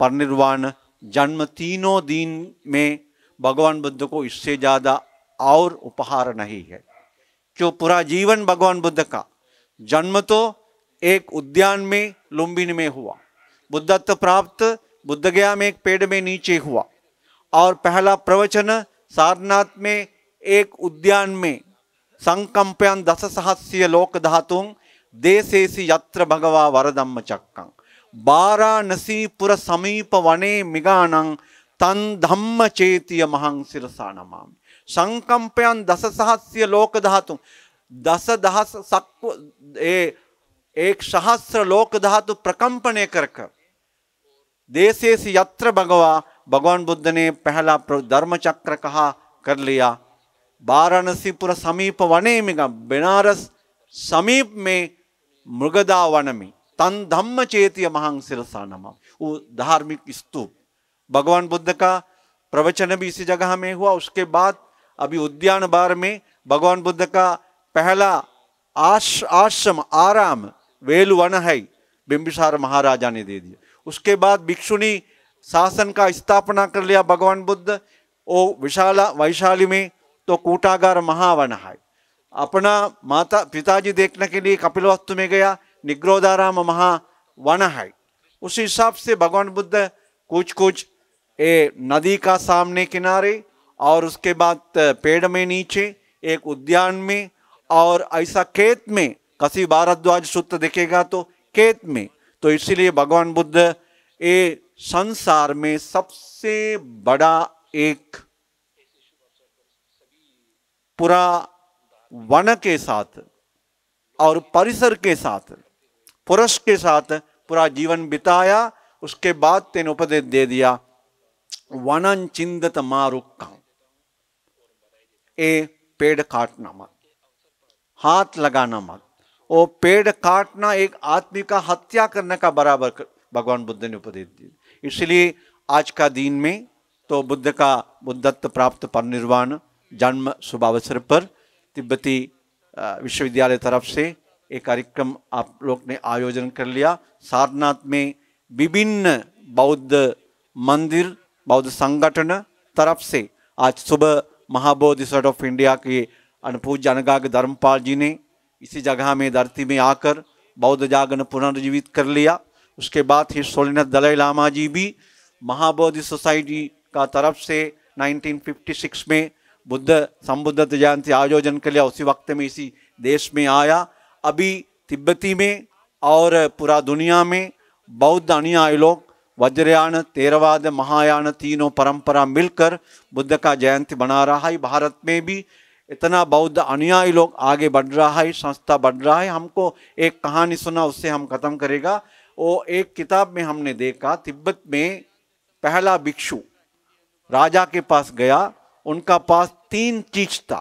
परनिर्वाण जन्म तीनों दिन में भगवान बुद्ध को इससे ज़्यादा और उपहार नहीं है जो पूरा जीवन भगवान बुद्ध का जन्म तो एक उद्यान में लुम्बिनी में हुआ बुद्धत्व प्राप्त बुद्धगया में एक पेड़ में नीचे हुआ और पहला प्रवचन सारनाथ में एक उद्यान में संकम्पयन दस सहस्य लोक धातु देशेसी यत्र भगवा वरदम चक्कं वाराणसीपुर समीप वने मिगाणं तन धम्म चेतिय महं शिरसा नमामि संकम्पयन दस सहस्य लोक धातु दस दहस सक्व ए ඒ ශහස්ත්‍ර ලෝක ධාතු ප්‍රකම්පණය කර කර. දේශේසි යත්‍ර භගවා भगवान बुद्ध ने पहला धर्म चक्र कहा कर लिया वाराणसीपुर समीप वने में बनारस समीप में मृगदा वन में तन धम्म चेती महांग सिरसा नमा वो धार्मिक स्तूप भगवान बुद्ध का प्रवचन भी इसी जगह में हुआ उसके बाद अभी उद्यान बार में भगवान बुद्ध का पहला आश आश्रम आराम वेल वन है बिंबिसार महाराजा ने दे दिया उसके बाद भिक्षुणी शासन का स्थापना कर लिया भगवान बुद्ध ओ विशाला वैशाली में तो कूटागार महावन है अपना माता पिताजी देखने के लिए कपिलवस्तु में गया निग्रोधाराम महावन है उस हिसाब से भगवान बुद्ध कुछ कुछ ए नदी का सामने किनारे और उसके बाद पेड़ में नीचे एक उद्यान में और ऐसा खेत में कसी भारद्वाज सूत्र देखेगा तो केत में तो इसीलिए भगवान बुद्ध ये संसार में सबसे बड़ा एक पूरा वन के साथ और परिसर के साथ पुरुष के साथ पूरा जीवन बिताया उसके बाद तेन उपदेश दे दिया वन चिंदत मारुक्का ए पेड़ काटना मत हाथ लगाना मत वो पेड़ काटना एक आदमी का हत्या करने का बराबर कर, भगवान बुद्ध ने उपदेश दिया इसलिए आज का दिन में तो बुद्ध का बुद्धत्व प्राप्त पर निर्वाण जन्म शुभ अवसर पर तिब्बती विश्वविद्यालय तरफ से एक कार्यक्रम आप लोग ने आयोजन कर लिया सारनाथ में विभिन्न बौद्ध मंदिर बौद्ध संगठन तरफ से आज सुबह महाबोधि सर्ट ऑफ इंडिया के अनुपूज जनगाग धर्मपाल जी ने इसी जगह में धरती में आकर बौद्ध जागरण पुनर्जीवित कर लिया उसके बाद ही सोलनाथ दलाई लामा जी भी महाबोधि सोसाइटी का तरफ से 1956 में बुद्ध संबुद्ध जयंती आयोजन कर लिया उसी वक्त में इसी देश में आया अभी तिब्बती में और पूरा दुनिया में बौद्ध अनुयायी लोग वज्रयान तेरवाद महायान तीनों परंपरा मिलकर बुद्ध का जयंती बना रहा है भारत में भी इतना बौद्ध अनुयायी लोग आगे बढ़ रहा है संस्था बढ़ रहा है हमको एक कहानी सुना उससे हम ख़त्म करेगा वो एक किताब में हमने देखा तिब्बत में पहला भिक्षु राजा के पास गया उनका पास तीन चीज था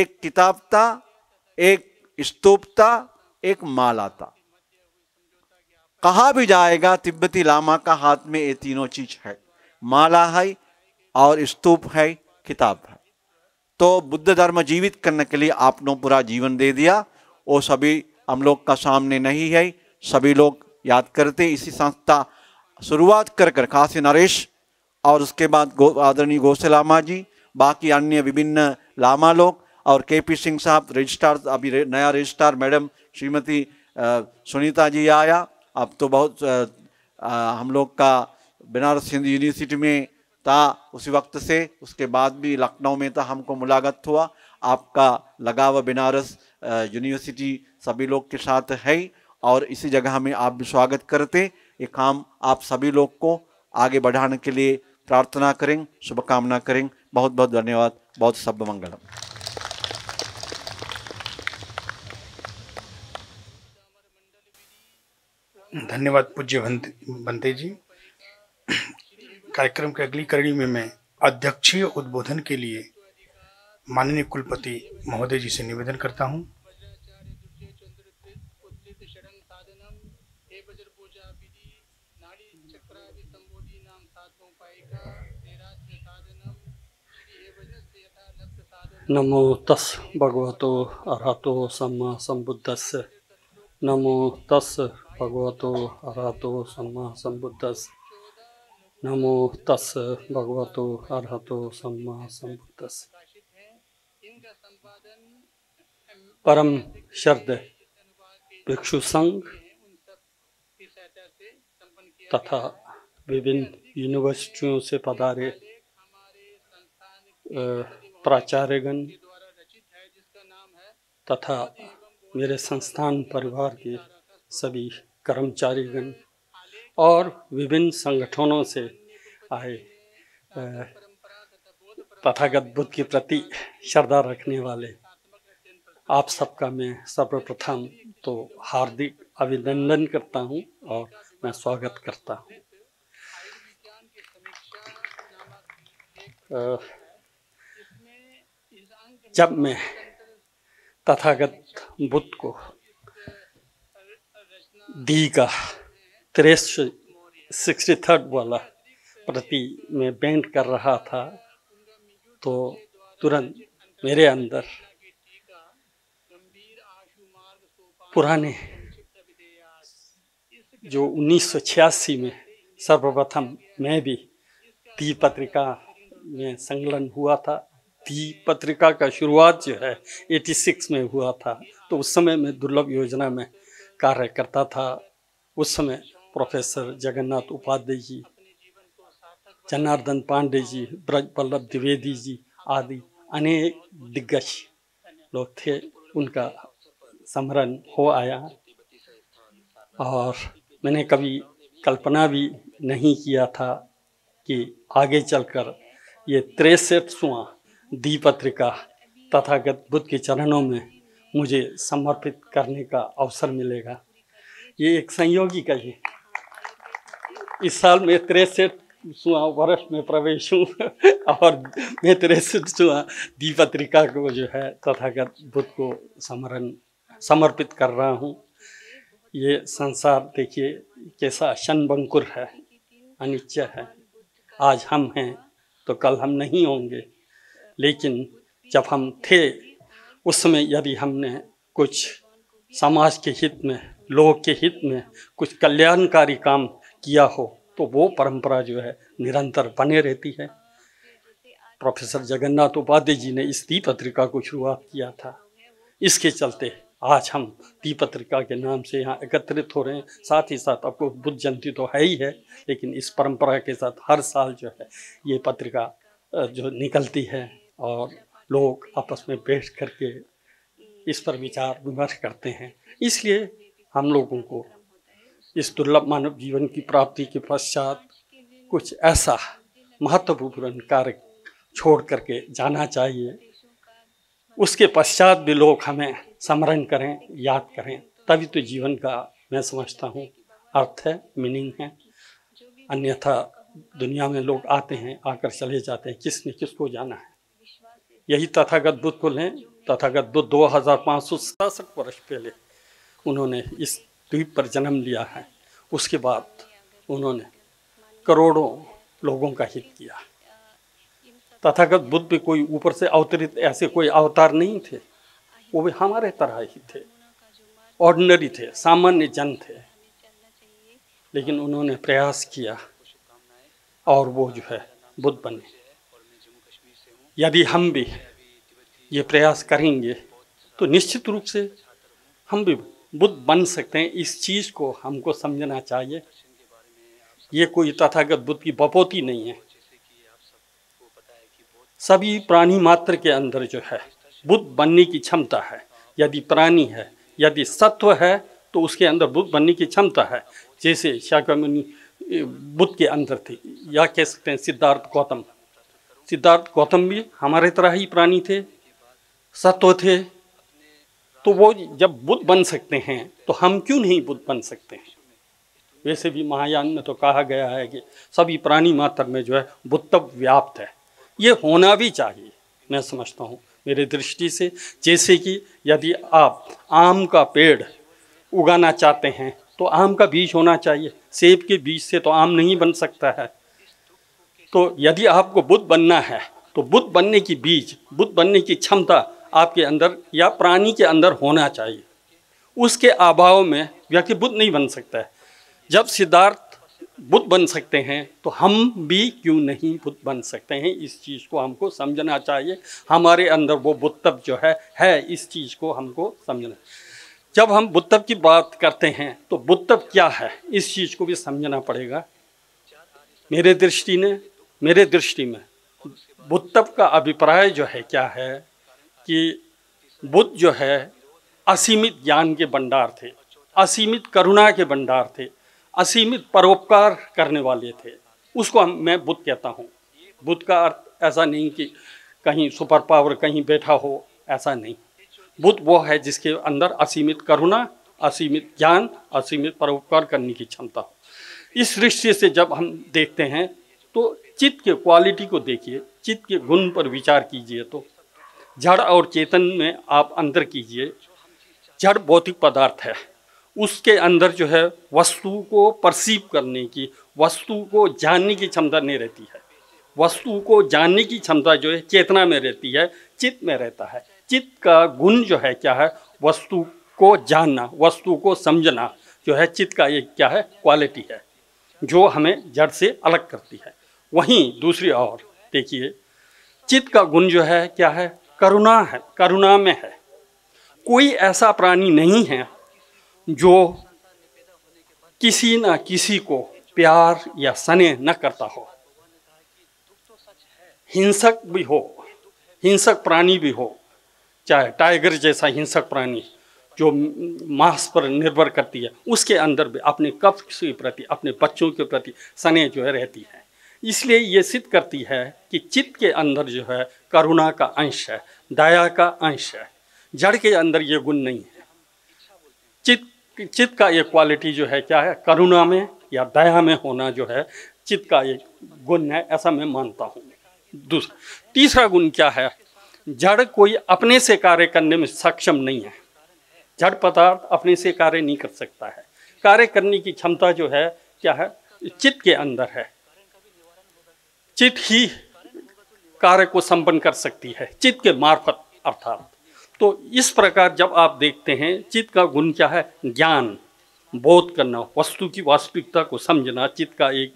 एक किताब था एक स्तूप था एक माला था कहा भी जाएगा तिब्बती लामा का हाथ में ये तीनों चीज है माला है और स्तूप है किताब है तो बुद्ध धर्म जीवित करने के लिए आपने पूरा जीवन दे दिया वो सभी हम लोग का सामने नहीं है सभी लोग याद करते इसी संस्था शुरुआत कर कर खासी नरेश और उसके बाद गो आदरणीय गोसे लामा जी बाकी अन्य विभिन्न लामा लोग और के पी सिंह साहब रजिस्ट्रार अभी रे, नया रजिस्ट्रार मैडम श्रीमती सुनीता जी आया अब तो बहुत आ, आ, हम लोग का बनारस हिंदू यूनिवर्सिटी में ता उसी वक्त से उसके बाद भी लखनऊ में था हमको मुलाकात हुआ आपका लगाव बनारस यूनिवर्सिटी सभी लोग के साथ है और इसी जगह में आप भी स्वागत करते ये काम आप सभी लोग को आगे बढ़ाने के लिए प्रार्थना करें शुभकामना करें बहुत बहुत धन्यवाद बहुत सब मंगलम धन्यवाद पूज्य बंते जी कार्यक्रम के अगली कड़ी में मैं अध्यक्षीय उद्बोधन के लिए माननीय कुलपति महोदय जी से निवेदन करता हूँ नमो तस् भगवतो अरहत सम्मा नमो तस् भगवतो अरहत सम्मा नमो तस् भगवतो अर्हतो सम्मा परम शर्द भिक्षु संघ तथा विभिन्न यूनिवर्सिटियों से पधारे प्राचार्यगण तथा मेरे संस्थान परिवार के सभी कर्मचारीगण और विभिन्न संगठनों से आए तथागत बुद्ध के प्रति श्रद्धा रखने वाले आप सबका मैं सर्वप्रथम तो हार्दिक अभिनंदन करता हूं और मैं स्वागत करता हूं जब मैं तथागत बुद्ध को दी का त्रेस सिक्सटी थर्ड वाला प्रति में बैंड कर रहा था तो तुरंत मेरे अंदर पुराने जो 1986 में सर्वप्रथम मैं भी दी पत्रिका में संलग्न हुआ था दी पत्रिका का शुरुआत जो है 86 में हुआ था तो उस समय मैं दुर्लभ योजना में कार्य करता था उस समय प्रोफेसर जगन्नाथ उपाध्याय जी जनार्दन पांडे जी ब्रज बल्लभ द्विवेदी जी आदि अनेक दिग्गज लोग थे उनका स्मरण हो आया और मैंने कभी कल्पना भी नहीं किया था कि आगे चलकर ये तिरसठवा द्विपत्रिका तथागत बुद्ध के चरणों में मुझे समर्पित करने का अवसर मिलेगा ये एक संयोगी का ही इस साल मैं तिरसठ सुहा वर्ष में प्रवेश हूँ और मैं तिरसठ सुहा दीपत्रिका को जो है तथागत बुद्ध को समरण समर्पित कर रहा हूँ ये संसार देखिए कैसा शनबंकुर है अनिच्य है आज हम हैं तो कल हम नहीं होंगे लेकिन जब हम थे उस समय यदि हमने कुछ समाज के हित में लोग के हित में कुछ कल्याणकारी काम किया हो तो वो परंपरा जो है निरंतर बने रहती है प्रोफेसर जगन्नाथ उपाध्याय जी ने इस दी पत्रिका को शुरुआत किया था इसके चलते आज हम दी पत्रिका के नाम से यहाँ एकत्रित हो रहे हैं साथ ही साथ आपको बुद्ध जयंती तो है ही है लेकिन इस परंपरा के साथ हर साल जो है ये पत्रिका जो निकलती है और लोग आपस में बैठ करके इस पर विचार विमर्श करते हैं इसलिए हम लोगों को इस दुर्लभ मानव जीवन की प्राप्ति के पश्चात कुछ ऐसा महत्वपूर्ण कार्य छोड़ करके जाना चाहिए उसके पश्चात भी लोग हमें स्मरण करें याद करें तभी तो जीवन का मैं समझता हूँ अर्थ है मीनिंग है अन्यथा दुनिया में लोग आते हैं आकर चले जाते हैं किसने किसको जाना है यही तथागत बुद्ध को लें तथागत बुद्ध दो हज़ार पाँच सौ सड़सठ वर्ष पहले उन्होंने इस द्वीप पर जन्म लिया है उसके बाद उन्होंने करोड़ों लोगों का हित किया तथागत बुद्ध भी कोई ऊपर से अवतरित ऐसे कोई अवतार नहीं थे वो भी हमारे तरह ही थे ऑर्डिनरी थे सामान्य जन थे लेकिन उन्होंने प्रयास किया और वो जो है बुद्ध बने यदि हम भी ये प्रयास करेंगे तो निश्चित रूप से हम भी बुद्ध बन सकते हैं इस चीज़ को हमको समझना चाहिए ये कोई तथागत बुद्ध की बपोती नहीं है सभी प्राणी मात्र के अंदर जो है बुद्ध बनने की क्षमता है यदि प्राणी है यदि सत्व है तो उसके अंदर बुद्ध बनने की क्षमता है जैसे शाकमुनि बुद्ध के अंदर थे या कह सकते हैं सिद्धार्थ गौतम सिद्धार्थ गौतम भी हमारे तरह ही प्राणी थे सत्व थे तो वो जब बुद्ध बन सकते हैं तो हम क्यों नहीं बुद्ध बन सकते हैं वैसे भी महायान में तो कहा गया है कि सभी प्राणी मात्र में जो है बुद्धत्व व्याप्त है ये होना भी चाहिए मैं समझता हूँ मेरे दृष्टि से जैसे कि यदि आप आम का पेड़ उगाना चाहते हैं तो आम का बीज होना चाहिए सेब के बीज से तो आम नहीं बन सकता है तो यदि आपको बुद्ध बनना है तो बुद्ध बनने की बीज बुद्ध बनने की क्षमता आपके अंदर या प्राणी के अंदर होना चाहिए उसके अभाव में व्यक्ति बुद्ध नहीं बन सकता है जब सिद्धार्थ बुद्ध बन सकते हैं तो हम भी क्यों नहीं बुद्ध बन सकते हैं इस चीज़ को हमको समझना चाहिए हमारे अंदर वो बुद्धत्व जो है है इस चीज़ को हमको समझना जब हम बुद्धत्व की बात करते हैं तो बुद्धत्व क्या है इस चीज़ को भी समझना पड़ेगा मेरे दृष्टि ने मेरे दृष्टि में बुद्धत्व का अभिप्राय जो है क्या है कि बुद्ध जो है असीमित ज्ञान के भंडार थे असीमित करुणा के भंडार थे असीमित परोपकार करने वाले थे उसको हम मैं बुद्ध कहता हूँ बुद्ध का अर्थ ऐसा नहीं कि कहीं सुपर पावर कहीं बैठा हो ऐसा नहीं बुद्ध वो है जिसके अंदर असीमित करुणा असीमित ज्ञान असीमित परोपकार करने की क्षमता हो इस दृष्टि से जब हम देखते हैं तो चित्त के क्वालिटी को देखिए चित्त के गुण पर विचार कीजिए तो जड़ और चेतन में आप अंदर कीजिए जड़ भौतिक पदार्थ है उसके अंदर जो है वस्तु को परसीव करने की वस्तु को जानने की क्षमता नहीं रहती है वस्तु को जानने की क्षमता जो है चेतना में रहती है चित्त में रहता है चित्त का गुण जो है क्या है वस्तु को जानना वस्तु को समझना जो है चित्त का एक क्या है क्वालिटी है जो हमें जड़ से अलग करती है वहीं दूसरी और देखिए चित्त का गुण जो है क्या है करुणा है करुणा में है कोई ऐसा प्राणी नहीं है जो किसी न किसी को प्यार या स्नेह न करता हो हिंसक भी हो हिंसक प्राणी भी हो चाहे टाइगर जैसा हिंसक प्राणी जो मांस पर निर्भर करती है उसके अंदर भी अपने कब्ज के प्रति अपने बच्चों के प्रति स्नेह जो है रहती है इसलिए ये सिद्ध करती है कि चित्त के अंदर जो है करुणा का अंश है दया का अंश है जड़ के अंदर ये गुण नहीं है चित्त चित्त का ये क्वालिटी जो है क्या है करुणा में या दया में होना जो है चित्त का ये गुण है ऐसा मैं मानता हूँ दूसरा तीसरा गुण क्या है जड़ कोई अपने से कार्य करने में सक्षम नहीं है जड़ पदार्थ अपने से कार्य नहीं कर सकता है कार्य करने की क्षमता जो है क्या है चित्त के अंदर है चित्त ही कार्य को संपन्न कर सकती है चित्त के मार्फत अर्थात तो इस प्रकार जब आप देखते हैं चित्त का गुण क्या है ज्ञान बोध करना वस्तु की वास्तविकता को समझना चित्त का एक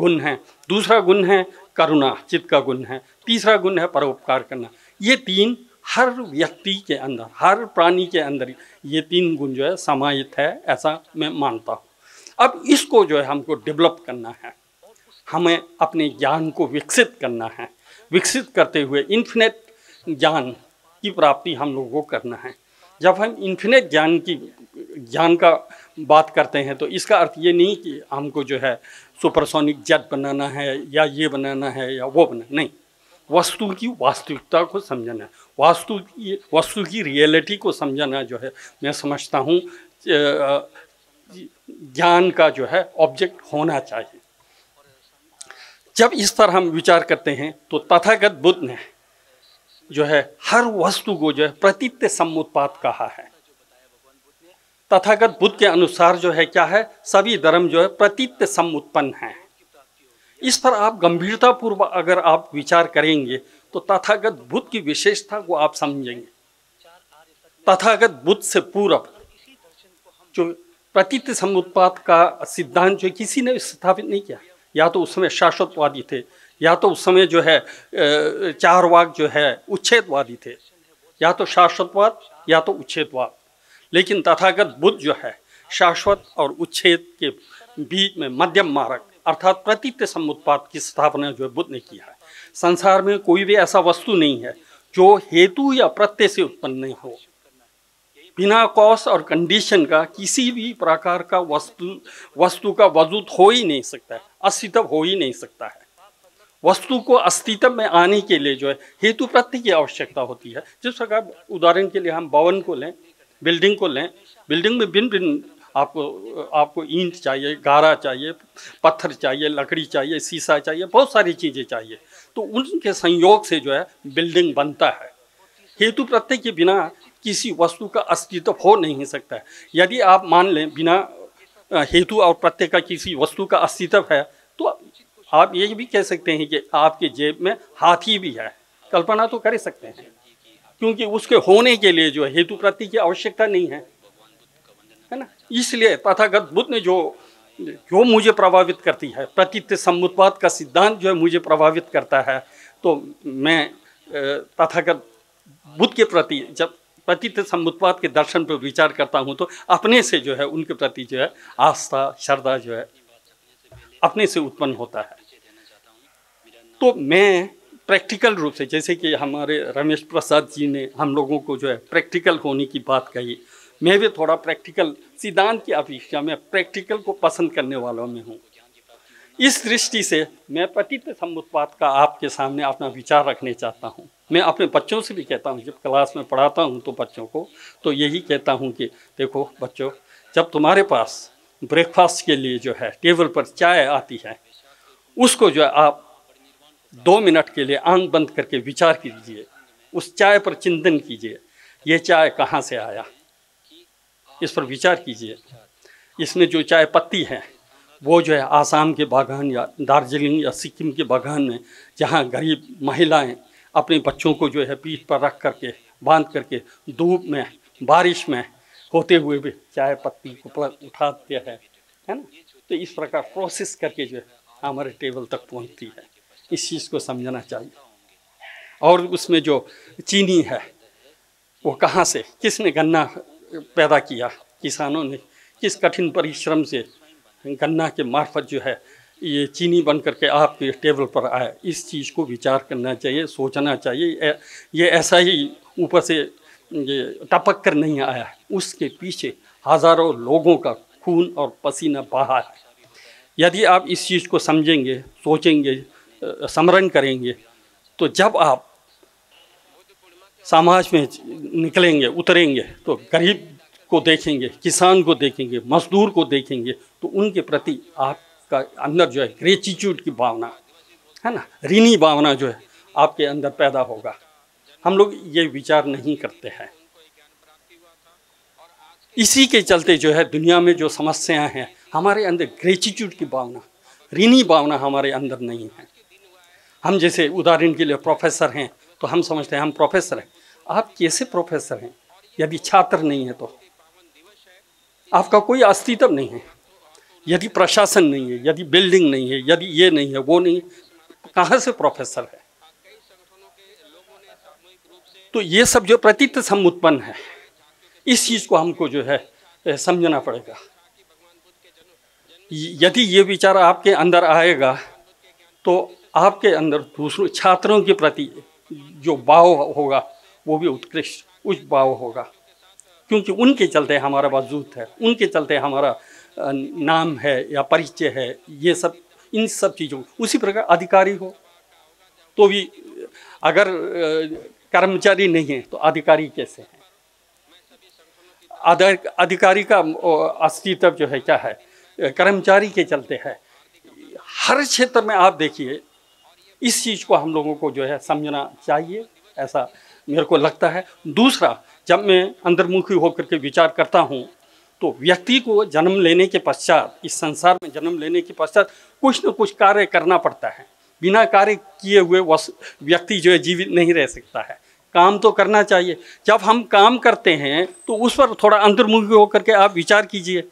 गुण है दूसरा गुण है करुणा चित्त का गुण है तीसरा गुण है परोपकार करना ये तीन हर व्यक्ति के अंदर हर प्राणी के अंदर ये तीन गुण जो है समाहित है ऐसा मैं मानता हूँ अब इसको जो है हमको डेवलप करना है हमें अपने ज्ञान को विकसित करना है विकसित करते हुए इन्फिनेट ज्ञान की प्राप्ति हम लोगों को करना है जब हम इन्फिनेट ज्ञान की ज्ञान का बात करते हैं तो इसका अर्थ ये नहीं कि हमको जो है सुपरसोनिक जेट बनाना है या ये बनाना है या वो बनाना नहीं वस्तु की वास्तविकता को समझना है वास्तु की वस्तु की रियलिटी को समझना जो है मैं समझता हूँ ज्ञान का जो है ऑब्जेक्ट होना चाहिए जब इस पर हम विचार करते हैं तो तथागत बुद्ध ने जो है हर वस्तु को जो है प्रतीत समुत्पात कहा है तथागत बुद्ध के अनुसार जो है क्या है सभी धर्म जो है प्रतीत समुत्पन्न है इस पर आप गंभीरता पूर्वक अगर आप विचार करेंगे तो तथागत बुद्ध की विशेषता को आप समझेंगे तथागत बुद्ध से पूर्व जो प्रतीत समुत्पात का सिद्धांत जो किसी ने स्थापित नहीं किया या तो उस समय शाश्वतवादी थे या तो उस समय जो है चारवाक जो है उच्छेदवादी थे या तो शाश्वतवाद या तो उच्छेदवाद लेकिन तथागत बुद्ध जो है शाश्वत और उच्छेद के बीच में मध्यम मार्ग अर्थात प्रतीत समुत्पाद की स्थापना जो है बुद्ध ने किया है संसार में कोई भी ऐसा वस्तु नहीं है जो हेतु या प्रत्यय से उत्पन्न नहीं हो बिना कॉस और कंडीशन का किसी भी प्रकार का वस्तु वस्तु का वजूद हो ही नहीं सकता है अस्तित्व हो ही नहीं सकता है वस्तु को अस्तित्व में आने के लिए जो है हेतु प्रत्यय की आवश्यकता होती है जिस प्रकार उदाहरण के लिए हम भवन को लें बिल्डिंग को लें बिल्डिंग में भिन्न भिन्न आपको आपको ईंट चाहिए गारा चाहिए पत्थर चाहिए लकड़ी चाहिए शीशा चाहिए बहुत सारी चीज़ें चाहिए तो उनके संयोग से जो है बिल्डिंग बनता है हेतु प्रत्यय के बिना किसी वस्तु का अस्तित्व हो नहीं सकता है यदि आप मान लें बिना हेतु और प्रत्यय का किसी वस्तु का अस्तित्व है तो आप ये भी कह सकते हैं कि आपके जेब में हाथी भी है कल्पना तो कर सकते हैं क्योंकि उसके होने के लिए जो हेतु प्रति की आवश्यकता नहीं है है ना इसलिए तथागत बुद्ध ने जो जो मुझे प्रभावित करती है प्रतीत समुत्पाद का सिद्धांत जो है मुझे प्रभावित करता है तो मैं तथागत बुद्ध के प्रति जब पतित सम्मुत्पाद के दर्शन पर विचार करता हूँ तो अपने से जो है उनके प्रति जो है आस्था श्रद्धा जो है अपने से उत्पन्न होता है तो मैं प्रैक्टिकल रूप से जैसे कि हमारे रमेश प्रसाद जी ने हम लोगों को जो है प्रैक्टिकल होने की बात कही मैं भी थोड़ा प्रैक्टिकल सिद्धांत की अपेक्षा में प्रैक्टिकल को पसंद करने वालों में हूँ इस दृष्टि से मैं पतित समुत्पाद का आपके सामने अपना विचार रखने चाहता हूँ मैं अपने बच्चों से भी कहता हूँ जब क्लास में पढ़ाता हूँ तो बच्चों को तो यही कहता हूँ कि देखो बच्चों जब तुम्हारे पास ब्रेकफास्ट के लिए जो है टेबल पर चाय आती है उसको जो है आप दो मिनट के लिए आंख बंद करके विचार कीजिए उस चाय पर चिंतन कीजिए ये चाय कहाँ से आया इस पर विचार कीजिए इसमें जो चाय पत्ती है वो जो है आसाम के बागान या दार्जिलिंग या सिक्किम के बागान में जहाँ गरीब महिलाएं अपने बच्चों को जो है पीठ पर रख करके बांध करके धूप में बारिश में होते हुए भी चाय पत्ती को उठा दिया है है ना तो इस प्रकार प्रोसेस करके जो है हमारे टेबल तक पहुंचती है इस चीज़ को समझना चाहिए और उसमें जो चीनी है वो कहाँ से किसने गन्ना पैदा किया किसानों ने किस कठिन परिश्रम से गन्ना के मार्फत जो है ये चीनी बन करके आपके टेबल पर आए इस चीज़ को विचार करना चाहिए सोचना चाहिए ये ऐसा ही ऊपर से ये टपक कर नहीं आया उसके पीछे हज़ारों लोगों का खून और पसीना बहा है यदि आप इस चीज़ को समझेंगे सोचेंगे समरण करेंगे तो जब आप समाज में निकलेंगे उतरेंगे तो गरीब को देखेंगे किसान को देखेंगे मजदूर को देखेंगे तो उनके प्रति आप का अंदर जो है ग्रेचिट्यूड की भावना है ना ऋणी भावना जो है आपके अंदर पैदा होगा हम लोग ये विचार नहीं करते हैं इसी के चलते जो है दुनिया में जो समस्याएं हैं हमारे अंदर ग्रेचिट्यूड की भावना ऋणी भावना हमारे अंदर नहीं है हम जैसे उदाहरण के लिए प्रोफेसर हैं तो हम समझते हैं हम प्रोफेसर हैं आप कैसे प्रोफेसर हैं यदि छात्र नहीं है तो आपका कोई अस्तित्व नहीं है यदि प्रशासन नहीं है यदि बिल्डिंग नहीं है यदि ये नहीं है वो नहीं कहाँ से प्रोफेसर है तो ये सब जो प्रतीत सम उत्पन्न है इस चीज़ को हमको जो है समझना पड़ेगा यदि ये विचार आपके अंदर आएगा तो आपके अंदर दूसरों छात्रों के प्रति जो भाव होगा वो भी उत्कृष्ट उच्च भाव होगा क्योंकि उनके चलते हमारा वजूद है उनके चलते हमारा नाम है या परिचय है ये सब इन सब चीज़ों उसी प्रकार अधिकारी हो तो भी अगर कर्मचारी नहीं है तो अधिकारी कैसे हैं अधिकारी का अस्तित्व जो है क्या है कर्मचारी के चलते है हर क्षेत्र में आप देखिए इस चीज़ को हम लोगों को जो है समझना चाहिए ऐसा मेरे को लगता है दूसरा जब मैं अंदरमुखी होकर के विचार करता हूँ तो व्यक्ति को जन्म लेने के पश्चात इस संसार में जन्म लेने के पश्चात कुछ न कुछ कार्य करना पड़ता है बिना कार्य किए हुए व्यक्ति जो है जीवित नहीं रह सकता है काम तो करना चाहिए जब हम काम करते हैं तो उस पर थोड़ा अंतर्मुखी होकर के आप विचार कीजिए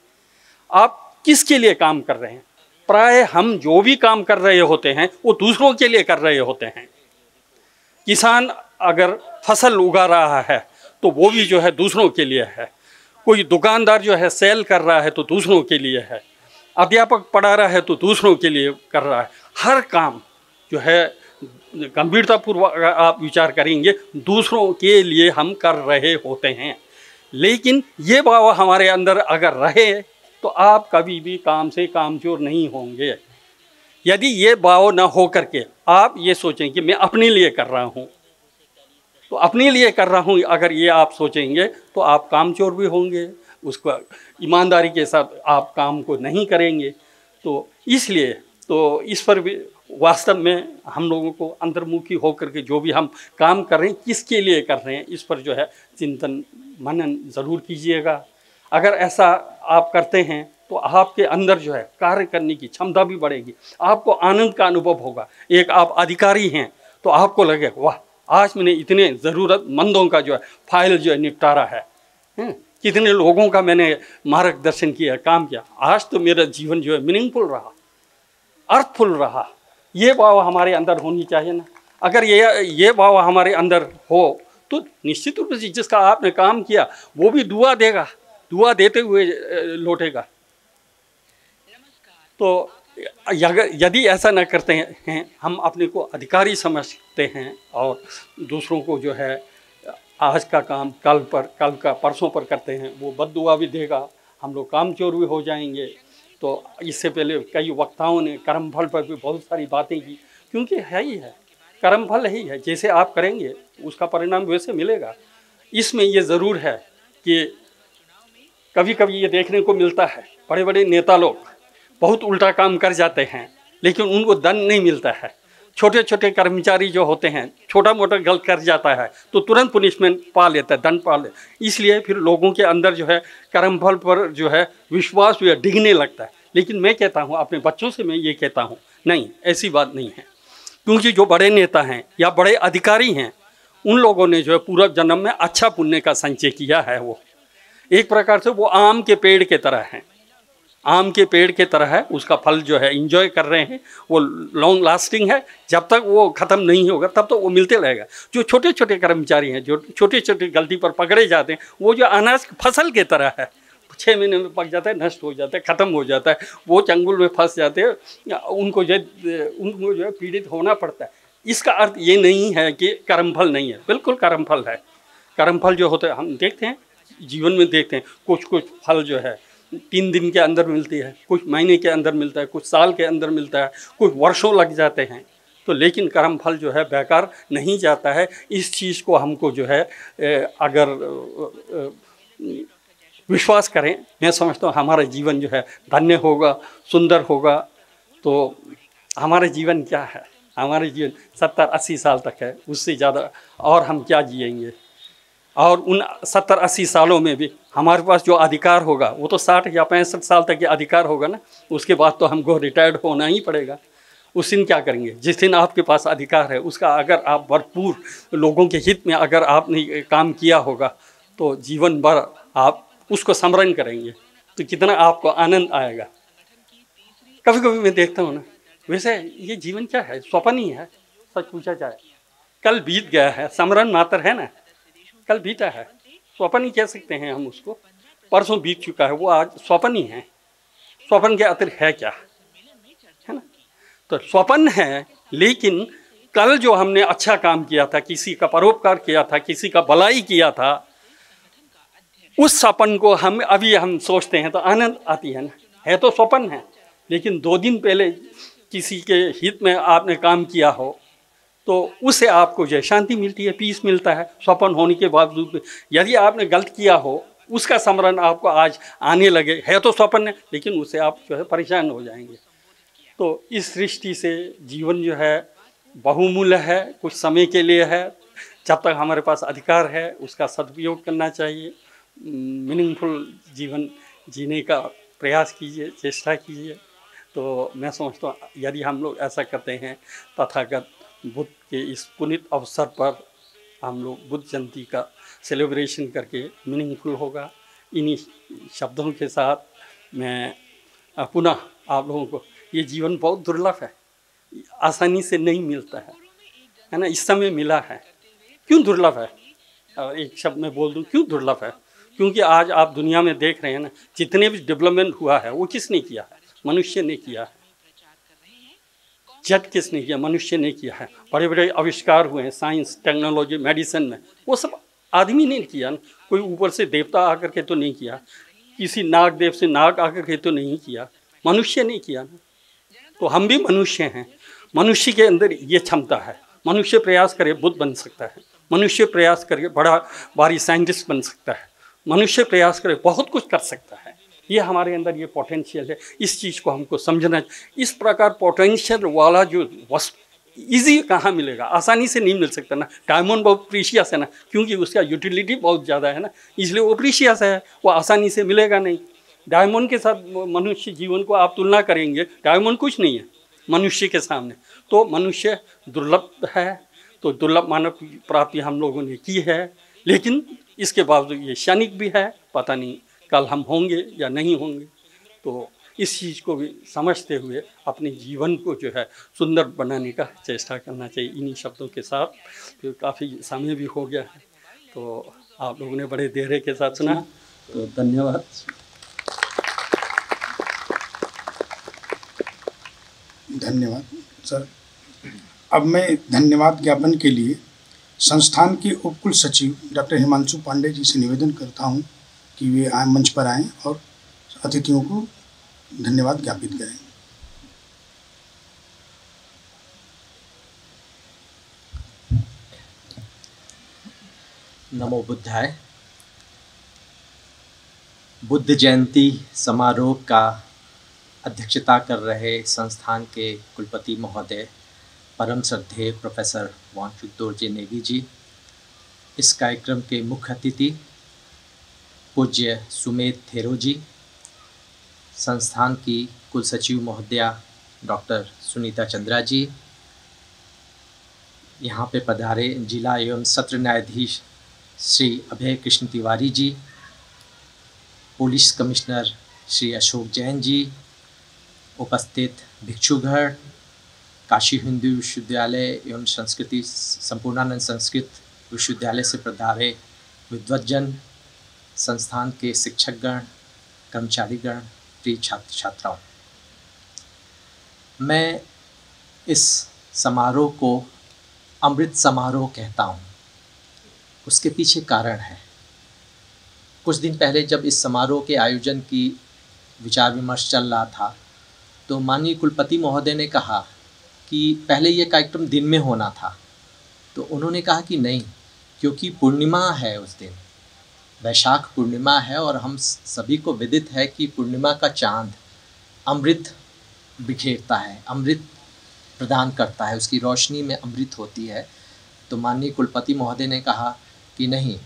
आप किसके लिए काम कर रहे हैं प्राय हम जो भी काम कर रहे होते हैं वो दूसरों के लिए कर रहे होते हैं किसान अगर फसल उगा रहा है तो वो भी जो है दूसरों के लिए है कोई दुकानदार जो है सेल कर रहा है तो दूसरों के लिए है अध्यापक पढ़ा रहा है तो दूसरों के लिए कर रहा है हर काम जो है गंभीरतापूर्वक आप विचार करेंगे दूसरों के लिए हम कर रहे होते हैं लेकिन ये भाव हमारे अंदर अगर रहे तो आप कभी भी काम से कामचोर नहीं होंगे यदि ये भाव ना हो करके आप ये सोचें कि मैं अपने लिए कर रहा हूँ तो अपने लिए कर रहा हूँ अगर ये आप सोचेंगे तो आप कामचोर भी होंगे उसको ईमानदारी के साथ आप काम को नहीं करेंगे तो इसलिए तो इस पर भी वास्तव में हम लोगों को अंतर्मुखी होकर के जो भी हम काम कर रहे हैं किसके लिए कर रहे हैं इस पर जो है चिंतन मनन ज़रूर कीजिएगा अगर ऐसा आप करते हैं तो आपके अंदर जो है कार्य करने की क्षमता भी बढ़ेगी आपको आनंद का अनुभव होगा एक आप अधिकारी हैं तो आपको लगेगा वाह आज मैंने इतने ज़रूरतमंदों का जो है फाइल जो है निपटारा है कितने लोगों का मैंने मार्गदर्शन किया काम किया आज तो मेरा जीवन जो है मीनिंगफुल रहा अर्थफुल रहा ये भाव हमारे अंदर होनी चाहिए ना अगर ये ये भाव हमारे अंदर हो तो निश्चित रूप से जिसका आपने काम किया वो भी दुआ देगा दुआ देते हुए लौटेगा तो यदि ऐसा न करते हैं हम अपने को अधिकारी समझते हैं और दूसरों को जो है आज का काम कल पर कल का परसों पर करते हैं वो बददुआ भी देगा हम लोग काम चोर भी हो जाएंगे तो इससे पहले कई वक्ताओं ने कर्मफल पर भी बहुत सारी बातें की क्योंकि है ही है कर्म फल ही है जैसे आप करेंगे उसका परिणाम वैसे मिलेगा इसमें ये ज़रूर है कि कभी कभी ये देखने को मिलता है बड़े बड़े नेता लोग बहुत उल्टा काम कर जाते हैं लेकिन उनको दंड नहीं मिलता है छोटे छोटे कर्मचारी जो होते हैं छोटा मोटा गलत कर जाता है तो तुरंत पुनिशमेंट पा लेता है दंड पा ले इसलिए फिर लोगों के अंदर जो है कर्मफल पर जो है विश्वास जो है डिगने लगता है लेकिन मैं कहता हूँ अपने बच्चों से मैं ये कहता हूँ नहीं ऐसी बात नहीं है क्योंकि जो बड़े नेता हैं या बड़े अधिकारी हैं उन लोगों ने जो है पूर्व जन्म में अच्छा पुण्य का संचय किया है वो एक प्रकार से वो आम के पेड़ के तरह हैं आम के पेड़ के तरह है उसका फल जो है इंजॉय कर रहे हैं वो लॉन्ग लास्टिंग है जब तक वो ख़त्म नहीं होगा तब तक तो वो मिलते रहेगा जो छोटे छोटे कर्मचारी हैं जो छोटे छोटे गलती पर पकड़े जाते हैं वो जो अनाज फसल के तरह है छः महीने में पक जाता है नष्ट हो जाता है ख़त्म हो जाता है वो चंगुल में फंस जाते हैं उनको जो उनको जो है पीड़ित होना पड़ता है इसका अर्थ ये नहीं है कि कर्मफल नहीं है बिल्कुल कर्मफल है कर्मफल जो होता है हम देखते हैं जीवन में देखते हैं कुछ कुछ फल जो है तीन दिन के अंदर मिलती है कुछ महीने के अंदर मिलता है कुछ साल के अंदर मिलता है कुछ वर्षों लग जाते हैं तो लेकिन कर्म फल जो है बेकार नहीं जाता है इस चीज़ को हमको जो है अगर विश्वास करें मैं समझता हूँ हमारा जीवन जो है धन्य होगा सुंदर होगा तो हमारा जीवन क्या है हमारे जीवन सत्तर अस्सी साल तक है उससे ज़्यादा और हम क्या जिएंगे और उन सत्तर अस्सी सालों में भी हमारे पास जो अधिकार होगा वो तो साठ या पैंसठ साल तक ये अधिकार होगा ना उसके बाद तो हमको रिटायर्ड होना ही पड़ेगा उस दिन क्या करेंगे जिस दिन आपके पास अधिकार है उसका अगर आप भरपूर लोगों के हित में अगर आपने काम किया होगा तो जीवन भर आप उसको स्मरण करेंगे तो कितना आपको आनंद आएगा कभी कभी मैं देखता हूँ ना वैसे ये जीवन क्या है स्वपन ही है सच पूछा जाए कल बीत गया है स्मरण मात्र है ना कल बीता है स्वपन ही कह सकते हैं हम उसको परसों बीत चुका है वो आज स्वपन ही है स्वपन के अतिरिक्त है क्या है ना तो स्वपन है लेकिन कल जो हमने अच्छा काम किया था किसी का परोपकार किया था किसी का भलाई किया था उस सपन को हम अभी हम सोचते हैं तो आनंद आती है ना है तो स्वपन है लेकिन दो दिन पहले किसी के हित में आपने काम किया हो तो उससे आपको जय शांति मिलती है पीस मिलता है स्वपन होने के बावजूद यदि आपने गलत किया हो उसका समरण आपको आज आने लगे है तो स्वपन है लेकिन उससे आप जो है परेशान हो जाएंगे तो इस सृष्टि से जीवन जो है बहुमूल्य है कुछ समय के लिए है जब तक हमारे पास अधिकार है उसका सदुपयोग करना चाहिए मीनिंगफुल जीवन जीने का प्रयास कीजिए चेष्टा कीजिए तो मैं समझता हूँ यदि हम लोग ऐसा करते हैं तथागत बुद्ध के इस पुनित अवसर पर हम लोग बुद्ध जयंती का सेलिब्रेशन करके मीनिंगफुल होगा इन्हीं शब्दों के साथ मैं पुनः आप लोगों को ये जीवन बहुत दुर्लभ है आसानी से नहीं मिलता है है ना इस समय मिला है क्यों दुर्लभ है एक शब्द में बोल दूं क्यों दुर्लभ है क्योंकि आज आप दुनिया में देख रहे हैं ना जितने भी डेवलपमेंट हुआ है वो किसने किया है मनुष्य ने किया है जज किसने किया मनुष्य ने किया है बड़े बड़े आविष्कार हुए हैं साइंस टेक्नोलॉजी मेडिसिन में वो सब आदमी ने किया कोई ऊपर से देवता आकर के तो नहीं किया किसी नाग देव से नाग आकर के तो नहीं किया मनुष्य ने किया ना तो हम भी मनुष्य हैं मनुष्य के अंदर ये क्षमता है मनुष्य प्रयास करे बुद्ध बन सकता है मनुष्य प्रयास करके बड़ा भारी साइंटिस्ट बन सकता है मनुष्य प्रयास करे बहुत कुछ कर सकता है ये हमारे अंदर ये पोटेंशियल है इस चीज़ को हमको समझना इस प्रकार पोटेंशियल वाला जो वस्तु ईजी कहाँ मिलेगा आसानी से नहीं मिल सकता ना डायमंड बहुत प्रीशियस है ना क्योंकि उसका यूटिलिटी बहुत ज़्यादा है ना इसलिए वो प्रीशियस है वो आसानी से मिलेगा नहीं डायमंड के साथ मनुष्य जीवन को आप तुलना करेंगे डायमंड कुछ नहीं है मनुष्य के सामने तो मनुष्य दुर्लभ है तो दुर्लभ मानव प्राप्ति हम लोगों ने की है लेकिन इसके बावजूद ये क्षणिक भी है पता नहीं कल हम होंगे या नहीं होंगे तो इस चीज़ को भी समझते हुए अपने जीवन को जो है सुंदर बनाने का चेष्टा करना चाहिए इन्हीं शब्दों के साथ फिर काफ़ी समय भी हो गया है तो आप लोगों ने बड़े धैर्य के साथ सुना तो धन्यवाद धन्यवाद सर अब मैं धन्यवाद ज्ञापन के लिए संस्थान के उपकुल सचिव डॉक्टर हिमांशु पांडे जी से निवेदन करता हूँ कि वे आए मंच पर आएँ और अतिथियों को धन्यवाद ज्ञापित करें नमो बुद्धाय बुद्ध जयंती समारोह का अध्यक्षता कर रहे संस्थान के कुलपति महोदय परम श्रद्धेय प्रोफेसर वांशु दोर्जे नेगी जी इस कार्यक्रम के मुख्य अतिथि पूज्य सुमेध थेरो जी संस्थान की कुल सचिव महोदया डॉक्टर सुनीता चंद्रा जी यहाँ पे पधारे जिला एवं सत्र न्यायाधीश श्री अभय कृष्ण तिवारी जी पुलिस कमिश्नर श्री अशोक जैन जी उपस्थित भिक्षुघर काशी हिंदू विश्वविद्यालय एवं संस्कृति संपूर्णानंद संस्कृत विश्वविद्यालय से पधारे विद्वजन संस्थान के शिक्षकगण कर्मचारीगण प्रिय छात्र छात्राओं मैं इस समारोह को अमृत समारोह कहता हूँ उसके पीछे कारण है कुछ दिन पहले जब इस समारोह के आयोजन की विचार विमर्श चल रहा था तो माननीय कुलपति महोदय ने कहा कि पहले ये कार्यक्रम दिन में होना था तो उन्होंने कहा कि नहीं क्योंकि पूर्णिमा है उस दिन वैशाख पूर्णिमा है और हम सभी को विदित है कि पूर्णिमा का चांद अमृत बिखेरता है अमृत प्रदान करता है उसकी रोशनी में अमृत होती है तो माननीय कुलपति महोदय ने कहा कि नहीं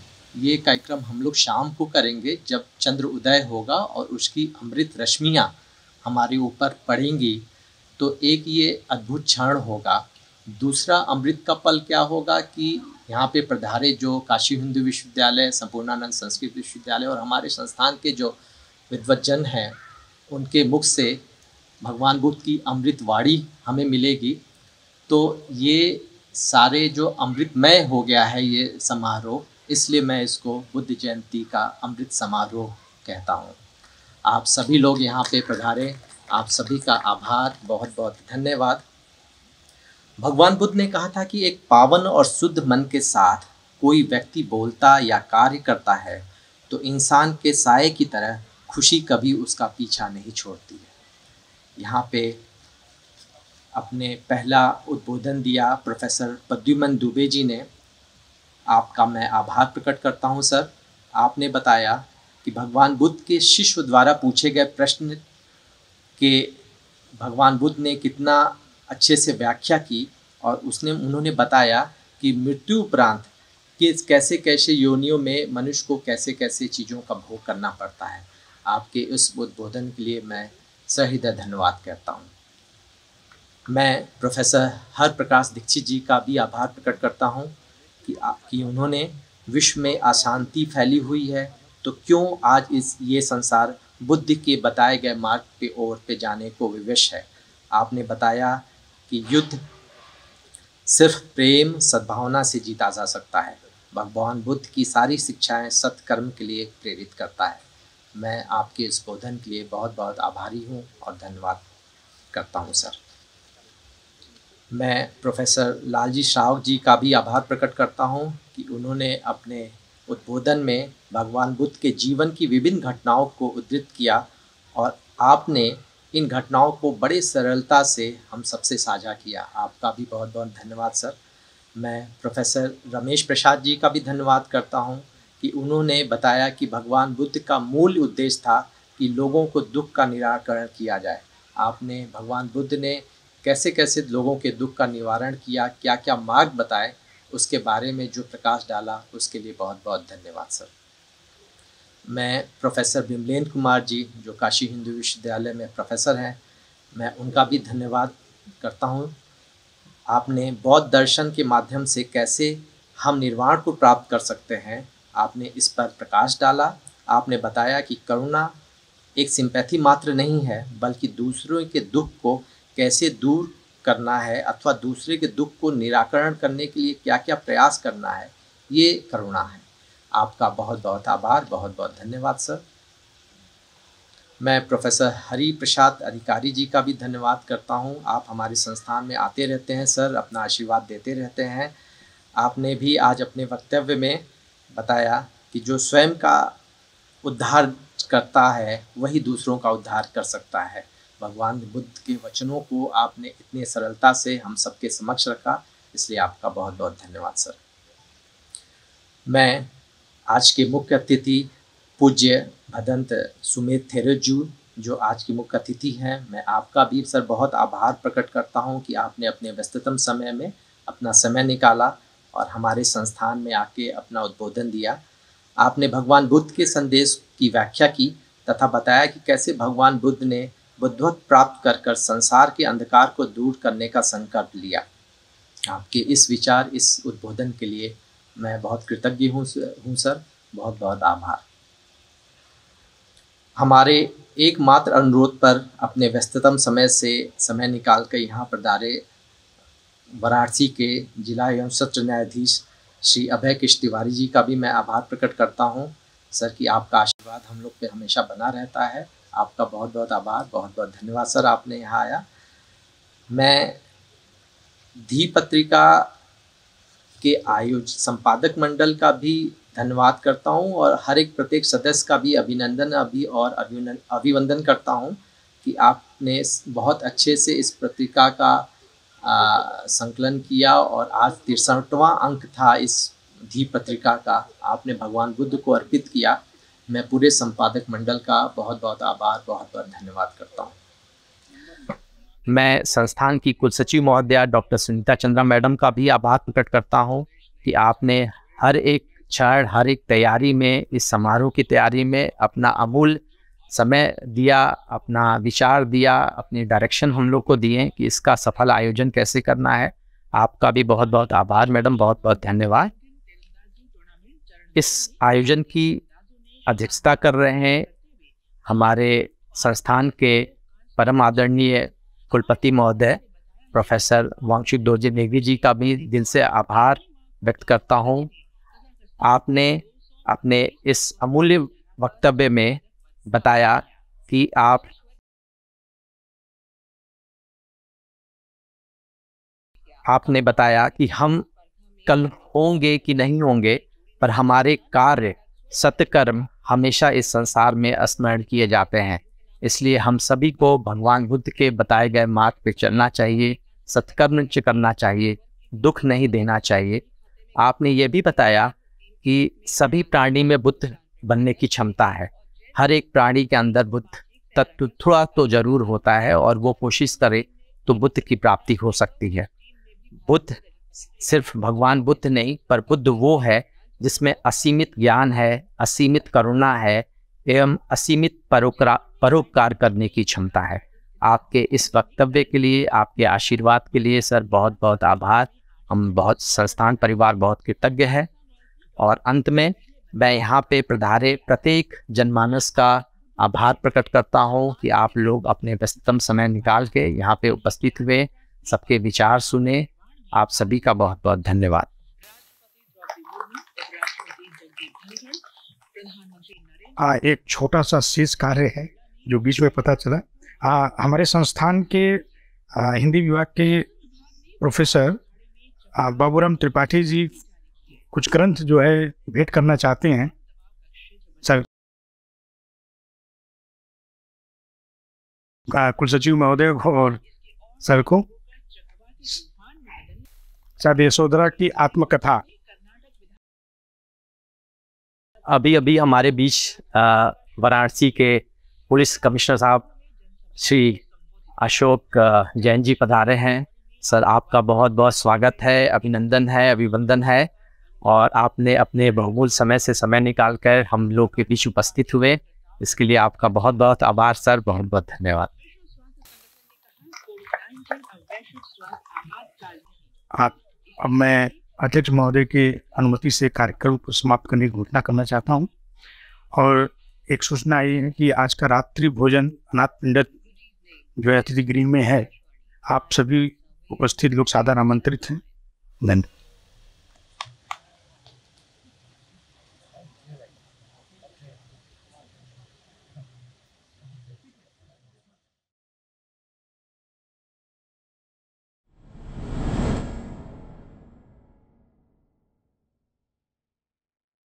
ये कार्यक्रम हम लोग शाम को करेंगे जब चंद्र उदय होगा और उसकी अमृत रश्मियाँ हमारे ऊपर पड़ेंगी तो एक ये अद्भुत क्षण होगा दूसरा अमृत का पल क्या होगा कि यहाँ पे प्रधारित जो काशी हिंदू विश्वविद्यालय संपूर्णानंद संस्कृत विश्वविद्यालय और हमारे संस्थान के जो विद्वजन हैं उनके मुख से भगवान बुद्ध की अमृत वाणी हमें मिलेगी तो ये सारे जो अमृतमय हो गया है ये समारोह इसलिए मैं इसको बुद्ध जयंती का अमृत समारोह कहता हूँ आप सभी लोग यहाँ पे पधारे आप सभी का आभार बहुत बहुत धन्यवाद भगवान बुद्ध ने कहा था कि एक पावन और शुद्ध मन के साथ कोई व्यक्ति बोलता या कार्य करता है तो इंसान के साय की तरह खुशी कभी उसका पीछा नहीं छोड़ती है यहाँ पे अपने पहला उद्बोधन दिया प्रोफेसर प्रद्युमन दुबे जी ने आपका मैं आभार प्रकट करता हूँ सर आपने बताया कि भगवान बुद्ध के शिष्य द्वारा पूछे गए प्रश्न के भगवान बुद्ध ने कितना अच्छे से व्याख्या की और उसने उन्होंने बताया कि मृत्यु उपरांत कि कैसे कैसे योनियों में मनुष्य को कैसे कैसे चीज़ों का भोग करना पड़ता है आपके इस उद्बोधन के लिए मैं सहृदय धन्यवाद करता हूँ मैं प्रोफेसर हर प्रकाश दीक्षित जी का भी आभार प्रकट करता हूँ कि आपकी उन्होंने विश्व में अशांति फैली हुई है तो क्यों आज इस ये संसार बुद्ध के बताए गए मार्ग पे ओर पे जाने को विवश है आपने बताया कि युद्ध सिर्फ प्रेम सद्भावना से जीता जा सकता है भगवान बुद्ध की सारी शिक्षाएं सत्कर्म के लिए प्रेरित करता है मैं आपके इस बोधन के लिए बहुत बहुत आभारी हूँ और धन्यवाद करता हूँ सर मैं प्रोफेसर लालजी श्राव जी का भी आभार प्रकट करता हूँ कि उन्होंने अपने उद्बोधन में भगवान बुद्ध के जीवन की विभिन्न घटनाओं को उद्धृत किया और आपने इन घटनाओं को बड़े सरलता से हम सबसे साझा किया आपका भी बहुत बहुत धन्यवाद सर मैं प्रोफेसर रमेश प्रसाद जी का भी धन्यवाद करता हूँ कि उन्होंने बताया कि भगवान बुद्ध का मूल उद्देश्य था कि लोगों को दुख का निराकरण किया जाए आपने भगवान बुद्ध ने कैसे कैसे लोगों के दुख का निवारण किया क्या क्या मार्ग बताए उसके बारे में जो प्रकाश डाला उसके लिए बहुत बहुत धन्यवाद सर मैं प्रोफेसर बिमलेन कुमार जी जो काशी हिंदू विश्वविद्यालय में प्रोफेसर हैं मैं उनका भी धन्यवाद करता हूँ आपने बौद्ध दर्शन के माध्यम से कैसे हम निर्वाण को प्राप्त कर सकते हैं आपने इस पर प्रकाश डाला आपने बताया कि करुणा एक सिंपैथी मात्र नहीं है बल्कि दूसरों के दुख को कैसे दूर करना है अथवा दूसरे के दुख को निराकरण करने के लिए क्या क्या प्रयास करना है ये करुणा है आपका बहुत बहुत आभार बहुत बहुत धन्यवाद सर मैं प्रोफेसर हरि प्रसाद अधिकारी जी का भी धन्यवाद करता हूँ आप हमारे संस्थान में आते रहते हैं सर अपना आशीर्वाद देते रहते हैं आपने भी आज अपने वक्तव्य में बताया कि जो स्वयं का उद्धार करता है वही दूसरों का उद्धार कर सकता है भगवान बुद्ध के वचनों को आपने इतने सरलता से हम सबके समक्ष रखा इसलिए आपका बहुत बहुत धन्यवाद सर मैं आज के मुख्य अतिथि पूज्य भदंत सुमेध थेरेजू जो आज की मुख्य अतिथि हैं मैं आपका भी सर बहुत आभार प्रकट करता हूं कि आपने अपने व्यस्ततम समय में अपना समय निकाला और हमारे संस्थान में आके अपना उद्बोधन दिया आपने भगवान बुद्ध के संदेश की व्याख्या की तथा बताया कि कैसे भगवान बुद्ध ने बुद्धवत प्राप्त कर कर संसार के अंधकार को दूर करने का संकल्प लिया आपके इस विचार इस उद्बोधन के लिए मैं बहुत कृतज्ञ हूँ हूँ सर बहुत बहुत आभार हमारे एकमात्र अनुरोध पर अपने व्यस्ततम समय से समय निकाल कर यहाँ पधारे वाराणसी के जिला एवं सत्र न्यायाधीश श्री अभय किश तिवारी जी का भी मैं आभार प्रकट करता हूँ सर कि आपका आशीर्वाद हम लोग पे हमेशा बना रहता है आपका बहुत बहुत आभार बहुत बहुत धन्यवाद सर आपने यहाँ आया मैं धी पत्रिका के आयोज संपादक मंडल का भी धन्यवाद करता हूँ और हर एक प्रत्येक सदस्य का भी अभिनंदन अभी और अभिवंदन करता हूँ कि आपने बहुत अच्छे से इस पत्रिका का आ, संकलन किया और आज तिरसठवा अंक था इस धी पत्रिका का आपने भगवान बुद्ध को अर्पित किया मैं पूरे संपादक मंडल का बहुत बहुत आभार बहुत बहुत धन्यवाद करता हूँ मैं संस्थान की कुलसचिव महोदया डॉक्टर सुनीता चंद्रा मैडम का भी आभार प्रकट करता हूँ कि आपने हर एक क्षण हर एक तैयारी में इस समारोह की तैयारी में अपना अमूल समय दिया अपना विचार दिया अपनी डायरेक्शन हम लोग को दिए कि इसका सफल आयोजन कैसे करना है आपका भी बहुत बहुत आभार मैडम बहुत बहुत धन्यवाद इस आयोजन की अध्यक्षता कर रहे हैं हमारे संस्थान के परम आदरणीय कुलपति महोदय प्रोफेसर वांशिक दोर्जी नेगी जी का भी दिल से आभार व्यक्त करता हूँ आपने अपने इस अमूल्य वक्तव्य में बताया कि आप आपने बताया कि हम कल होंगे कि नहीं होंगे पर हमारे कार्य सत्कर्म हमेशा इस संसार में स्मरण किए जाते हैं इसलिए हम सभी को भगवान बुद्ध के बताए गए मार्ग पर चलना चाहिए सत्कर्म करना चाहिए दुख नहीं देना चाहिए आपने ये भी बताया कि सभी प्राणी में बुद्ध बनने की क्षमता है हर एक प्राणी के अंदर बुद्ध तत्व थोड़ा तो जरूर होता है और वो कोशिश करे तो बुद्ध की प्राप्ति हो सकती है बुद्ध सिर्फ भगवान बुद्ध नहीं पर बुद्ध वो है जिसमें असीमित ज्ञान है असीमित करुणा है एवं असीमित परोपकार परोपकार करने की क्षमता है आपके इस वक्तव्य के लिए आपके आशीर्वाद के लिए सर बहुत बहुत आभार हम बहुत संस्थान परिवार बहुत कृतज्ञ है और अंत में मैं यहाँ पे प्रधारे प्रत्येक जनमानस का आभार प्रकट करता हूँ कि आप लोग अपने व्यस्तम समय निकाल के यहाँ पे उपस्थित हुए सबके विचार सुने आप सभी का बहुत बहुत धन्यवाद आ, एक छोटा सा शीर्ष कार्य है जो बीच में पता चला आ, हमारे संस्थान के आ, हिंदी विभाग के प्रोफेसर बाबूराम त्रिपाठी जी कुछ ग्रंथ जो है भेंट करना चाहते हैं सर कुल सचिव महोदय और सर को सर यशोधरा की आत्मकथा अभी अभी हमारे बीच वाराणसी के पुलिस कमिश्नर साहब श्री अशोक जैन जी पधारे हैं सर आपका बहुत बहुत स्वागत है अभिनंदन है अभिवंदन है और आपने अपने बहुमूल समय से समय निकाल कर हम लोग के बीच उपस्थित हुए इसके लिए आपका बहुत बहुत आभार सर बहुत बहुत धन्यवाद आप अब मैं अध्यक्ष महोदय की अनुमति से कार्यक्रम को समाप्त करने की घोषणा करना चाहता हूं और एक सूचना आई है कि आज का रात्रि भोजन अनाथ पंडित जो है अतिथि गृह में है आप सभी उपस्थित लोग साधारण आमंत्रित हैं धन्यवाद